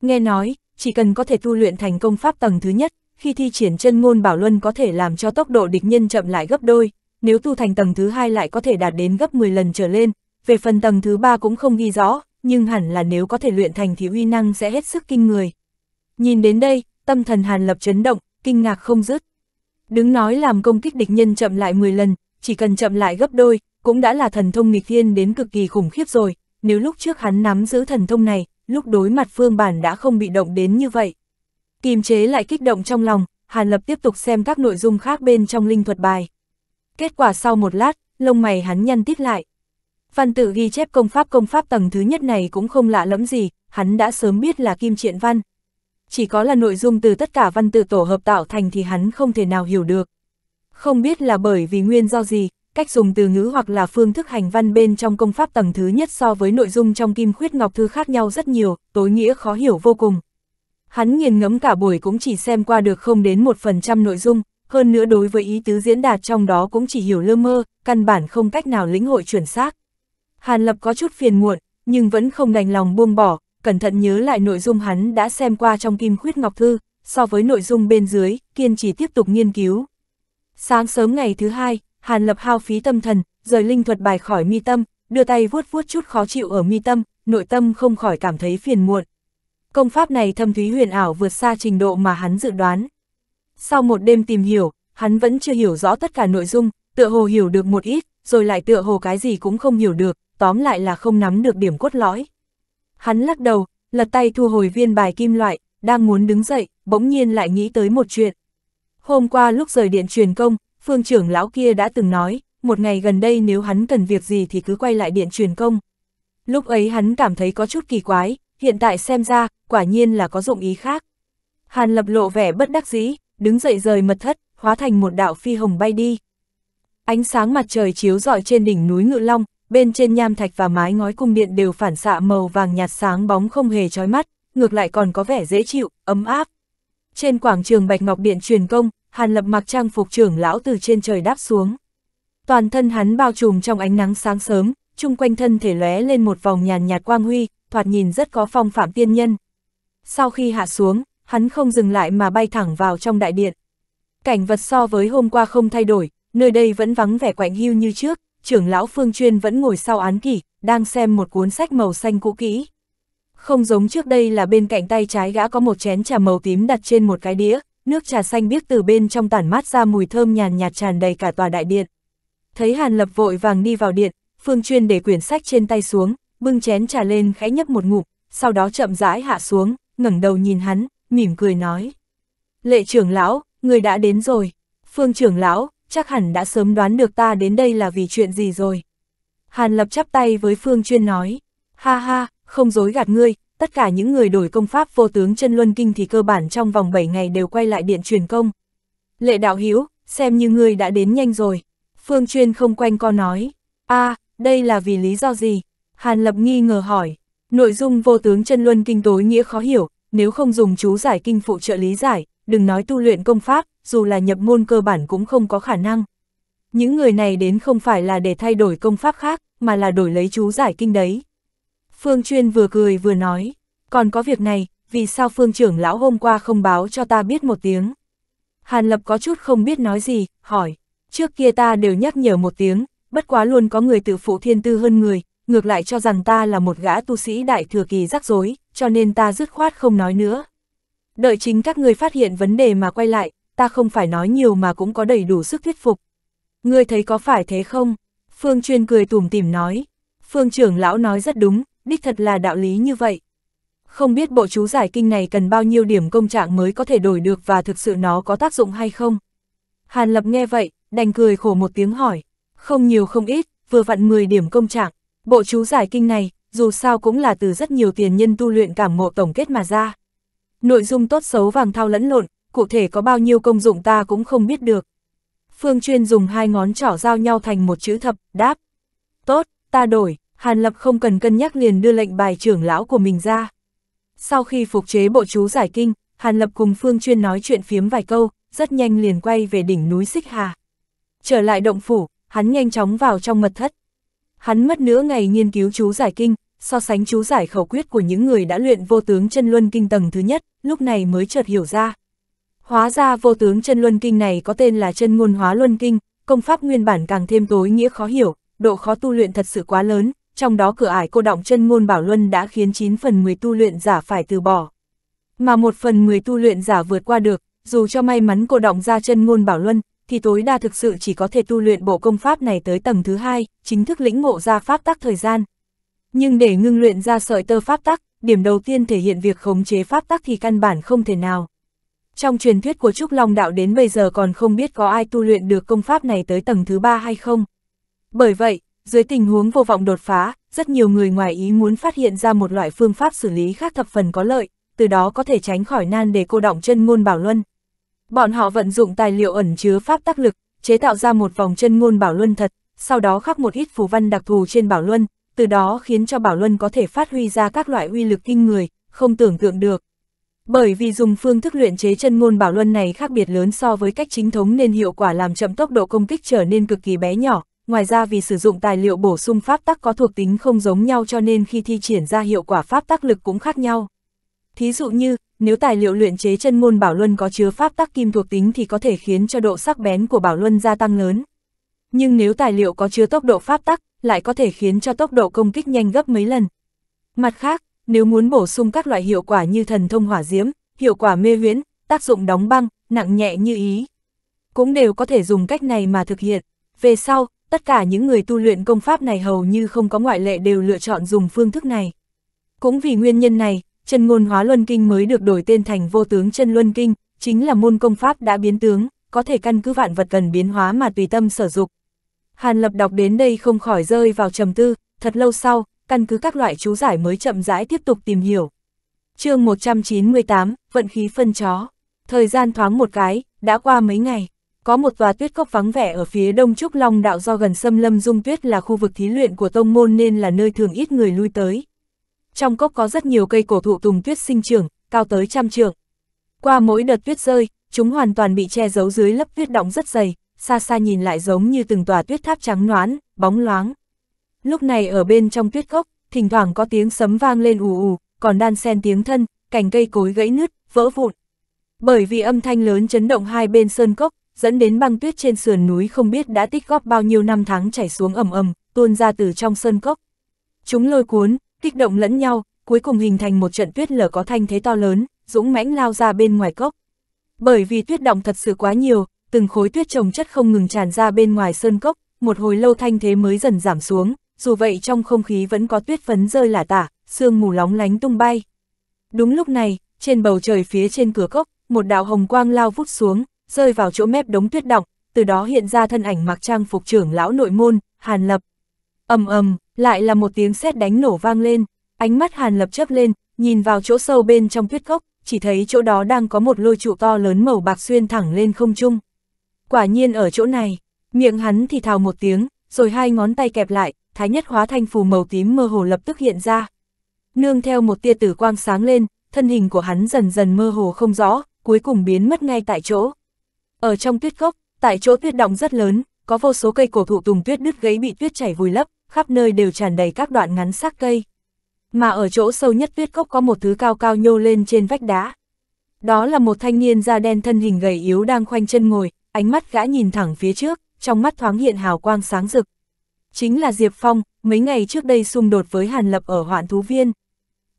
Nghe nói, chỉ cần có thể tu luyện thành công pháp tầng thứ nhất, khi thi triển chân ngôn bảo luân có thể làm cho tốc độ địch nhân chậm lại gấp đôi, nếu tu thành tầng thứ hai lại có thể đạt đến gấp 10 lần trở lên, về phần tầng thứ ba cũng không ghi rõ, nhưng hẳn là nếu có thể luyện thành thì uy năng sẽ hết sức kinh người. Nhìn đến đây, tâm thần Hàn Lập chấn động, kinh ngạc không dứt. Đứng nói làm công kích địch nhân chậm lại 10 lần, chỉ cần chậm lại gấp đôi, cũng đã là thần thông nghịch thiên đến cực kỳ khủng khiếp rồi, nếu lúc trước hắn nắm giữ thần thông này, lúc đối mặt phương bản đã không bị động đến như vậy. Kiềm chế lại kích động trong lòng, Hàn Lập tiếp tục xem các nội dung khác bên trong linh thuật bài. Kết quả sau một lát, lông mày hắn nhăn tít lại. Văn tự ghi chép công pháp công pháp tầng thứ nhất này cũng không lạ lẫm gì, hắn đã sớm biết là kim triện văn. Chỉ có là nội dung từ tất cả văn tự tổ hợp tạo thành thì hắn không thể nào hiểu được. Không biết là bởi vì nguyên do gì, cách dùng từ ngữ hoặc là phương thức hành văn bên trong công pháp tầng thứ nhất so với nội dung trong kim khuyết ngọc thư khác nhau rất nhiều, tối nghĩa khó hiểu vô cùng hắn nghiền ngẫm cả buổi cũng chỉ xem qua được không đến một phần trăm nội dung, hơn nữa đối với ý tứ diễn đạt trong đó cũng chỉ hiểu lơ mơ, căn bản không cách nào lĩnh hội chuẩn xác. Hàn Lập có chút phiền muộn, nhưng vẫn không đành lòng buông bỏ, cẩn thận nhớ lại nội dung hắn đã xem qua trong Kim Khuyết Ngọc Thư, so với nội dung bên dưới, kiên trì tiếp tục nghiên cứu. Sáng sớm ngày thứ hai, Hàn Lập hao phí tâm thần, rời linh thuật bài khỏi mi tâm, đưa tay vuốt vuốt chút khó chịu ở mi tâm, nội tâm không khỏi cảm thấy phiền muộn công pháp này thâm thúy huyền ảo vượt xa trình độ mà hắn dự đoán. Sau một đêm tìm hiểu, hắn vẫn chưa hiểu rõ tất cả nội dung, tựa hồ hiểu được một ít, rồi lại tựa hồ cái gì cũng không hiểu được, tóm lại là không nắm được điểm cốt lõi. Hắn lắc đầu, lật tay thu hồi viên bài kim loại, đang muốn đứng dậy, bỗng nhiên lại nghĩ tới một chuyện. Hôm qua lúc rời điện truyền công, phương trưởng lão kia đã từng nói, một ngày gần đây nếu hắn cần việc gì thì cứ quay lại điện truyền công. Lúc ấy hắn cảm thấy có chút kỳ quái, hiện tại xem ra, quả nhiên là có dụng ý khác. Hàn lập lộ vẻ bất đắc dĩ, đứng dậy rời mật thất, hóa thành một đạo phi hồng bay đi. Ánh sáng mặt trời chiếu rọi trên đỉnh núi Ngự Long, bên trên nham thạch và mái ngói cung điện đều phản xạ màu vàng nhạt sáng bóng không hề chói mắt, ngược lại còn có vẻ dễ chịu, ấm áp. Trên quảng trường Bạch Ngọc Điện truyền công, Hàn Lập mặc trang phục trưởng lão từ trên trời đáp xuống. Toàn thân hắn bao trùm trong ánh nắng sáng sớm, chung quanh thân thể lóe lên một vòng nhàn nhạt quang huy, thoạt nhìn rất có phong phạm tiên nhân. Sau khi hạ xuống, hắn không dừng lại mà bay thẳng vào trong đại điện. Cảnh vật so với hôm qua không thay đổi, nơi đây vẫn vắng vẻ quạnh hưu như trước, trưởng lão Phương Chuyên vẫn ngồi sau án kỷ, đang xem một cuốn sách màu xanh cũ kỹ. Không giống trước đây là bên cạnh tay trái gã có một chén trà màu tím đặt trên một cái đĩa, nước trà xanh biếc từ bên trong tản mát ra mùi thơm nhàn nhạt tràn đầy cả tòa đại điện. Thấy Hàn Lập vội vàng đi vào điện, Phương Chuyên để quyển sách trên tay xuống, bưng chén trà lên khẽ nhấp một ngụm, sau đó chậm rãi hạ xuống, ngẩng đầu nhìn hắn, mỉm cười nói. Lệ trưởng lão, người đã đến rồi. Phương trưởng lão, chắc hẳn đã sớm đoán được ta đến đây là vì chuyện gì rồi. Hàn lập chắp tay với Phương chuyên nói. Ha ha, không dối gạt ngươi, tất cả những người đổi công pháp vô tướng chân luân kinh thì cơ bản trong vòng 7 ngày đều quay lại điện truyền công. Lệ đạo hiếu, xem như ngươi đã đến nhanh rồi. Phương chuyên không quanh co nói. a à, đây là vì lý do gì? Hàn Lập nghi ngờ hỏi, nội dung vô tướng chân luân kinh tối nghĩa khó hiểu, nếu không dùng chú giải kinh phụ trợ lý giải, đừng nói tu luyện công pháp, dù là nhập môn cơ bản cũng không có khả năng. Những người này đến không phải là để thay đổi công pháp khác, mà là đổi lấy chú giải kinh đấy. Phương Chuyên vừa cười vừa nói, còn có việc này, vì sao Phương trưởng lão hôm qua không báo cho ta biết một tiếng. Hàn Lập có chút không biết nói gì, hỏi, trước kia ta đều nhắc nhở một tiếng, bất quá luôn có người tự phụ thiên tư hơn người, ngược lại cho rằng ta là một gã tu sĩ đại thừa kỳ rắc rối, cho nên ta dứt khoát không nói nữa. Đợi chính các ngươi phát hiện vấn đề mà quay lại, ta không phải nói nhiều mà cũng có đầy đủ sức thuyết phục. Ngươi thấy có phải thế không? Phương chuyên cười tủm tỉm nói. Phương trưởng lão nói rất đúng, đích thật là đạo lý như vậy. Không biết bộ chú giải kinh này cần bao nhiêu điểm công trạng mới có thể đổi được và thực sự nó có tác dụng hay không? Hàn Lập nghe vậy, đành cười khổ một tiếng hỏi. Không nhiều không ít, vừa vặn 10 điểm công trạng. Bộ chú giải kinh này, dù sao cũng là từ rất nhiều tiền nhân tu luyện cảm ngộ tổng kết mà ra. Nội dung tốt xấu vàng thao lẫn lộn, cụ thể có bao nhiêu công dụng ta cũng không biết được. Phương Chuyên dùng hai ngón trỏ giao nhau thành một chữ thập, đáp. Tốt, ta đổi, Hàn Lập không cần cân nhắc liền đưa lệnh bài trưởng lão của mình ra. Sau khi phục chế bộ chú giải kinh, Hàn Lập cùng Phương Chuyên nói chuyện phiếm vài câu, rất nhanh liền quay về đỉnh núi Xích Hà. Trở lại động phủ, hắn nhanh chóng vào trong mật thất. Hắn mất nửa ngày nghiên cứu chú giải kinh, so sánh chú giải khẩu quyết của những người đã luyện vô tướng chân luân kinh tầng thứ nhất, lúc này mới chợt hiểu ra. Hóa ra vô tướng chân luân kinh này có tên là chân ngôn hóa luân kinh, công pháp nguyên bản càng thêm tối nghĩa khó hiểu, độ khó tu luyện thật sự quá lớn, trong đó cửa ải cô động chân ngôn bảo luân đã khiến 9 phần 10 tu luyện giả phải từ bỏ. Mà một phần 10 tu luyện giả vượt qua được, dù cho may mắn cô động ra chân ngôn bảo luân, thì tối đa thực sự chỉ có thể tu luyện bộ công pháp này tới tầng thứ hai, chính thức lĩnh ngộ ra pháp tắc thời gian. Nhưng để ngưng luyện ra sợi tơ pháp tắc, điểm đầu tiên thể hiện việc khống chế pháp tắc thì căn bản không thể nào. Trong truyền thuyết của Trúc Long Đạo đến bây giờ còn không biết có ai tu luyện được công pháp này tới tầng thứ ba hay không. Bởi vậy, dưới tình huống vô vọng đột phá, rất nhiều người ngoài ý muốn phát hiện ra một loại phương pháp xử lý khác thập phần có lợi, từ đó có thể tránh khỏi nan để cô động chân ngôn bảo luân. Bọn họ vận dụng tài liệu ẩn chứa pháp tác lực, chế tạo ra một vòng chân ngôn bảo luân thật, sau đó khắc một ít phù văn đặc thù trên bảo luân, từ đó khiến cho bảo luân có thể phát huy ra các loại uy lực kinh người, không tưởng tượng được. Bởi vì dùng phương thức luyện chế chân ngôn bảo luân này khác biệt lớn so với cách chính thống nên hiệu quả làm chậm tốc độ công kích trở nên cực kỳ bé nhỏ, ngoài ra vì sử dụng tài liệu bổ sung pháp tắc có thuộc tính không giống nhau cho nên khi thi triển ra hiệu quả pháp tác lực cũng khác nhau. Thí dụ như, nếu tài liệu luyện chế chân ngôn Bảo Luân có chứa pháp tắc kim thuộc tính thì có thể khiến cho độ sắc bén của Bảo Luân gia tăng lớn. Nhưng nếu tài liệu có chứa tốc độ pháp tắc, lại có thể khiến cho tốc độ công kích nhanh gấp mấy lần. Mặt khác, nếu muốn bổ sung các loại hiệu quả như thần thông hỏa diễm, hiệu quả mê huyễn, tác dụng đóng băng, nặng nhẹ như ý, cũng đều có thể dùng cách này mà thực hiện. Về sau, tất cả những người tu luyện công pháp này hầu như không có ngoại lệ đều lựa chọn dùng phương thức này. Cũng vì nguyên nhân này, chân ngôn hóa luân kinh mới được đổi tên thành vô tướng chân luân kinh, chính là môn công pháp đã biến tướng, có thể căn cứ vạn vật cần biến hóa mà tùy tâm sở dục. Hàn Lập đọc đến đây không khỏi rơi vào trầm tư, thật lâu sau, căn cứ các loại chú giải mới chậm rãi tiếp tục tìm hiểu. chương 198, vận khí phân chó. Thời gian thoáng một cái, đã qua mấy ngày. Có một tòa tuyết cốc vắng vẻ ở phía đông Trúc Long đạo do gần xâm lâm dung tuyết là khu vực thí luyện của tông môn nên là nơi thường ít người lui tới trong cốc có rất nhiều cây cổ thụ tùng tuyết sinh trưởng, cao tới trăm trượng. Qua mỗi đợt tuyết rơi, chúng hoàn toàn bị che giấu dưới lớp tuyết động rất dày, xa xa nhìn lại giống như từng tòa tuyết tháp trắng noãn bóng loáng. Lúc này ở bên trong tuyết cốc, thỉnh thoảng có tiếng sấm vang lên ù ù, còn đan xen tiếng thân, cành cây cối gãy nứt, vỡ vụn. Bởi vì âm thanh lớn chấn động hai bên sơn cốc, dẫn đến băng tuyết trên sườn núi không biết đã tích góp bao nhiêu năm tháng chảy xuống ầm ầm, tuôn ra từ trong sơn cốc. Chúng lôi cuốn, kích động lẫn nhau, cuối cùng hình thành một trận tuyết lở có thanh thế to lớn, dũng mãnh lao ra bên ngoài cốc. Bởi vì tuyết động thật sự quá nhiều, từng khối tuyết trồng chất không ngừng tràn ra bên ngoài sơn cốc, một hồi lâu thanh thế mới dần giảm xuống, dù vậy trong không khí vẫn có tuyết phấn rơi lả tả, sương mù lóng lánh tung bay. Đúng lúc này, trên bầu trời phía trên cửa cốc, một đạo hồng quang lao vút xuống, rơi vào chỗ mép đống tuyết động, từ đó hiện ra thân ảnh mặc trang phục trưởng lão nội môn, Hàn Lập. Ầm ầm, lại là một tiếng sét đánh nổ vang lên, ánh mắt Hàn Lập chớp lên, nhìn vào chỗ sâu bên trong tuyết cốc, chỉ thấy chỗ đó đang có một lôi trụ to lớn màu bạc xuyên thẳng lên không trung. Quả nhiên ở chỗ này, miệng hắn thì thào một tiếng, rồi hai ngón tay kẹp lại, thái nhất hóa thành phù màu tím mơ hồ lập tức hiện ra. Nương theo một tia tử quang sáng lên, thân hình của hắn dần dần mơ hồ không rõ, cuối cùng biến mất ngay tại chỗ. Ở trong tuyết cốc, tại chỗ tuyết động rất lớn, có vô số cây cổ thụ tùng tuyết đứt gãy bị tuyết chảy vùi lấp, khắp nơi đều tràn đầy các đoạn ngắn xác cây. Mà ở chỗ sâu nhất tuyết cốc có một thứ cao cao nhô lên trên vách đá. Đó là một thanh niên da đen thân hình gầy yếu đang khoanh chân ngồi, ánh mắt gã nhìn thẳng phía trước, trong mắt thoáng hiện hào quang sáng rực. Chính là Diệp Phong, mấy ngày trước đây xung đột với Hàn Lập ở Hoạn Thú Viên.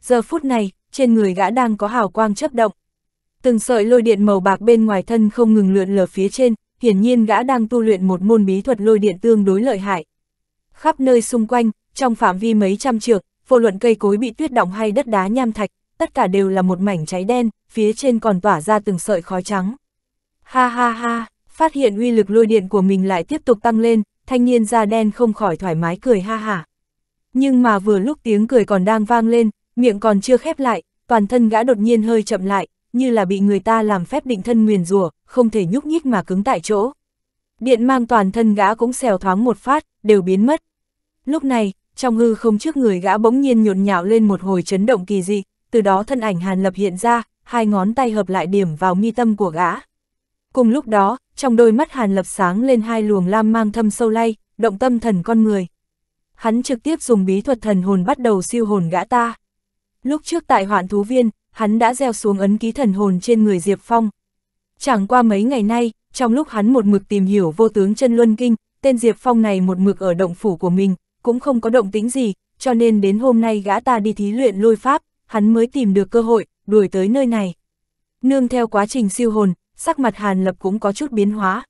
Giờ phút này, trên người gã đang có hào quang chấp động. Từng sợi lôi điện màu bạc bên ngoài thân không ngừng lượn lờ phía trên, hiển nhiên gã đang tu luyện một môn bí thuật lôi điện tương đối lợi hại khắp nơi xung quanh, trong phạm vi mấy trăm trượng, vô luận cây cối bị tuyết động hay đất đá nham thạch, tất cả đều là một mảnh cháy đen, phía trên còn tỏa ra từng sợi khói trắng. Ha ha ha, phát hiện uy lực lôi điện của mình lại tiếp tục tăng lên, thanh niên da đen không khỏi thoải mái cười ha hả. Nhưng mà vừa lúc tiếng cười còn đang vang lên, miệng còn chưa khép lại, toàn thân gã đột nhiên hơi chậm lại, như là bị người ta làm phép định thân nguyền rủa, không thể nhúc nhích mà cứng tại chỗ. Điện mang toàn thân gã cũng xèo thoáng một phát, đều biến mất. Lúc này, trong hư không trước người gã bỗng nhiên nhộn nhạo lên một hồi chấn động kỳ dị, từ đó thân ảnh Hàn Lập hiện ra, hai ngón tay hợp lại điểm vào mi tâm của gã. Cùng lúc đó, trong đôi mắt Hàn Lập sáng lên hai luồng lam mang thâm sâu lay, động tâm thần con người. Hắn trực tiếp dùng bí thuật thần hồn bắt đầu siêu hồn gã ta. Lúc trước tại hoạn thú viên, hắn đã gieo xuống ấn ký thần hồn trên người Diệp Phong. Chẳng qua mấy ngày nay, trong lúc hắn một mực tìm hiểu vô tướng chân luân kinh, tên Diệp Phong này một mực ở động phủ của mình, cũng không có động tính gì, cho nên đến hôm nay gã ta đi thí luyện lôi pháp, hắn mới tìm được cơ hội, đuổi tới nơi này. Nương theo quá trình siêu hồn, sắc mặt Hàn Lập cũng có chút biến hóa.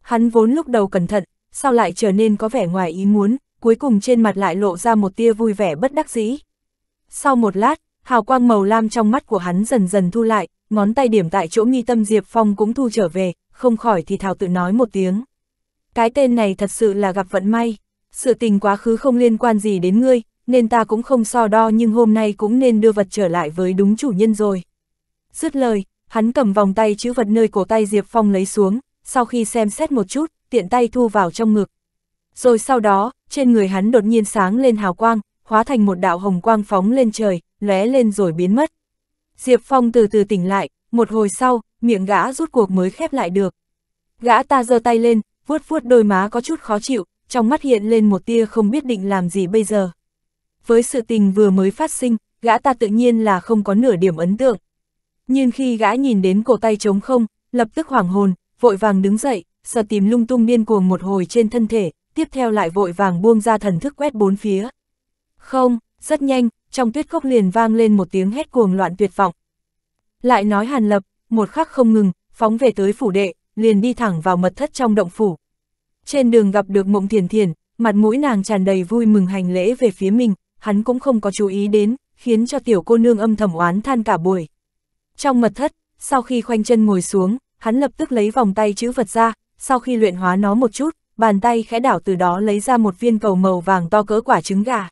Hắn vốn lúc đầu cẩn thận, sau lại trở nên có vẻ ngoài ý muốn, cuối cùng trên mặt lại lộ ra một tia vui vẻ bất đắc dĩ. Sau một lát, hào quang màu lam trong mắt của hắn dần dần thu lại, ngón tay điểm tại chỗ nghi tâm Diệp Phong cũng thu trở về, không khỏi thì thảo tự nói một tiếng. Cái tên này thật sự là gặp vận may, sự tình quá khứ không liên quan gì đến ngươi, nên ta cũng không so đo nhưng hôm nay cũng nên đưa vật trở lại với đúng chủ nhân rồi. Dứt lời, hắn cầm vòng tay chữ vật nơi cổ tay Diệp Phong lấy xuống, sau khi xem xét một chút, tiện tay thu vào trong ngực. Rồi sau đó, trên người hắn đột nhiên sáng lên hào quang, hóa thành một đạo hồng quang phóng lên trời, lóe lên rồi biến mất. Diệp Phong từ từ tỉnh lại, một hồi sau, miệng gã rút cuộc mới khép lại được. Gã ta giơ tay lên, vuốt vuốt đôi má có chút khó chịu, trong mắt hiện lên một tia không biết định làm gì bây giờ. Với sự tình vừa mới phát sinh, gã ta tự nhiên là không có nửa điểm ấn tượng. Nhưng khi gã nhìn đến cổ tay trống không, lập tức hoảng hồn, vội vàng đứng dậy, sờ tìm lung tung điên cuồng một hồi trên thân thể, tiếp theo lại vội vàng buông ra thần thức quét bốn phía. Không, rất nhanh, trong tuyết khốc liền vang lên một tiếng hét cuồng loạn tuyệt vọng. Lại nói Hàn Lập, một khắc không ngừng, phóng về tới phủ đệ, liền đi thẳng vào mật thất trong động phủ. Trên đường gặp được mộng thiền thiền, mặt mũi nàng tràn đầy vui mừng hành lễ về phía mình, hắn cũng không có chú ý đến, khiến cho tiểu cô nương âm thầm oán than cả buổi. Trong mật thất, sau khi khoanh chân ngồi xuống, hắn lập tức lấy vòng tay chữ vật ra, sau khi luyện hóa nó một chút, bàn tay khẽ đảo từ đó lấy ra một viên cầu màu vàng to cỡ quả trứng gà.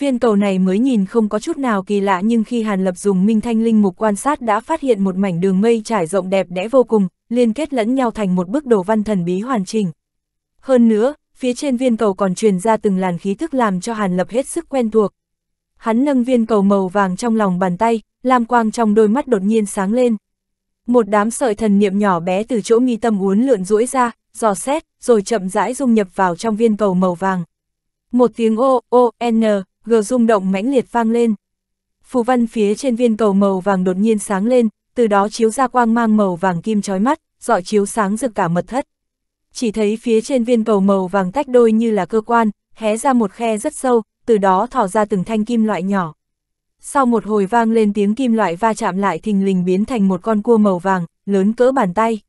Viên cầu này mới nhìn không có chút nào kỳ lạ nhưng khi Hàn Lập dùng minh thanh linh mục quan sát đã phát hiện một mảnh đường mây trải rộng đẹp đẽ vô cùng, liên kết lẫn nhau thành một bức đồ văn thần bí hoàn chỉnh. Hơn nữa, phía trên viên cầu còn truyền ra từng làn khí thức làm cho Hàn Lập hết sức quen thuộc. Hắn nâng viên cầu màu vàng trong lòng bàn tay, lam quang trong đôi mắt đột nhiên sáng lên. Một đám sợi thần niệm nhỏ bé từ chỗ mi tâm uốn lượn duỗi ra, dò xét, rồi chậm rãi dung nhập vào trong viên cầu màu vàng. Một tiếng ô, ô, n, gờ rung động mãnh liệt vang lên. Phù văn phía trên viên cầu màu vàng đột nhiên sáng lên, từ đó chiếu ra quang mang màu vàng kim chói mắt, dọi chiếu sáng rực cả mật thất. Chỉ thấy phía trên viên cầu màu vàng tách đôi như là cơ quan, hé ra một khe rất sâu, từ đó thỏ ra từng thanh kim loại nhỏ. Sau một hồi vang lên tiếng kim loại va chạm lại thình lình biến thành một con cua màu vàng, lớn cỡ bàn tay.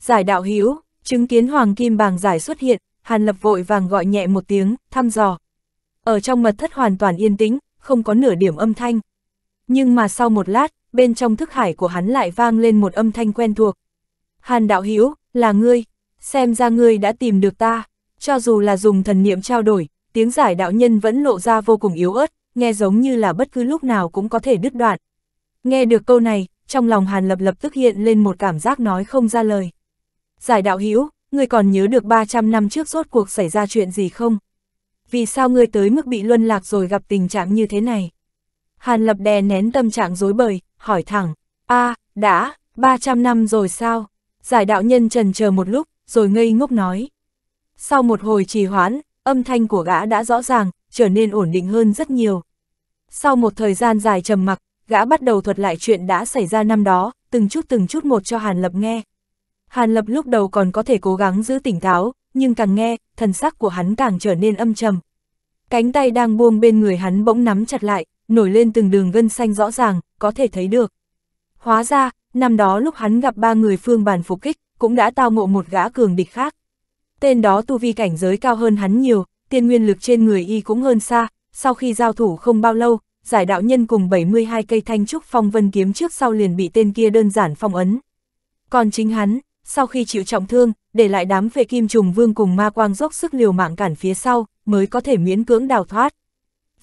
Giải đạo hữu chứng kiến hoàng kim bàng giải xuất hiện, Hàn Lập vội vàng gọi nhẹ một tiếng, thăm dò, ở trong mật thất hoàn toàn yên tĩnh, không có nửa điểm âm thanh. Nhưng mà sau một lát, bên trong thức hải của hắn lại vang lên một âm thanh quen thuộc. Hàn đạo Hiếu là ngươi, xem ra ngươi đã tìm được ta, cho dù là dùng thần niệm trao đổi, tiếng giải đạo nhân vẫn lộ ra vô cùng yếu ớt, nghe giống như là bất cứ lúc nào cũng có thể đứt đoạn. Nghe được câu này, trong lòng Hàn Lập lập tức hiện lên một cảm giác nói không ra lời. Giải đạo Hiếu ngươi còn nhớ được 300 năm trước rốt cuộc xảy ra chuyện gì không? vì sao ngươi tới mức bị luân lạc rồi gặp tình trạng như thế này? Hàn lập đè nén tâm trạng dối bời, hỏi thẳng, a à, đã, 300 năm rồi sao? Giải đạo nhân trần chờ một lúc, rồi ngây ngốc nói. Sau một hồi trì hoãn, âm thanh của gã đã rõ ràng, trở nên ổn định hơn rất nhiều. Sau một thời gian dài trầm mặc, gã bắt đầu thuật lại chuyện đã xảy ra năm đó, từng chút từng chút một cho Hàn Lập nghe. Hàn Lập lúc đầu còn có thể cố gắng giữ tỉnh táo, nhưng càng nghe, thần sắc của hắn càng trở nên âm trầm. Cánh tay đang buông bên người hắn bỗng nắm chặt lại, nổi lên từng đường gân xanh rõ ràng, có thể thấy được. Hóa ra, năm đó lúc hắn gặp ba người phương bàn phục kích, cũng đã tao ngộ một gã cường địch khác. Tên đó tu vi cảnh giới cao hơn hắn nhiều, tiên nguyên lực trên người y cũng hơn xa, sau khi giao thủ không bao lâu, giải đạo nhân cùng 72 cây thanh trúc phong vân kiếm trước sau liền bị tên kia đơn giản phong ấn. Còn chính hắn, sau khi chịu trọng thương, để lại đám vệ kim trùng vương cùng ma quang dốc sức liều mạng cản phía sau, mới có thể miễn cưỡng đào thoát.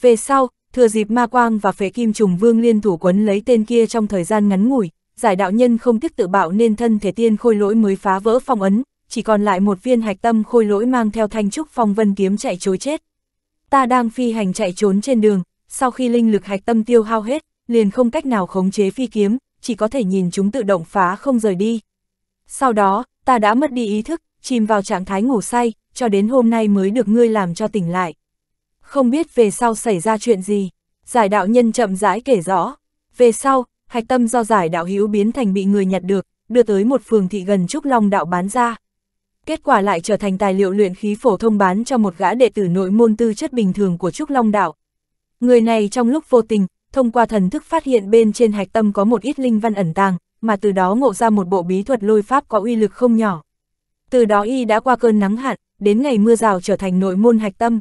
Về sau, thừa dịp ma quang và phế kim trùng vương liên thủ quấn lấy tên kia trong thời gian ngắn ngủi, giải đạo nhân không tiếc tự bạo nên thân thể tiên khôi lỗi mới phá vỡ phong ấn, chỉ còn lại một viên hạch tâm khôi lỗi mang theo thanh trúc phong vân kiếm chạy chối chết. Ta đang phi hành chạy trốn trên đường, sau khi linh lực hạch tâm tiêu hao hết, liền không cách nào khống chế phi kiếm, chỉ có thể nhìn chúng tự động phá không rời đi. Sau đó, ta đã mất đi ý thức, chìm vào trạng thái ngủ say, cho đến hôm nay mới được ngươi làm cho tỉnh lại. Không biết về sau xảy ra chuyện gì, giải đạo nhân chậm rãi kể rõ. Về sau, hạch tâm do giải đạo hữu biến thành bị người nhặt được, đưa tới một phường thị gần Trúc Long đạo bán ra. Kết quả lại trở thành tài liệu luyện khí phổ thông bán cho một gã đệ tử nội môn tư chất bình thường của Trúc Long đạo. Người này trong lúc vô tình, thông qua thần thức phát hiện bên trên hạch tâm có một ít linh văn ẩn tàng, mà từ đó ngộ ra một bộ bí thuật lôi pháp có uy lực không nhỏ. Từ đó y đã qua cơn nắng hạn, đến ngày mưa rào trở thành nội môn hạch tâm.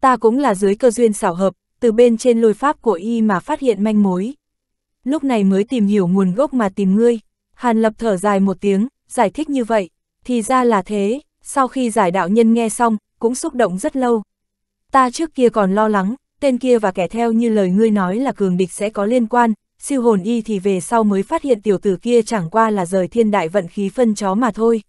Ta cũng là dưới cơ duyên xảo hợp, từ bên trên lôi pháp của y mà phát hiện manh mối. Lúc này mới tìm hiểu nguồn gốc mà tìm ngươi. Hàn lập thở dài một tiếng, giải thích như vậy. Thì ra là thế, sau khi giải đạo nhân nghe xong, cũng xúc động rất lâu. Ta trước kia còn lo lắng, tên kia và kẻ theo như lời ngươi nói là cường địch sẽ có liên quan, siêu hồn y thì về sau mới phát hiện tiểu tử kia chẳng qua là rời thiên đại vận khí phân chó mà thôi.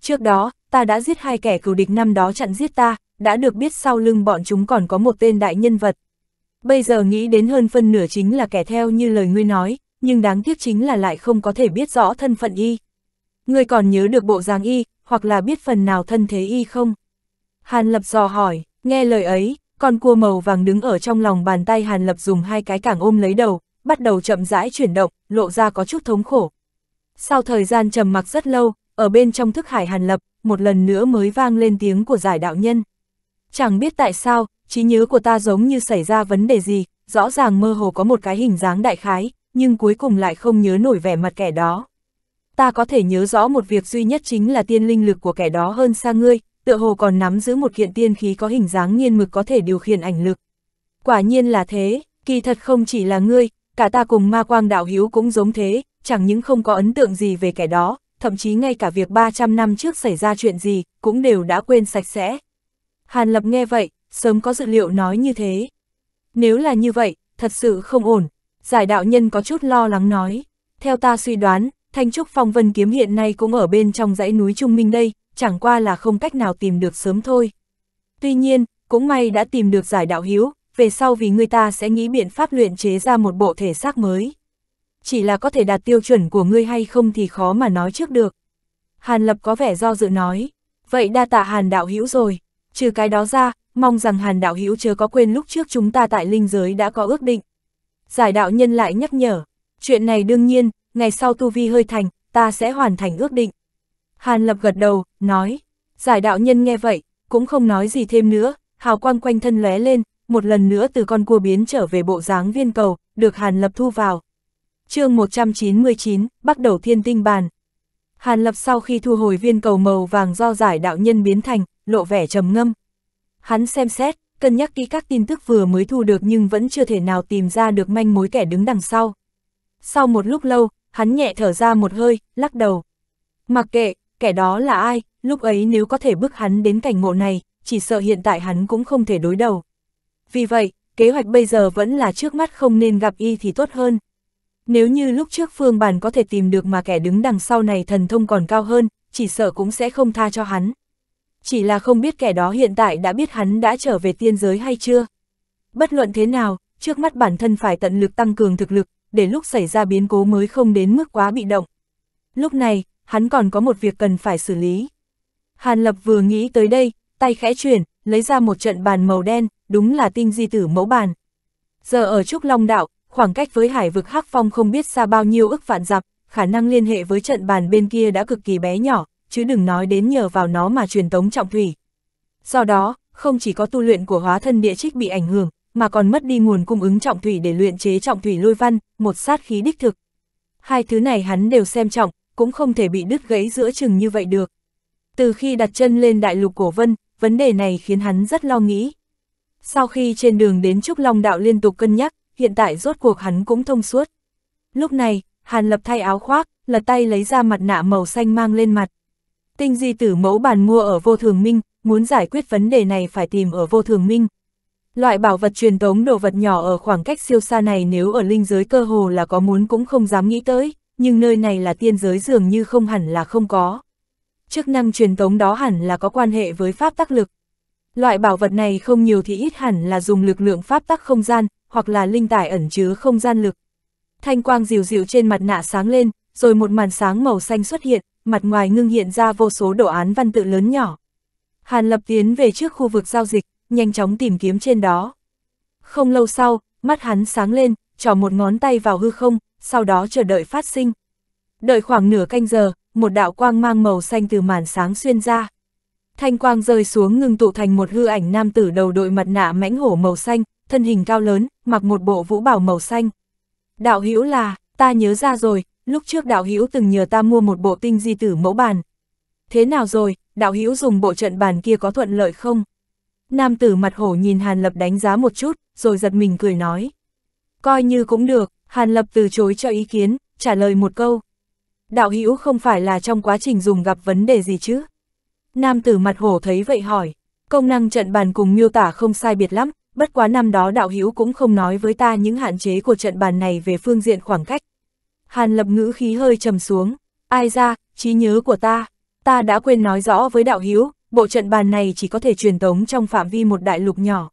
Trước đó, ta đã giết hai kẻ cừu địch năm đó chặn giết ta, đã được biết sau lưng bọn chúng còn có một tên đại nhân vật. Bây giờ nghĩ đến hơn phân nửa chính là kẻ theo như lời ngươi nói, nhưng đáng tiếc chính là lại không có thể biết rõ thân phận y. Ngươi còn nhớ được bộ dáng y, hoặc là biết phần nào thân thế y không? Hàn Lập dò hỏi, nghe lời ấy, con cua màu vàng đứng ở trong lòng bàn tay Hàn Lập dùng hai cái cảng ôm lấy đầu, bắt đầu chậm rãi chuyển động, lộ ra có chút thống khổ. Sau thời gian trầm mặc rất lâu, ở bên trong thức hải hàn lập, một lần nữa mới vang lên tiếng của giải đạo nhân. Chẳng biết tại sao, trí nhớ của ta giống như xảy ra vấn đề gì, rõ ràng mơ hồ có một cái hình dáng đại khái, nhưng cuối cùng lại không nhớ nổi vẻ mặt kẻ đó. Ta có thể nhớ rõ một việc duy nhất chính là tiên linh lực của kẻ đó hơn xa ngươi, tựa hồ còn nắm giữ một kiện tiên khí có hình dáng nghiên mực có thể điều khiển ảnh lực. Quả nhiên là thế, kỳ thật không chỉ là ngươi, cả ta cùng ma quang đạo hiếu cũng giống thế, chẳng những không có ấn tượng gì về kẻ đó, thậm chí ngay cả việc 300 năm trước xảy ra chuyện gì, cũng đều đã quên sạch sẽ. Hàn Lập nghe vậy, sớm có dự liệu nói như thế. Nếu là như vậy, thật sự không ổn, giải đạo nhân có chút lo lắng nói. Theo ta suy đoán, Thanh Trúc Phong Vân Kiếm hiện nay cũng ở bên trong dãy núi Trung Minh đây, chẳng qua là không cách nào tìm được sớm thôi. Tuy nhiên, cũng may đã tìm được giải đạo hiếu, về sau vì người ta sẽ nghĩ biện pháp luyện chế ra một bộ thể xác mới. Chỉ là có thể đạt tiêu chuẩn của ngươi hay không thì khó mà nói trước được. Hàn Lập có vẻ do dự nói, vậy đa tạ Hàn Đạo Hữu rồi, trừ cái đó ra, mong rằng Hàn Đạo Hữu chớ có quên lúc trước chúng ta tại linh giới đã có ước định. Giải đạo nhân lại nhắc nhở, chuyện này đương nhiên, ngày sau tu vi hơi thành, ta sẽ hoàn thành ước định. Hàn Lập gật đầu, nói, giải đạo nhân nghe vậy, cũng không nói gì thêm nữa, hào quang quanh thân lóe lên, một lần nữa từ con cua biến trở về bộ dáng viên cầu, được Hàn Lập thu vào. chương 199, bắt đầu thiên tinh bàn. Hàn Lập sau khi thu hồi viên cầu màu vàng do giải đạo nhân biến thành, lộ vẻ trầm ngâm. Hắn xem xét, cân nhắc kỹ các tin tức vừa mới thu được nhưng vẫn chưa thể nào tìm ra được manh mối kẻ đứng đằng sau. Sau một lúc lâu, hắn nhẹ thở ra một hơi, lắc đầu. Mặc kệ, kẻ đó là ai, lúc ấy nếu có thể bước hắn đến cảnh ngộ này, chỉ sợ hiện tại hắn cũng không thể đối đầu vì vậy, kế hoạch bây giờ vẫn là trước mắt không nên gặp y thì tốt hơn. Nếu như lúc trước Phương Bàn có thể tìm được mà kẻ đứng đằng sau này thần thông còn cao hơn, chỉ sợ cũng sẽ không tha cho hắn. Chỉ là không biết kẻ đó hiện tại đã biết hắn đã trở về tiên giới hay chưa. Bất luận thế nào, trước mắt bản thân phải tận lực tăng cường thực lực, để lúc xảy ra biến cố mới không đến mức quá bị động. Lúc này, hắn còn có một việc cần phải xử lý. Hàn Lập vừa nghĩ tới đây, tay khẽ chuyển, lấy ra một trận bàn màu đen, đúng là tinh di tử mẫu bàn. Giờ ở Trúc Long Đạo, khoảng cách với hải vực Hắc Phong không biết xa bao nhiêu ức vạn dặm, khả năng liên hệ với trận bàn bên kia đã cực kỳ bé nhỏ, chứ đừng nói đến nhờ vào nó mà truyền tống trọng thủy. Do đó, không chỉ có tu luyện của hóa thân địa trích bị ảnh hưởng, mà còn mất đi nguồn cung ứng trọng thủy để luyện chế trọng thủy lôi văn, một sát khí đích thực. Hai thứ này hắn đều xem trọng, cũng không thể bị đứt gãy giữa chừng như vậy được. Từ khi đặt chân lên đại lục cổ vân, vấn đề này khiến hắn rất lo nghĩ. Sau khi trên đường đến Trúc Long Đạo liên tục cân nhắc, hiện tại rốt cuộc hắn cũng thông suốt. Lúc này, Hàn Lập thay áo khoác, lật tay lấy ra mặt nạ màu xanh mang lên mặt. Tinh di tử mẫu bàn mua ở vô thường minh, muốn giải quyết vấn đề này phải tìm ở vô thường minh. Loại bảo vật truyền tống đồ vật nhỏ ở khoảng cách siêu xa này nếu ở linh giới cơ hồ là có muốn cũng không dám nghĩ tới, nhưng nơi này là tiên giới dường như không hẳn là không có. Chức năng truyền tống đó hẳn là có quan hệ với pháp tác lực, Loại bảo vật này không nhiều thì ít hẳn là dùng lực lượng pháp tắc không gian, hoặc là linh tải ẩn chứa không gian lực. Thanh quang dịu dịu trên mặt nạ sáng lên, rồi một màn sáng màu xanh xuất hiện, mặt ngoài ngưng hiện ra vô số đồ án văn tự lớn nhỏ. Hàn Lập tiến về trước khu vực giao dịch, nhanh chóng tìm kiếm trên đó. Không lâu sau, mắt hắn sáng lên, trỏ một ngón tay vào hư không, sau đó chờ đợi phát sinh. Đợi khoảng nửa canh giờ, một đạo quang mang màu xanh từ màn sáng xuyên ra. Thanh quang rơi xuống ngừng tụ thành một hư ảnh nam tử đầu đội mặt nạ mãnh hổ màu xanh, thân hình cao lớn, mặc một bộ vũ bảo màu xanh. Đạo hữu là, ta nhớ ra rồi, lúc trước đạo hữu từng nhờ ta mua một bộ tinh di tử mẫu bàn. Thế nào rồi, đạo hữu dùng bộ trận bàn kia có thuận lợi không? Nam tử mặt hổ nhìn Hàn Lập đánh giá một chút, rồi giật mình cười nói. Coi như cũng được, Hàn Lập từ chối cho ý kiến, trả lời một câu. Đạo hữu không phải là trong quá trình dùng gặp vấn đề gì chứ? Nam tử mặt hổ thấy vậy hỏi, công năng trận bàn cùng miêu tả không sai biệt lắm, bất quá năm đó đạo hữu cũng không nói với ta những hạn chế của trận bàn này về phương diện khoảng cách. Hàn lập ngữ khí hơi trầm xuống, ai ra, trí nhớ của ta, ta đã quên nói rõ với đạo hữu bộ trận bàn này chỉ có thể truyền tống trong phạm vi một đại lục nhỏ.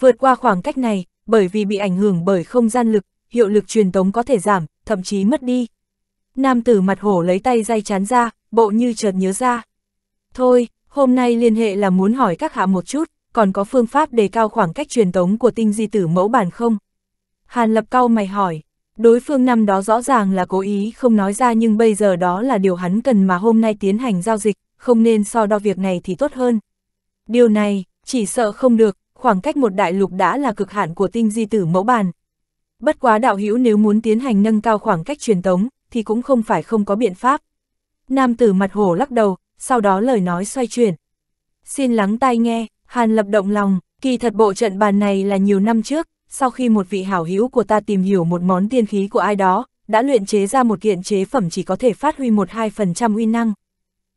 Vượt qua khoảng cách này, bởi vì bị ảnh hưởng bởi không gian lực, hiệu lực truyền tống có thể giảm, thậm chí mất đi. Nam tử mặt hổ lấy tay dây chán ra, bộ như chợt nhớ ra. Thôi, hôm nay liên hệ là muốn hỏi các hạ một chút, còn có phương pháp đề cao khoảng cách truyền tống của tinh di tử mẫu bản không? Hàn lập cau mày hỏi, đối phương năm đó rõ ràng là cố ý không nói ra nhưng bây giờ đó là điều hắn cần mà hôm nay tiến hành giao dịch, không nên so đo việc này thì tốt hơn. Điều này, chỉ sợ không được, khoảng cách một đại lục đã là cực hạn của tinh di tử mẫu bản Bất quá đạo hữu nếu muốn tiến hành nâng cao khoảng cách truyền tống, thì cũng không phải không có biện pháp. Nam tử mặt hổ lắc đầu, sau đó lời nói xoay chuyển. Xin lắng tai nghe, Hàn Lập động lòng, kỳ thật bộ trận bàn này là nhiều năm trước, sau khi một vị hảo hữu của ta tìm hiểu một món tiên khí của ai đó, đã luyện chế ra một kiện chế phẩm chỉ có thể phát huy 1-2% uy năng.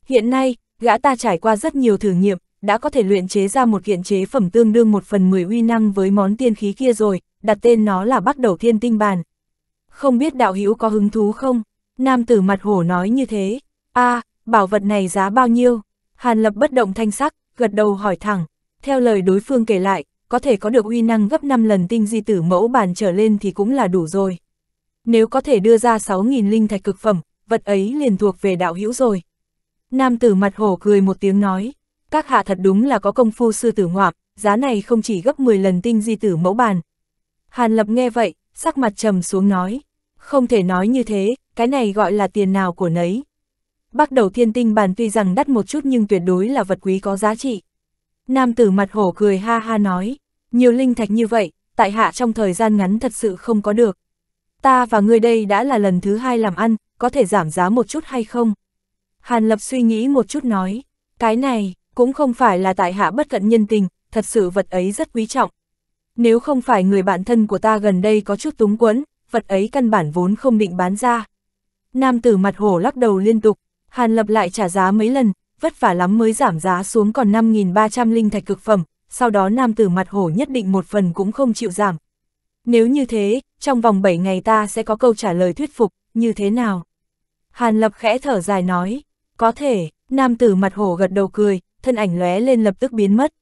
Hiện nay, gã ta trải qua rất nhiều thử nghiệm, đã có thể luyện chế ra một kiện chế phẩm tương đương một phần 10 uy năng với món tiên khí kia rồi, đặt tên nó là bắt đầu thiên tinh bàn. Không biết đạo hữu có hứng thú không? Nam tử mặt hổ nói như thế. a à, bảo vật này giá bao nhiêu? Hàn Lập bất động thanh sắc, gật đầu hỏi thẳng. Theo lời đối phương kể lại, có thể có được uy năng gấp 5 lần tinh di tử mẫu bàn trở lên thì cũng là đủ rồi. Nếu có thể đưa ra 6.000 linh thạch cực phẩm, vật ấy liền thuộc về đạo hữu rồi. Nam tử mặt hổ cười một tiếng nói, các hạ thật đúng là có công phu sư tử ngoạp, giá này không chỉ gấp 10 lần tinh di tử mẫu bàn. Hàn Lập nghe vậy, sắc mặt trầm xuống nói, không thể nói như thế, cái này gọi là tiền nào của nấy, Bắt đầu thiên tinh bàn tuy rằng đắt một chút nhưng tuyệt đối là vật quý có giá trị. Nam tử mặt hổ cười ha ha nói, nhiều linh thạch như vậy, tại hạ trong thời gian ngắn thật sự không có được. Ta và người đây đã là lần thứ hai làm ăn, có thể giảm giá một chút hay không? Hàn Lập suy nghĩ một chút nói, cái này, cũng không phải là tại hạ bất cận nhân tình, thật sự vật ấy rất quý trọng. Nếu không phải người bạn thân của ta gần đây có chút túng quẫn, vật ấy căn bản vốn không định bán ra. Nam tử mặt hổ lắc đầu liên tục, Hàn Lập lại trả giá mấy lần, vất vả lắm mới giảm giá xuống còn 5.300 linh thạch cực phẩm, sau đó nam tử mặt hổ nhất định một phần cũng không chịu giảm. Nếu như thế, trong vòng 7 ngày ta sẽ có câu trả lời thuyết phục, như thế nào? Hàn Lập khẽ thở dài nói, có thể, nam tử mặt hổ gật đầu cười, thân ảnh lóe lên lập tức biến mất.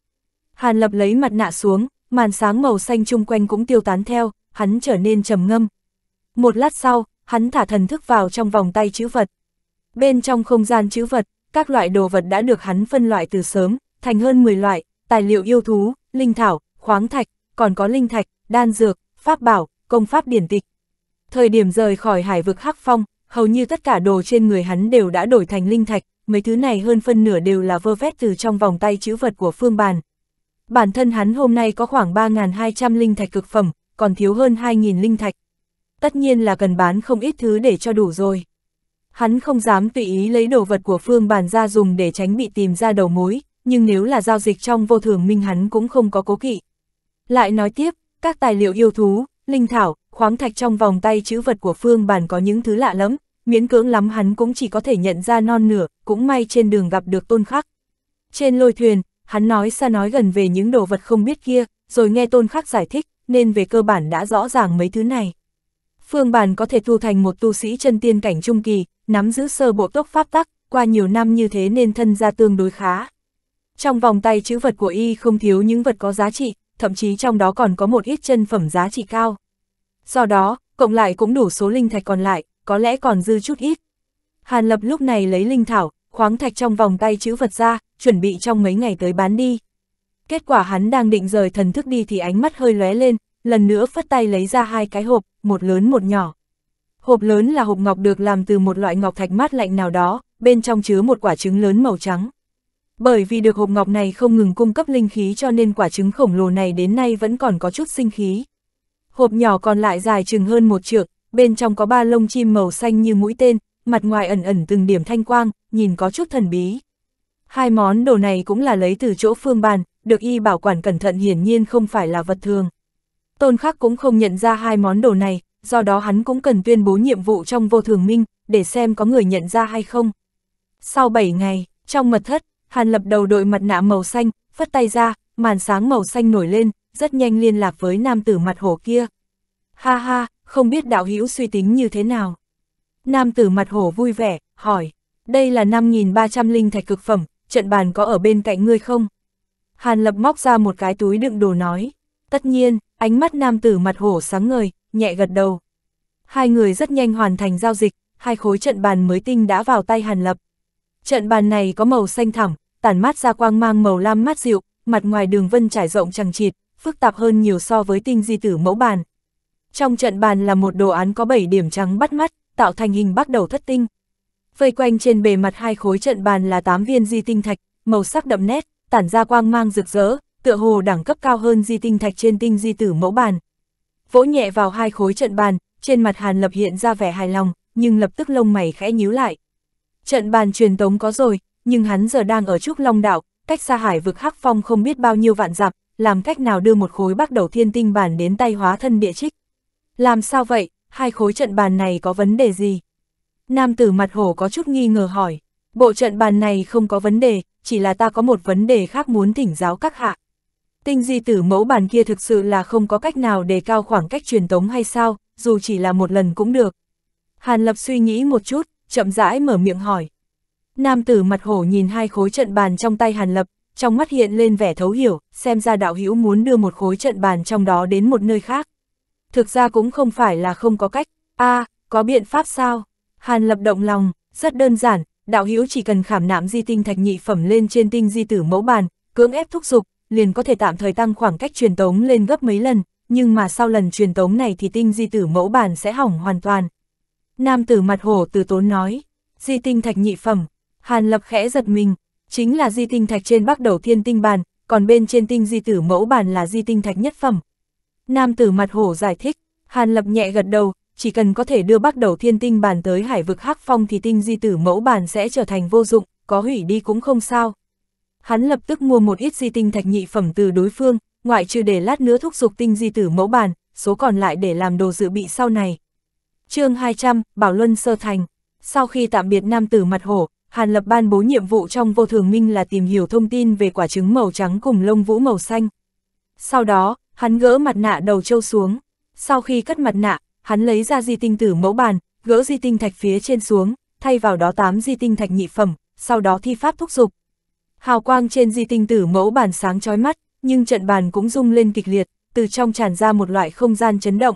Hàn Lập lấy mặt nạ xuống, màn sáng màu xanh chung quanh cũng tiêu tán theo, hắn trở nên trầm ngâm. Một lát sau, hắn thả thần thức vào trong vòng tay chữ vật. Bên trong không gian chữ vật, các loại đồ vật đã được hắn phân loại từ sớm, thành hơn 10 loại, tài liệu yêu thú, linh thảo, khoáng thạch, còn có linh thạch, đan dược, pháp bảo, công pháp điển tịch. Thời điểm rời khỏi hải vực Hắc Phong, hầu như tất cả đồ trên người hắn đều đã đổi thành linh thạch, mấy thứ này hơn phân nửa đều là vơ vét từ trong vòng tay chữ vật của Phương Bàn. Bản thân hắn hôm nay có khoảng 3.200 linh thạch cực phẩm, còn thiếu hơn 2.000 linh thạch. Tất nhiên là cần bán không ít thứ để cho đủ rồi. Hắn không dám tùy ý lấy đồ vật của phương bàn ra dùng để tránh bị tìm ra đầu mối, nhưng nếu là giao dịch trong vô thường minh hắn cũng không có cố kỵ. Lại nói tiếp, các tài liệu yêu thú, linh thảo, khoáng thạch trong vòng tay chữ vật của phương bàn có những thứ lạ lắm, miễn cưỡng lắm hắn cũng chỉ có thể nhận ra non nửa, cũng may trên đường gặp được tôn khắc. Trên lôi thuyền, hắn nói xa nói gần về những đồ vật không biết kia, rồi nghe tôn khắc giải thích, nên về cơ bản đã rõ ràng mấy thứ này. Phương Bản có thể tu thành một tu sĩ chân tiên cảnh trung kỳ, nắm giữ sơ bộ tốc pháp tắc, qua nhiều năm như thế nên thân gia tương đối khá. Trong vòng tay chữ vật của y không thiếu những vật có giá trị, thậm chí trong đó còn có một ít chân phẩm giá trị cao. Do đó, cộng lại cũng đủ số linh thạch còn lại, có lẽ còn dư chút ít. Hàn Lập lúc này lấy linh thảo, khoáng thạch trong vòng tay chữ vật ra, chuẩn bị trong mấy ngày tới bán đi. Kết quả hắn đang định rời thần thức đi thì ánh mắt hơi lóe lên, lần nữa phất tay lấy ra hai cái hộp, một lớn một nhỏ. Hộp lớn là hộp ngọc được làm từ một loại ngọc thạch mát lạnh nào đó, bên trong chứa một quả trứng lớn màu trắng. Bởi vì được hộp ngọc này không ngừng cung cấp linh khí cho nên quả trứng khổng lồ này đến nay vẫn còn có chút sinh khí. Hộp nhỏ còn lại dài chừng hơn một trượng, bên trong có ba lông chim màu xanh như mũi tên, mặt ngoài ẩn ẩn từng điểm thanh quang, nhìn có chút thần bí. Hai món đồ này cũng là lấy từ chỗ phương bàn, được y bảo quản cẩn thận hiển nhiên không phải là vật thường. Tôn khác cũng không nhận ra hai món đồ này, do đó hắn cũng cần tuyên bố nhiệm vụ trong vô thường minh, để xem có người nhận ra hay không. Sau 7 ngày, trong mật thất, Hàn lập đầu đội mặt nạ màu xanh, phất tay ra, màn sáng màu xanh nổi lên, rất nhanh liên lạc với nam tử mặt hổ kia. Ha ha, không biết đạo hữu suy tính như thế nào. Nam tử mặt hổ vui vẻ, hỏi, đây là 5.300 linh thạch cực phẩm, trận bàn có ở bên cạnh ngươi không? Hàn lập móc ra một cái túi đựng đồ nói, tất nhiên, Ánh mắt nam tử mặt hổ sáng ngời, nhẹ gật đầu. Hai người rất nhanh hoàn thành giao dịch, hai khối trận bàn mới tinh đã vào tay Hàn Lập. Trận bàn này có màu xanh thẳm, tản mát ra quang mang màu lam mát dịu, mặt ngoài đường vân trải rộng chằng chịt, phức tạp hơn nhiều so với tinh di tử mẫu bàn. Trong trận bàn là một đồ án có 7 điểm trắng bắt mắt, tạo thành hình bắt đầu thất tinh. Vây quanh trên bề mặt hai khối trận bàn là 8 viên di tinh thạch, màu sắc đậm nét, tản ra quang mang rực rỡ, tựa hồ đẳng cấp cao hơn di tinh thạch trên tinh di tử mẫu bàn. Vỗ nhẹ vào hai khối trận bàn, trên mặt Hàn Lập hiện ra vẻ hài lòng, nhưng lập tức lông mày khẽ nhíu lại. Trận bàn truyền tống có rồi, nhưng hắn giờ đang ở Trúc Long Đảo, cách xa hải vực Hắc Phong không biết bao nhiêu vạn dặm, làm cách nào đưa một khối bắt đầu thiên tinh bàn đến tay hóa thân địa trích. Làm sao vậy, hai khối trận bàn này có vấn đề gì? Nam tử mặt hổ có chút nghi ngờ hỏi, bộ trận bàn này không có vấn đề, chỉ là ta có một vấn đề khác muốn thỉnh giáo các hạ. Tinh di tử mẫu bản kia thực sự là không có cách nào để cao khoảng cách truyền tống hay sao, dù chỉ là một lần cũng được. Hàn Lập suy nghĩ một chút, chậm rãi mở miệng hỏi. Nam tử mặt hổ nhìn hai khối trận bàn trong tay Hàn Lập, trong mắt hiện lên vẻ thấu hiểu, xem ra đạo hữu muốn đưa một khối trận bàn trong đó đến một nơi khác. Thực ra cũng không phải là không có cách, a à, có biện pháp sao? Hàn Lập động lòng, rất đơn giản, đạo hữu chỉ cần khảm nạm di tinh thạch nhị phẩm lên trên tinh di tử mẫu bàn, cưỡng ép thúc dục, liền có thể tạm thời tăng khoảng cách truyền tống lên gấp mấy lần, nhưng mà sau lần truyền tống này thì tinh di tử mẫu bản sẽ hỏng hoàn toàn. Nam tử mặt hổ từ tốn nói, di tinh thạch nhị phẩm, hàn lập khẽ giật mình, chính là di tinh thạch trên bắc đầu thiên tinh bàn, còn bên trên tinh di tử mẫu bản là di tinh thạch nhất phẩm. Nam tử mặt hổ giải thích, hàn lập nhẹ gật đầu, chỉ cần có thể đưa bắc đầu thiên tinh bàn tới hải vực hắc phong thì tinh di tử mẫu bản sẽ trở thành vô dụng, có hủy đi cũng không sao. Hắn lập tức mua một ít di tinh thạch nhị phẩm từ đối phương, ngoại trừ để lát nữa thúc giục tinh di tử mẫu bàn, số còn lại để làm đồ dự bị sau này. chương 200, Bảo Luân Sơ Thành. Sau khi tạm biệt nam tử mặt hổ, Hàn Lập ban bố nhiệm vụ trong vô thường minh là tìm hiểu thông tin về quả trứng màu trắng cùng lông vũ màu xanh. Sau đó, hắn gỡ mặt nạ đầu trâu xuống. Sau khi cắt mặt nạ, hắn lấy ra di tinh tử mẫu bàn, gỡ di tinh thạch phía trên xuống, thay vào đó 8 di tinh thạch nhị phẩm, sau đó thi pháp thúc dục Hào quang trên di tinh tử mẫu bàn sáng chói mắt, nhưng trận bàn cũng rung lên kịch liệt, từ trong tràn ra một loại không gian chấn động.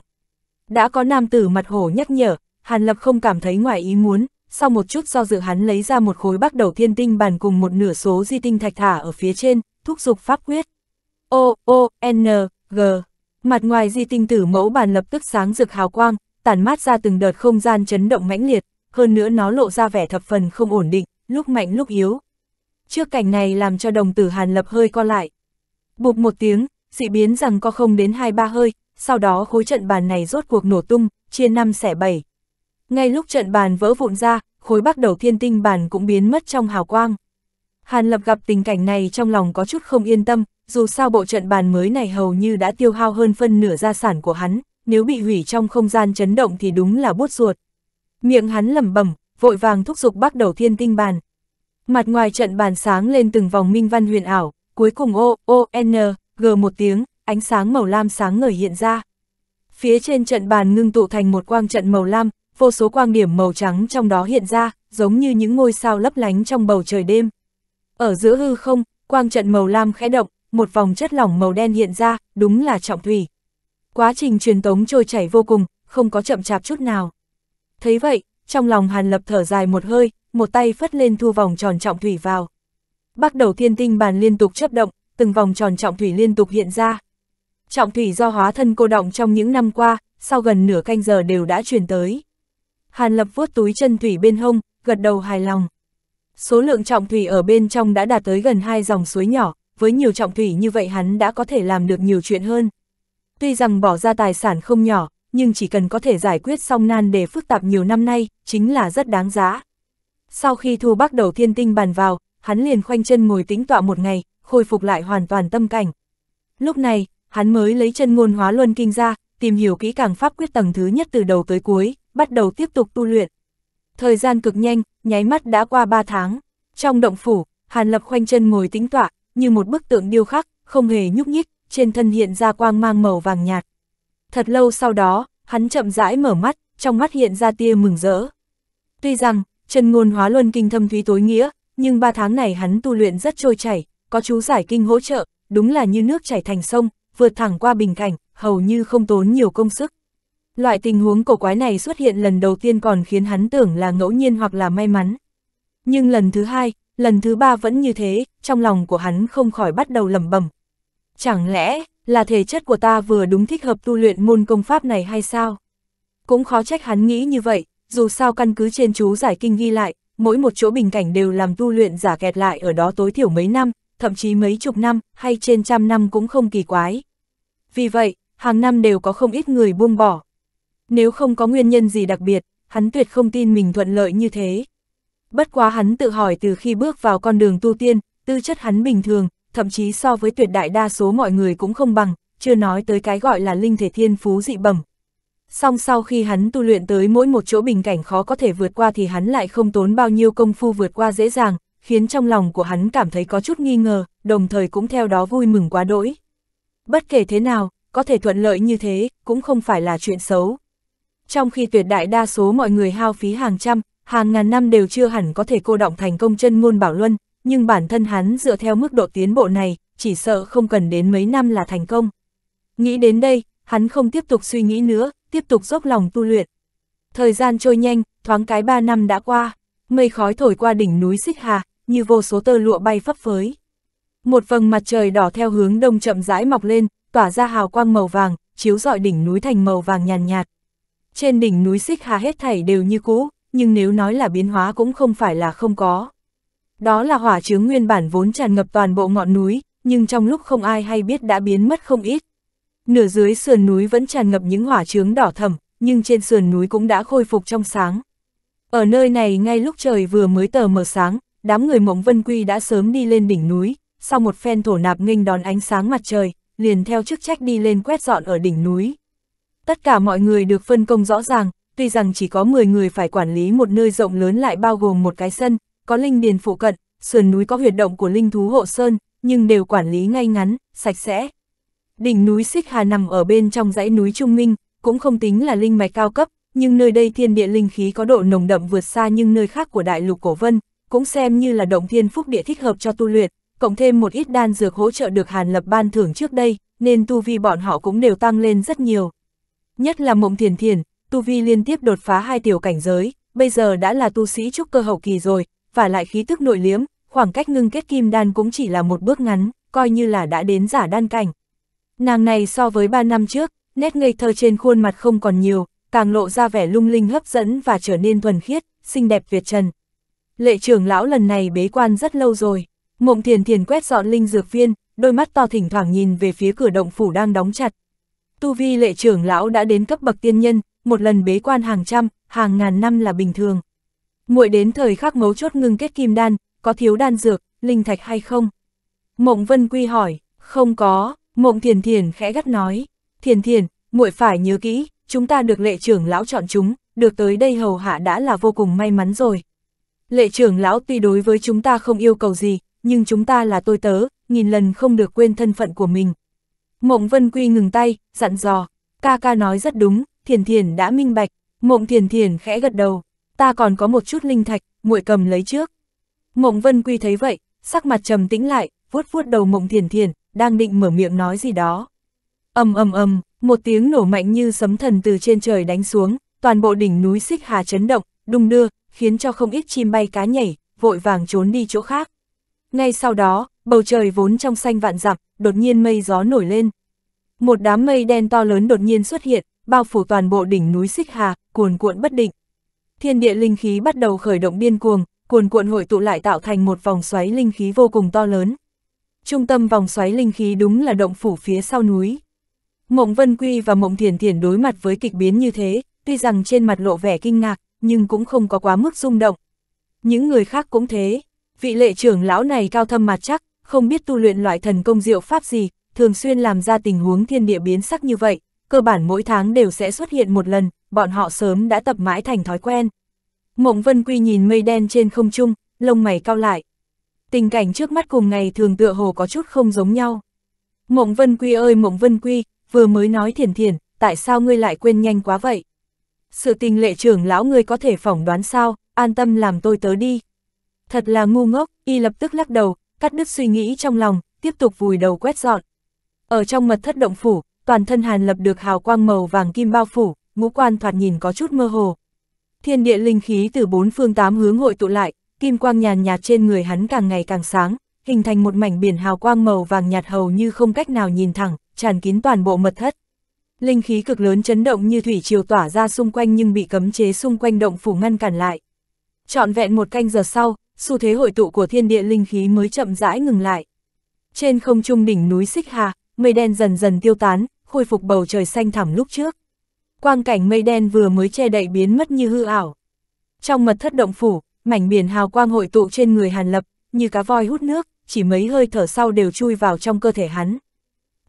Đã có nam tử mặt hổ nhắc nhở, Hàn Lập không cảm thấy ngoài ý muốn, sau một chút do dự hắn lấy ra một khối bắt đầu thiên tinh bàn cùng một nửa số di tinh thạch thả ở phía trên, thúc giục pháp quyết. O, O, N, G. Mặt ngoài di tinh tử mẫu bàn lập tức sáng rực hào quang, tản mát ra từng đợt không gian chấn động mãnh liệt, hơn nữa nó lộ ra vẻ thập phần không ổn định, lúc mạnh lúc yếu, Trước cảnh này làm cho đồng tử Hàn Lập hơi co lại. Bụp một tiếng, dị biến rằng có không đến hai ba hơi, sau đó khối trận bàn này rốt cuộc nổ tung, chia năm xẻ bảy. Ngay lúc trận bàn vỡ vụn ra, khối bắt đầu thiên tinh bàn cũng biến mất trong hào quang. Hàn Lập gặp tình cảnh này trong lòng có chút không yên tâm, dù sao bộ trận bàn mới này hầu như đã tiêu hao hơn phân nửa gia sản của hắn, nếu bị hủy trong không gian chấn động thì đúng là bút ruột. Miệng hắn lẩm bẩm, vội vàng thúc giục bắt đầu thiên tinh bàn, Mặt ngoài trận bàn sáng lên từng vòng minh văn huyền ảo, cuối cùng O, O, N, G một tiếng, ánh sáng màu lam sáng ngời hiện ra. Phía trên trận bàn ngưng tụ thành một quang trận màu lam, vô số quang điểm màu trắng trong đó hiện ra, giống như những ngôi sao lấp lánh trong bầu trời đêm. Ở giữa hư không, quang trận màu lam khẽ động, một vòng chất lỏng màu đen hiện ra, đúng là trọng thủy. Quá trình truyền tống trôi chảy vô cùng, không có chậm chạp chút nào. Thấy vậy, trong lòng Hàn Lập thở dài một hơi, một tay phất lên thu vòng tròn trọng thủy vào. Bắt đầu thiên tinh bàn liên tục chấp động, từng vòng tròn trọng thủy liên tục hiện ra. Trọng thủy do hóa thân cô động trong những năm qua, sau gần nửa canh giờ đều đã truyền tới. Hàn Lập vuốt túi chân thủy bên hông, gật đầu hài lòng. Số lượng trọng thủy ở bên trong đã đạt tới gần hai dòng suối nhỏ, với nhiều trọng thủy như vậy hắn đã có thể làm được nhiều chuyện hơn. Tuy rằng bỏ ra tài sản không nhỏ, nhưng chỉ cần có thể giải quyết xong nan đề phức tạp nhiều năm nay, chính là rất đáng giá. Sau khi thu bắt đầu thiên tinh bàn vào, hắn liền khoanh chân ngồi tĩnh tọa một ngày, khôi phục lại hoàn toàn tâm cảnh. Lúc này, hắn mới lấy chân ngôn hóa luân kinh ra, tìm hiểu kỹ càng pháp quyết tầng thứ nhất từ đầu tới cuối, bắt đầu tiếp tục tu luyện. Thời gian cực nhanh, nháy mắt đã qua 3 tháng. Trong động phủ, Hàn Lập khoanh chân ngồi tĩnh tọa, như một bức tượng điêu khắc, không hề nhúc nhích, trên thân hiện ra quang mang màu vàng nhạt. Thật lâu sau đó, hắn chậm rãi mở mắt, trong mắt hiện ra tia mừng rỡ. Tuy rằng, Chân ngôn hóa luân kinh thâm thúy tối nghĩa, nhưng ba tháng này hắn tu luyện rất trôi chảy, có chú giải kinh hỗ trợ, đúng là như nước chảy thành sông, vượt thẳng qua bình cảnh, hầu như không tốn nhiều công sức. Loại tình huống cổ quái này xuất hiện lần đầu tiên còn khiến hắn tưởng là ngẫu nhiên hoặc là may mắn. Nhưng lần thứ hai, lần thứ ba vẫn như thế, trong lòng của hắn không khỏi bắt đầu lẩm bẩm. Chẳng lẽ là thể chất của ta vừa đúng thích hợp tu luyện môn công pháp này hay sao? Cũng khó trách hắn nghĩ như vậy, dù sao căn cứ trên chú giải kinh ghi lại, mỗi một chỗ bình cảnh đều làm tu luyện giả kẹt lại ở đó tối thiểu mấy năm, thậm chí mấy chục năm, hay trên trăm năm cũng không kỳ quái. Vì vậy, hàng năm đều có không ít người buông bỏ. Nếu không có nguyên nhân gì đặc biệt, hắn tuyệt không tin mình thuận lợi như thế. Bất quá hắn tự hỏi từ khi bước vào con đường tu tiên, tư chất hắn bình thường, thậm chí so với tuyệt đại đa số mọi người cũng không bằng, chưa nói tới cái gọi là linh thể thiên phú dị bẩm, song sau khi hắn tu luyện tới mỗi một chỗ bình cảnh khó có thể vượt qua thì hắn lại không tốn bao nhiêu công phu vượt qua dễ dàng, khiến trong lòng của hắn cảm thấy có chút nghi ngờ, đồng thời cũng theo đó vui mừng quá đỗi. Bất kể thế nào, có thể thuận lợi như thế, cũng không phải là chuyện xấu. Trong khi tuyệt đại đa số mọi người hao phí hàng trăm, hàng ngàn năm đều chưa hẳn có thể cô động thành công chân ngôn bảo luân, nhưng bản thân hắn dựa theo mức độ tiến bộ này, chỉ sợ không cần đến mấy năm là thành công. Nghĩ đến đây, hắn không tiếp tục suy nghĩ nữa, tiếp tục dốc lòng tu luyện. Thời gian trôi nhanh, thoáng cái ba năm đã qua, mây khói thổi qua đỉnh núi Xích Hà, như vô số tơ lụa bay phấp phới. Một vầng mặt trời đỏ theo hướng đông chậm rãi mọc lên, tỏa ra hào quang màu vàng, chiếu rọi đỉnh núi thành màu vàng nhàn nhạt, nhạt. Trên đỉnh núi Xích Hà hết thảy đều như cũ, nhưng nếu nói là biến hóa cũng không phải là không có. Đó là hỏa chướng nguyên bản vốn tràn ngập toàn bộ ngọn núi, nhưng trong lúc không ai hay biết đã biến mất không ít. Nửa dưới sườn núi vẫn tràn ngập những hỏa trướng đỏ thầm, nhưng trên sườn núi cũng đã khôi phục trong sáng. Ở nơi này ngay lúc trời vừa mới tờ mờ sáng, đám người Mộng Vân Quy đã sớm đi lên đỉnh núi, sau một phen thổ nạp nghênh đón ánh sáng mặt trời, liền theo chức trách đi lên quét dọn ở đỉnh núi. Tất cả mọi người được phân công rõ ràng, tuy rằng chỉ có 10 người phải quản lý một nơi rộng lớn lại bao gồm một cái sân, có linh điền phụ cận, sườn núi có huyệt động của linh thú hộ sơn, nhưng đều quản lý ngay ngắn, sạch sẽ, Đỉnh núi Xích Hà nằm ở bên trong dãy núi Trung Minh, cũng không tính là linh mạch cao cấp, nhưng nơi đây thiên địa linh khí có độ nồng đậm vượt xa những nơi khác của đại lục cổ vân, cũng xem như là động thiên phúc địa thích hợp cho tu luyện, cộng thêm một ít đan dược hỗ trợ được Hàn Lập ban thưởng trước đây, nên tu vi bọn họ cũng đều tăng lên rất nhiều. Nhất là Mộng Thiền Thiền, tu vi liên tiếp đột phá hai tiểu cảnh giới, bây giờ đã là tu sĩ trúc cơ hậu kỳ rồi, và lại khí tức nội liếm, khoảng cách ngưng kết kim đan cũng chỉ là một bước ngắn, coi như là đã đến giả đan cảnh. Nàng này so với 3 năm trước, nét ngây thơ trên khuôn mặt không còn nhiều, càng lộ ra vẻ lung linh hấp dẫn và trở nên thuần khiết, xinh đẹp Việt Trần. Lệ trưởng lão lần này bế quan rất lâu rồi, mộng thiền thiền quét dọn linh dược viên, đôi mắt to thỉnh thoảng nhìn về phía cửa động phủ đang đóng chặt. Tu vi lệ trưởng lão đã đến cấp bậc tiên nhân, một lần bế quan hàng trăm, hàng ngàn năm là bình thường. Muội đến thời khắc mấu chốt ngưng kết kim đan, có thiếu đan dược, linh thạch hay không? Mộng Vân Quy hỏi, không có, Mộng thiền thiền khẽ gắt nói, thiền thiền, muội phải nhớ kỹ, chúng ta được lệ trưởng lão chọn chúng, được tới đây hầu hạ đã là vô cùng may mắn rồi. Lệ trưởng lão tuy đối với chúng ta không yêu cầu gì, nhưng chúng ta là tôi tớ, nghìn lần không được quên thân phận của mình. Mộng Vân Quy ngừng tay, dặn dò, ca ca nói rất đúng, thiền thiền đã minh bạch, mộng thiền thiền khẽ gật đầu, ta còn có một chút linh thạch, muội cầm lấy trước. Mộng Vân Quy thấy vậy, sắc mặt trầm tĩnh lại, vuốt vuốt đầu mộng thiền thiền, đang định mở miệng nói gì đó. ầm ầm ầm, một tiếng nổ mạnh như sấm thần từ trên trời đánh xuống, toàn bộ đỉnh núi Xích Hà chấn động, đung đưa, khiến cho không ít chim bay cá nhảy, vội vàng trốn đi chỗ khác. Ngay sau đó, bầu trời vốn trong xanh vạn dặm, đột nhiên mây gió nổi lên. Một đám mây đen to lớn đột nhiên xuất hiện, bao phủ toàn bộ đỉnh núi Xích Hà, cuồn cuộn bất định. Thiên địa linh khí bắt đầu khởi động điên cuồng, cuồn cuộn hội tụ lại tạo thành một vòng xoáy linh khí vô cùng to lớn trung tâm vòng xoáy linh khí đúng là động phủ phía sau núi. Mộng Vân Quy và Mộng Thiền Thiền đối mặt với kịch biến như thế, tuy rằng trên mặt lộ vẻ kinh ngạc, nhưng cũng không có quá mức rung động. Những người khác cũng thế, vị lệ trưởng lão này cao thâm mặt chắc, không biết tu luyện loại thần công diệu pháp gì, thường xuyên làm ra tình huống thiên địa biến sắc như vậy, cơ bản mỗi tháng đều sẽ xuất hiện một lần, bọn họ sớm đã tập mãi thành thói quen. Mộng Vân Quy nhìn mây đen trên không trung, lông mày cao lại tình cảnh trước mắt cùng ngày thường tựa hồ có chút không giống nhau. Mộng Vân Quy ơi Mộng Vân Quy, vừa mới nói thiền thiền tại sao ngươi lại quên nhanh quá vậy? Sự tình lệ trưởng lão ngươi có thể phỏng đoán sao, an tâm làm tôi tớ đi. Thật là ngu ngốc, y lập tức lắc đầu, cắt đứt suy nghĩ trong lòng, tiếp tục vùi đầu quét dọn. Ở trong mật thất động phủ, toàn thân hàn lập được hào quang màu vàng kim bao phủ, ngũ quan thoạt nhìn có chút mơ hồ. Thiên địa linh khí từ bốn phương tám hướng hội tụ lại, kim quang nhàn nhạt trên người hắn càng ngày càng sáng, hình thành một mảnh biển hào quang màu vàng nhạt hầu như không cách nào nhìn thẳng, tràn kín toàn bộ mật thất. Linh khí cực lớn chấn động như thủy triều tỏa ra xung quanh nhưng bị cấm chế xung quanh động phủ ngăn cản lại. Trọn vẹn một canh giờ sau, xu thế hội tụ của thiên địa linh khí mới chậm rãi ngừng lại. Trên không trung đỉnh núi Xích Hà, mây đen dần dần tiêu tán, khôi phục bầu trời xanh thẳm lúc trước. Quang cảnh mây đen vừa mới che đậy biến mất như hư ảo. Trong mật thất động phủ, mảnh biển hào quang hội tụ trên người Hàn Lập, như cá voi hút nước, chỉ mấy hơi thở sau đều chui vào trong cơ thể hắn.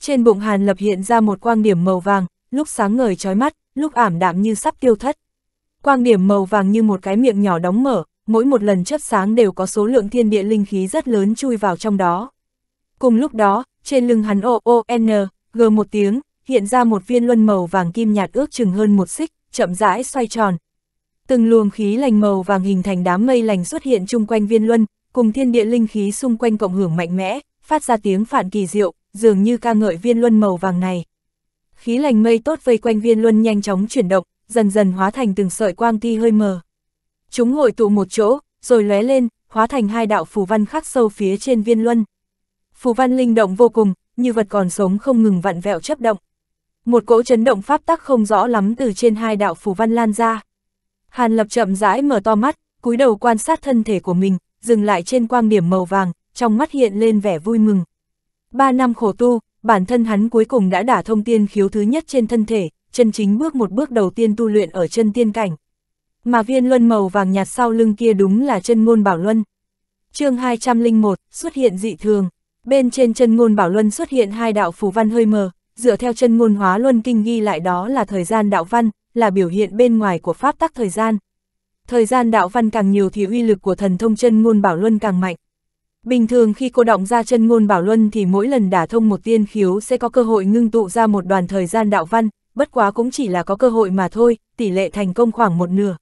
Trên bụng Hàn Lập hiện ra một quang điểm màu vàng, lúc sáng ngời chói mắt, lúc ảm đạm như sắp tiêu thất. Quang điểm màu vàng như một cái miệng nhỏ đóng mở, mỗi một lần chớp sáng đều có số lượng thiên địa linh khí rất lớn chui vào trong đó. Cùng lúc đó, trên lưng hắn o o n g một tiếng, hiện ra một viên luân màu vàng kim nhạt ước chừng hơn một xích, chậm rãi xoay tròn, Từng luồng khí lành màu vàng hình thành đám mây lành xuất hiện chung quanh viên luân, cùng thiên địa linh khí xung quanh cộng hưởng mạnh mẽ, phát ra tiếng phản kỳ diệu, dường như ca ngợi viên luân màu vàng này. Khí lành mây tốt vây quanh viên luân nhanh chóng chuyển động, dần dần hóa thành từng sợi quang ti hơi mờ. Chúng hội tụ một chỗ, rồi lóe lên, hóa thành hai đạo phù văn khắc sâu phía trên viên luân. Phù văn linh động vô cùng, như vật còn sống không ngừng vặn vẹo chấp động. Một cỗ chấn động pháp tắc không rõ lắm từ trên hai đạo phù văn lan ra. Hàn Lập chậm rãi mở to mắt, cúi đầu quan sát thân thể của mình, dừng lại trên quang điểm màu vàng, trong mắt hiện lên vẻ vui mừng. Ba năm khổ tu, bản thân hắn cuối cùng đã đả thông tiên khiếu thứ nhất trên thân thể, chân chính bước một bước đầu tiên tu luyện ở chân tiên cảnh. Mà viên luân màu vàng nhạt sau lưng kia đúng là chân ngôn bảo luân. chương 201, xuất hiện dị thường. Bên trên chân ngôn bảo luân xuất hiện hai đạo phù văn hơi mờ, dựa theo chân ngôn hóa luân kinh ghi lại đó là thời gian đạo văn, là biểu hiện bên ngoài của pháp tắc thời gian. Thời gian đạo văn càng nhiều thì uy lực của thần thông chân ngôn bảo luân càng mạnh. Bình thường khi cô động ra chân ngôn bảo luân thì mỗi lần đả thông một tiên khiếu sẽ có cơ hội ngưng tụ ra một đoàn thời gian đạo văn, bất quá cũng chỉ là có cơ hội mà thôi, tỷ lệ thành công khoảng một nửa.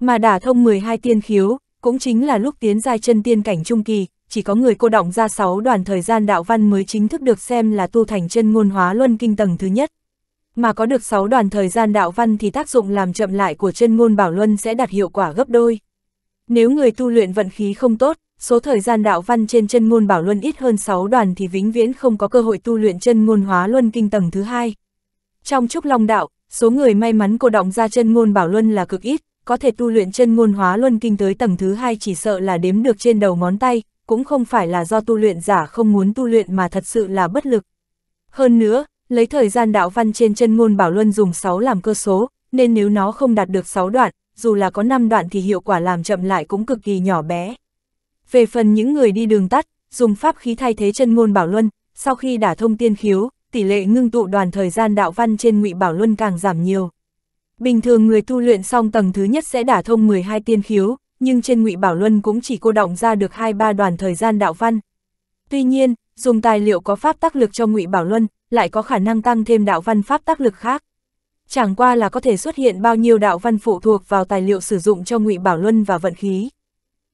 Mà đả thông 12 tiên khiếu, cũng chính là lúc tiến giai chân tiên cảnh trung kỳ, chỉ có người cô động ra 6 đoàn thời gian đạo văn mới chính thức được xem là tu thành chân ngôn hóa luân kinh tầng thứ nhất mà có được 6 đoàn thời gian đạo văn thì tác dụng làm chậm lại của chân ngôn bảo luân sẽ đạt hiệu quả gấp đôi. Nếu người tu luyện vận khí không tốt, số thời gian đạo văn trên chân ngôn bảo luân ít hơn 6 đoàn thì vĩnh viễn không có cơ hội tu luyện chân ngôn hóa luân kinh tầng thứ hai. Trong trúc long đạo, số người may mắn cô động ra chân ngôn bảo luân là cực ít, có thể tu luyện chân ngôn hóa luân kinh tới tầng thứ hai chỉ sợ là đếm được trên đầu ngón tay, cũng không phải là do tu luyện giả không muốn tu luyện mà thật sự là bất lực. Hơn nữa, lấy thời gian đạo văn trên chân ngôn bảo luân dùng 6 làm cơ số, nên nếu nó không đạt được 6 đoạn, dù là có 5 đoạn thì hiệu quả làm chậm lại cũng cực kỳ nhỏ bé. Về phần những người đi đường tắt, dùng pháp khí thay thế chân ngôn bảo luân, sau khi đả thông tiên khiếu, tỷ lệ ngưng tụ đoàn thời gian đạo văn trên ngụy bảo luân càng giảm nhiều. Bình thường người tu luyện xong tầng thứ nhất sẽ đả thông 12 tiên khiếu, nhưng trên ngụy bảo luân cũng chỉ cô động ra được 2-3 đoàn thời gian đạo văn. Tuy nhiên, dùng tài liệu có pháp tác lực cho ngụy Bảo Luân, lại có khả năng tăng thêm đạo văn pháp tác lực khác. Chẳng qua là có thể xuất hiện bao nhiêu đạo văn phụ thuộc vào tài liệu sử dụng cho ngụy Bảo Luân và vận khí.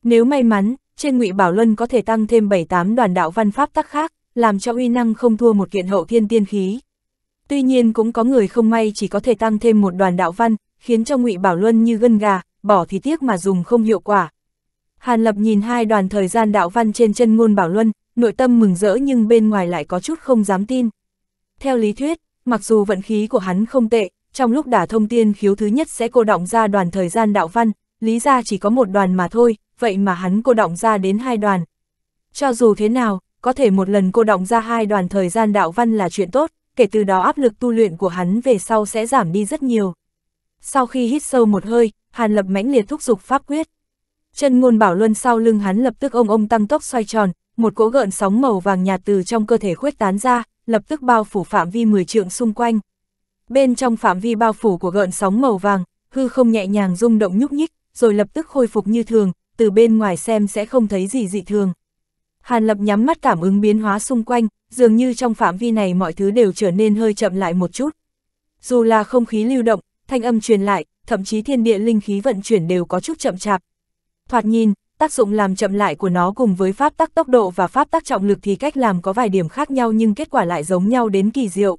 Nếu may mắn, trên ngụy Bảo Luân có thể tăng thêm 7-8 đoàn đạo văn pháp tác khác, làm cho uy năng không thua một kiện hậu thiên tiên khí. Tuy nhiên cũng có người không may chỉ có thể tăng thêm một đoàn đạo văn, khiến cho ngụy Bảo Luân như gân gà, bỏ thì tiếc mà dùng không hiệu quả. Hàn Lập nhìn hai đoàn thời gian đạo văn trên chân ngôn Bảo Luân, nội tâm mừng rỡ nhưng bên ngoài lại có chút không dám tin. Theo lý thuyết, mặc dù vận khí của hắn không tệ, trong lúc đả thông tiên khiếu thứ nhất sẽ cô động ra đoàn thời gian đạo văn, lý ra chỉ có một đoàn mà thôi, vậy mà hắn cô động ra đến hai đoàn. Cho dù thế nào, có thể một lần cô động ra hai đoàn thời gian đạo văn là chuyện tốt, kể từ đó áp lực tu luyện của hắn về sau sẽ giảm đi rất nhiều. Sau khi hít sâu một hơi, Hàn Lập mãnh liệt thúc giục pháp quyết. Chân ngôn bảo luân sau lưng hắn lập tức ông ông tăng tốc xoay tròn, một cỗ gợn sóng màu vàng nhạt từ trong cơ thể khuếch tán ra, lập tức bao phủ phạm vi 10 trượng xung quanh. Bên trong phạm vi bao phủ của gợn sóng màu vàng, hư không nhẹ nhàng rung động nhúc nhích, rồi lập tức khôi phục như thường, từ bên ngoài xem sẽ không thấy gì dị thường. Hàn Lập nhắm mắt cảm ứng biến hóa xung quanh, dường như trong phạm vi này mọi thứ đều trở nên hơi chậm lại một chút. Dù là không khí lưu động, thanh âm truyền lại, thậm chí thiên địa linh khí vận chuyển đều có chút chậm chạp. Thoạt nhìn, tác dụng làm chậm lại của nó cùng với pháp tắc tốc độ và pháp tắc trọng lực thì cách làm có vài điểm khác nhau nhưng kết quả lại giống nhau đến kỳ diệu.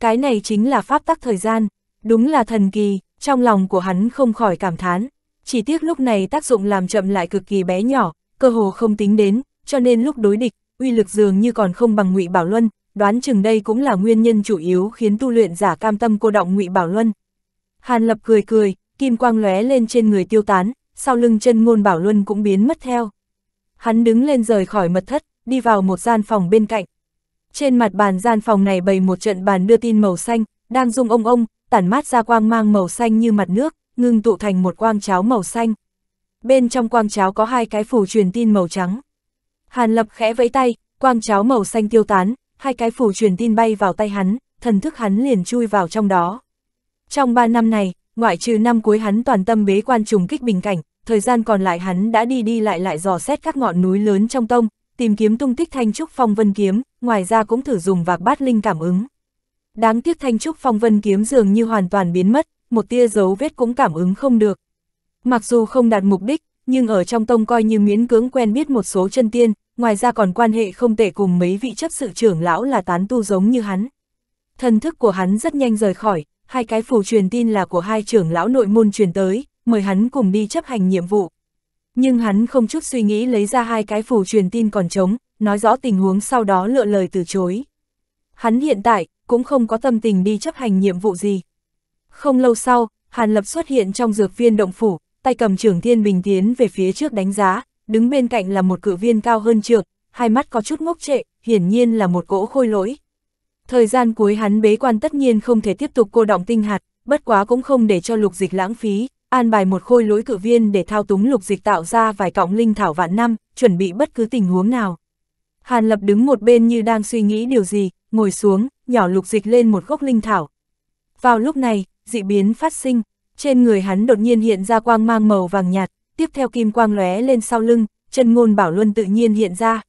Cái này chính là pháp tắc thời gian, đúng là thần kỳ, trong lòng của hắn không khỏi cảm thán. Chỉ tiếc lúc này tác dụng làm chậm lại cực kỳ bé nhỏ, cơ hồ không tính đến, cho nên lúc đối địch, uy lực dường như còn không bằng Ngụy Bảo Luân, đoán chừng đây cũng là nguyên nhân chủ yếu khiến tu luyện giả cam tâm cô động Ngụy Bảo Luân. Hàn Lập cười cười, kim quang lóe lên trên người tiêu tán, sau lưng chân ngôn bảo luân cũng biến mất theo. Hắn đứng lên rời khỏi mật thất, đi vào một gian phòng bên cạnh. Trên mặt bàn gian phòng này bày một trận bàn đưa tin màu xanh, đang rung ông ông, tản mát ra quang mang màu xanh như mặt nước, ngưng tụ thành một quang cháo màu xanh. Bên trong quang cháo có hai cái phủ truyền tin màu trắng. Hàn Lập khẽ vẫy tay, quang cháo màu xanh tiêu tán, hai cái phủ truyền tin bay vào tay hắn, thần thức hắn liền chui vào trong đó. Trong ba năm này, ngoại trừ năm cuối hắn toàn tâm bế quan trùng kích bình cảnh, thời gian còn lại hắn đã đi đi lại lại dò xét các ngọn núi lớn trong tông, tìm kiếm tung tích Thanh Trúc Phong Vân Kiếm, ngoài ra cũng thử dùng vạc bát linh cảm ứng. Đáng tiếc Thanh Trúc Phong Vân Kiếm dường như hoàn toàn biến mất, một tia dấu vết cũng cảm ứng không được. Mặc dù không đạt mục đích, nhưng ở trong tông coi như miễn cưỡng quen biết một số chân tiên, ngoài ra còn quan hệ không tệ cùng mấy vị chấp sự trưởng lão là tán tu giống như hắn. Thần thức của hắn rất nhanh rời khỏi, hai cái phù truyền tin là của hai trưởng lão nội môn truyền tới, mời hắn cùng đi chấp hành nhiệm vụ. Nhưng hắn không chút suy nghĩ lấy ra hai cái phù truyền tin còn trống, nói rõ tình huống sau đó lựa lời từ chối. Hắn hiện tại, cũng không có tâm tình đi chấp hành nhiệm vụ gì. Không lâu sau, Hàn Lập xuất hiện trong dược viên động phủ, tay cầm trưởng thiên bình tiến về phía trước đánh giá, đứng bên cạnh là một cự viên cao hơn trượt, hai mắt có chút ngốc trệ, hiển nhiên là một cỗ khôi lỗi. Thời gian cuối hắn bế quan tất nhiên không thể tiếp tục cô động tinh hạt, bất quá cũng không để cho lục dịch lãng phí, an bài một khôi lỗi cự viên để thao túng lục dịch tạo ra vài cọng linh thảo vạn năm, chuẩn bị bất cứ tình huống nào. Hàn Lập đứng một bên như đang suy nghĩ điều gì, ngồi xuống, nhỏ lục dịch lên một gốc linh thảo. Vào lúc này, dị biến phát sinh, trên người hắn đột nhiên hiện ra quang mang màu vàng nhạt, tiếp theo kim quang lóe lên sau lưng, chân ngôn bảo luân tự nhiên hiện ra.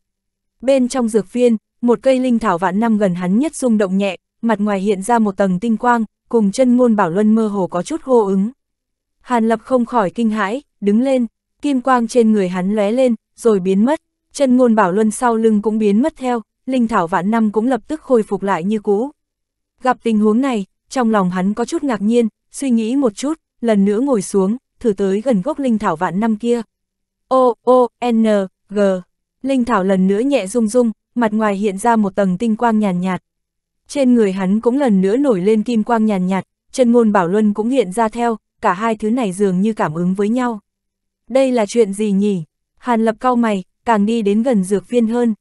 Bên trong dược viên, một cây linh thảo vạn năm gần hắn nhất rung động nhẹ, mặt ngoài hiện ra một tầng tinh quang, cùng chân ngôn bảo luân mơ hồ có chút hô ứng. Hàn Lập không khỏi kinh hãi, đứng lên, kim quang trên người hắn lóe lên, rồi biến mất, chân ngôn bảo luân sau lưng cũng biến mất theo, linh thảo vạn năm cũng lập tức khôi phục lại như cũ. Gặp tình huống này, trong lòng hắn có chút ngạc nhiên, suy nghĩ một chút, lần nữa ngồi xuống, thử tới gần gốc linh thảo vạn năm kia. O, O, N, G. Linh thảo lần nữa nhẹ rung rung, mặt ngoài hiện ra một tầng tinh quang nhàn nhạt, nhạt. Trên người hắn cũng lần nữa nổi lên kim quang nhàn nhạt, nhạt, chân ngôn bảo luân cũng hiện ra theo, cả hai thứ này dường như cảm ứng với nhau. Đây là chuyện gì nhỉ? Hàn lập cau mày, càng đi đến gần dược viên hơn.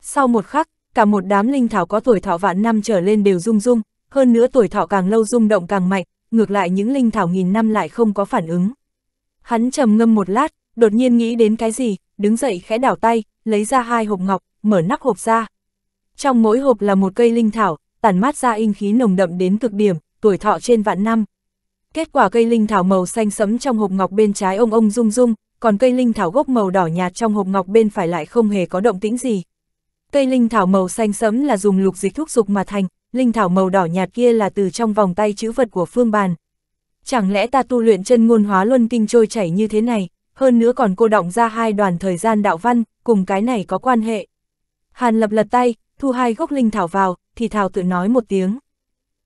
Sau một khắc, cả một đám linh thảo có tuổi thọ vạn năm trở lên đều rung rung, hơn nữa tuổi thọ càng lâu rung động càng mạnh, ngược lại những linh thảo nghìn năm lại không có phản ứng. Hắn trầm ngâm một lát, đột nhiên nghĩ đến cái gì, đứng dậy khẽ đảo tay, lấy ra hai hộp ngọc, mở nắp hộp ra. Trong mỗi hộp là một cây linh thảo, tản mát ra in khí nồng đậm đến cực điểm, tuổi thọ trên vạn năm. Kết quả cây linh thảo màu xanh sẫm trong hộp ngọc bên trái ông ông rung rung, còn cây linh thảo gốc màu đỏ nhạt trong hộp ngọc bên phải lại không hề có động tĩnh gì. Cây linh thảo màu xanh sẫm là dùng lục dịch thuốc dục mà thành, linh thảo màu đỏ nhạt kia là từ trong vòng tay chữ vật của phương bàn. Chẳng lẽ ta tu luyện chân ngôn hóa luân kinh trôi chảy như thế này, hơn nữa còn cô động ra hai đoàn thời gian đạo văn, cùng cái này có quan hệ. Hàn lập lật tay, thu hai gốc linh thảo vào, thì thảo tự nói một tiếng.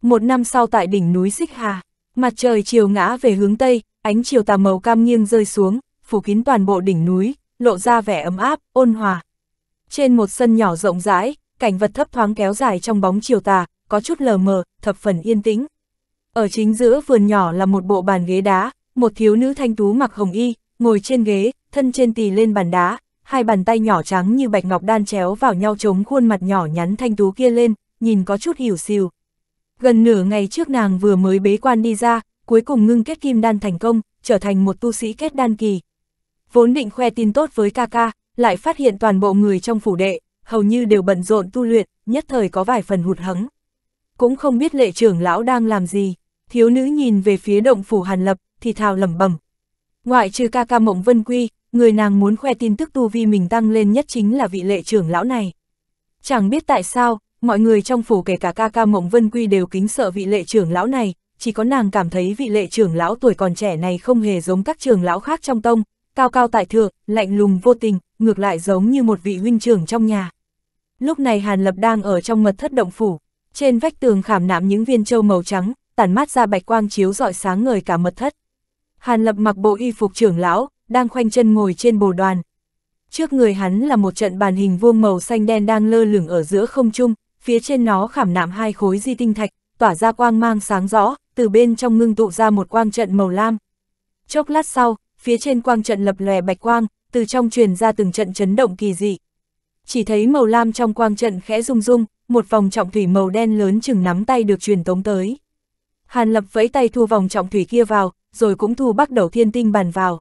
Một năm sau tại đỉnh núi Xích Hà. Mặt trời chiều ngã về hướng Tây, ánh chiều tà màu cam nghiêng rơi xuống, phủ kín toàn bộ đỉnh núi, lộ ra vẻ ấm áp, ôn hòa. Trên một sân nhỏ rộng rãi, cảnh vật thấp thoáng kéo dài trong bóng chiều tà, có chút lờ mờ, thập phần yên tĩnh. Ở chính giữa vườn nhỏ là một bộ bàn ghế đá, một thiếu nữ thanh tú mặc hồng y, ngồi trên ghế, thân trên tì lên bàn đá, hai bàn tay nhỏ trắng như bạch ngọc đan chéo vào nhau chống khuôn mặt nhỏ nhắn thanh tú kia lên, nhìn có chút hiểu xìu. Gần nửa ngày trước nàng vừa mới bế quan đi ra, cuối cùng ngưng kết kim đan thành công, trở thành một tu sĩ kết đan kỳ. Vốn định khoe tin tốt với ca ca, lại phát hiện toàn bộ người trong phủ đệ, hầu như đều bận rộn tu luyện, nhất thời có vài phần hụt hẫng. Cũng không biết lệ trưởng lão đang làm gì, thiếu nữ nhìn về phía động phủ Hàn Lập, thì thào lẩm bẩm. Ngoại trừ ca ca Mộng Vân Quy, người nàng muốn khoe tin tức tu vi mình tăng lên nhất chính là vị lệ trưởng lão này. Chẳng biết tại sao, mọi người trong phủ kể cả ca ca Mộng Vân Quy đều kính sợ vị lệ trưởng lão này, chỉ có nàng cảm thấy vị lệ trưởng lão tuổi còn trẻ này không hề giống các trưởng lão khác trong tông, cao cao tại thượng, lạnh lùng vô tình, ngược lại giống như một vị huynh trưởng trong nhà. Lúc này Hàn Lập đang ở trong mật thất động phủ, trên vách tường khảm nạm những viên châu màu trắng, tản mát ra bạch quang chiếu rọi sáng ngời cả mật thất. Hàn Lập mặc bộ y phục trưởng lão, đang khoanh chân ngồi trên bồ đoàn. Trước người hắn là một trận bàn hình vuông màu xanh đen đang lơ lửng ở giữa không trung, phía trên nó khảm nạm hai khối di tinh thạch, tỏa ra quang mang sáng rõ, từ bên trong ngưng tụ ra một quang trận màu lam. Chốc lát sau, phía trên quang trận lập lòe bạch quang, từ trong truyền ra từng trận chấn động kỳ dị. Chỉ thấy màu lam trong quang trận khẽ rung rung, một vòng trọng thủy màu đen lớn chừng nắm tay được truyền tống tới. Hàn Lập vẫy tay thu vòng trọng thủy kia vào, rồi cũng thu bắt đầu thiên tinh bàn vào.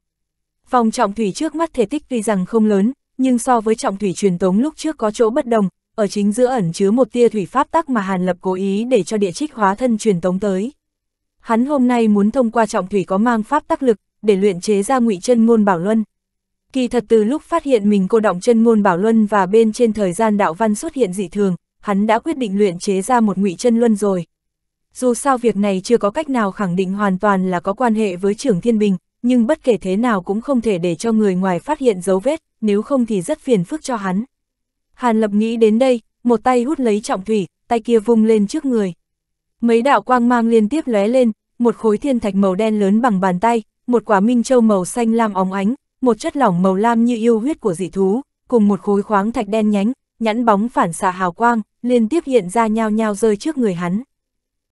Vòng trọng thủy trước mắt thể tích tuy rằng không lớn, nhưng so với trọng thủy truyền tống lúc trước có chỗ bất đồng, ở chính giữa ẩn chứa một tia thủy pháp tắc mà Hàn Lập cố ý để cho địa trích hóa thân truyền tống tới. Hắn hôm nay muốn thông qua trọng thủy có mang pháp tắc lực, để luyện chế ra ngụy chân ngôn bảo luân. Kỳ thật từ lúc phát hiện mình cô động chân ngôn bảo luân và bên trên thời gian đạo văn xuất hiện dị thường, hắn đã quyết định luyện chế ra một ngụy chân luân rồi. Dù sao việc này chưa có cách nào khẳng định hoàn toàn là có quan hệ với trưởng thiên bình, nhưng bất kể thế nào cũng không thể để cho người ngoài phát hiện dấu vết, nếu không thì rất phiền phức cho hắn. Hàn Lập nghĩ đến đây, một tay hút lấy trọng thủy, tay kia vung lên trước người. Mấy đạo quang mang liên tiếp lóe lên, một khối thiên thạch màu đen lớn bằng bàn tay, một quả minh châu màu xanh lam óng ánh, một chất lỏng màu lam như yêu huyết của dị thú, cùng một khối khoáng thạch đen nhánh, nhẵn bóng phản xạ hào quang, liên tiếp hiện ra nhao nhao rơi trước người hắn.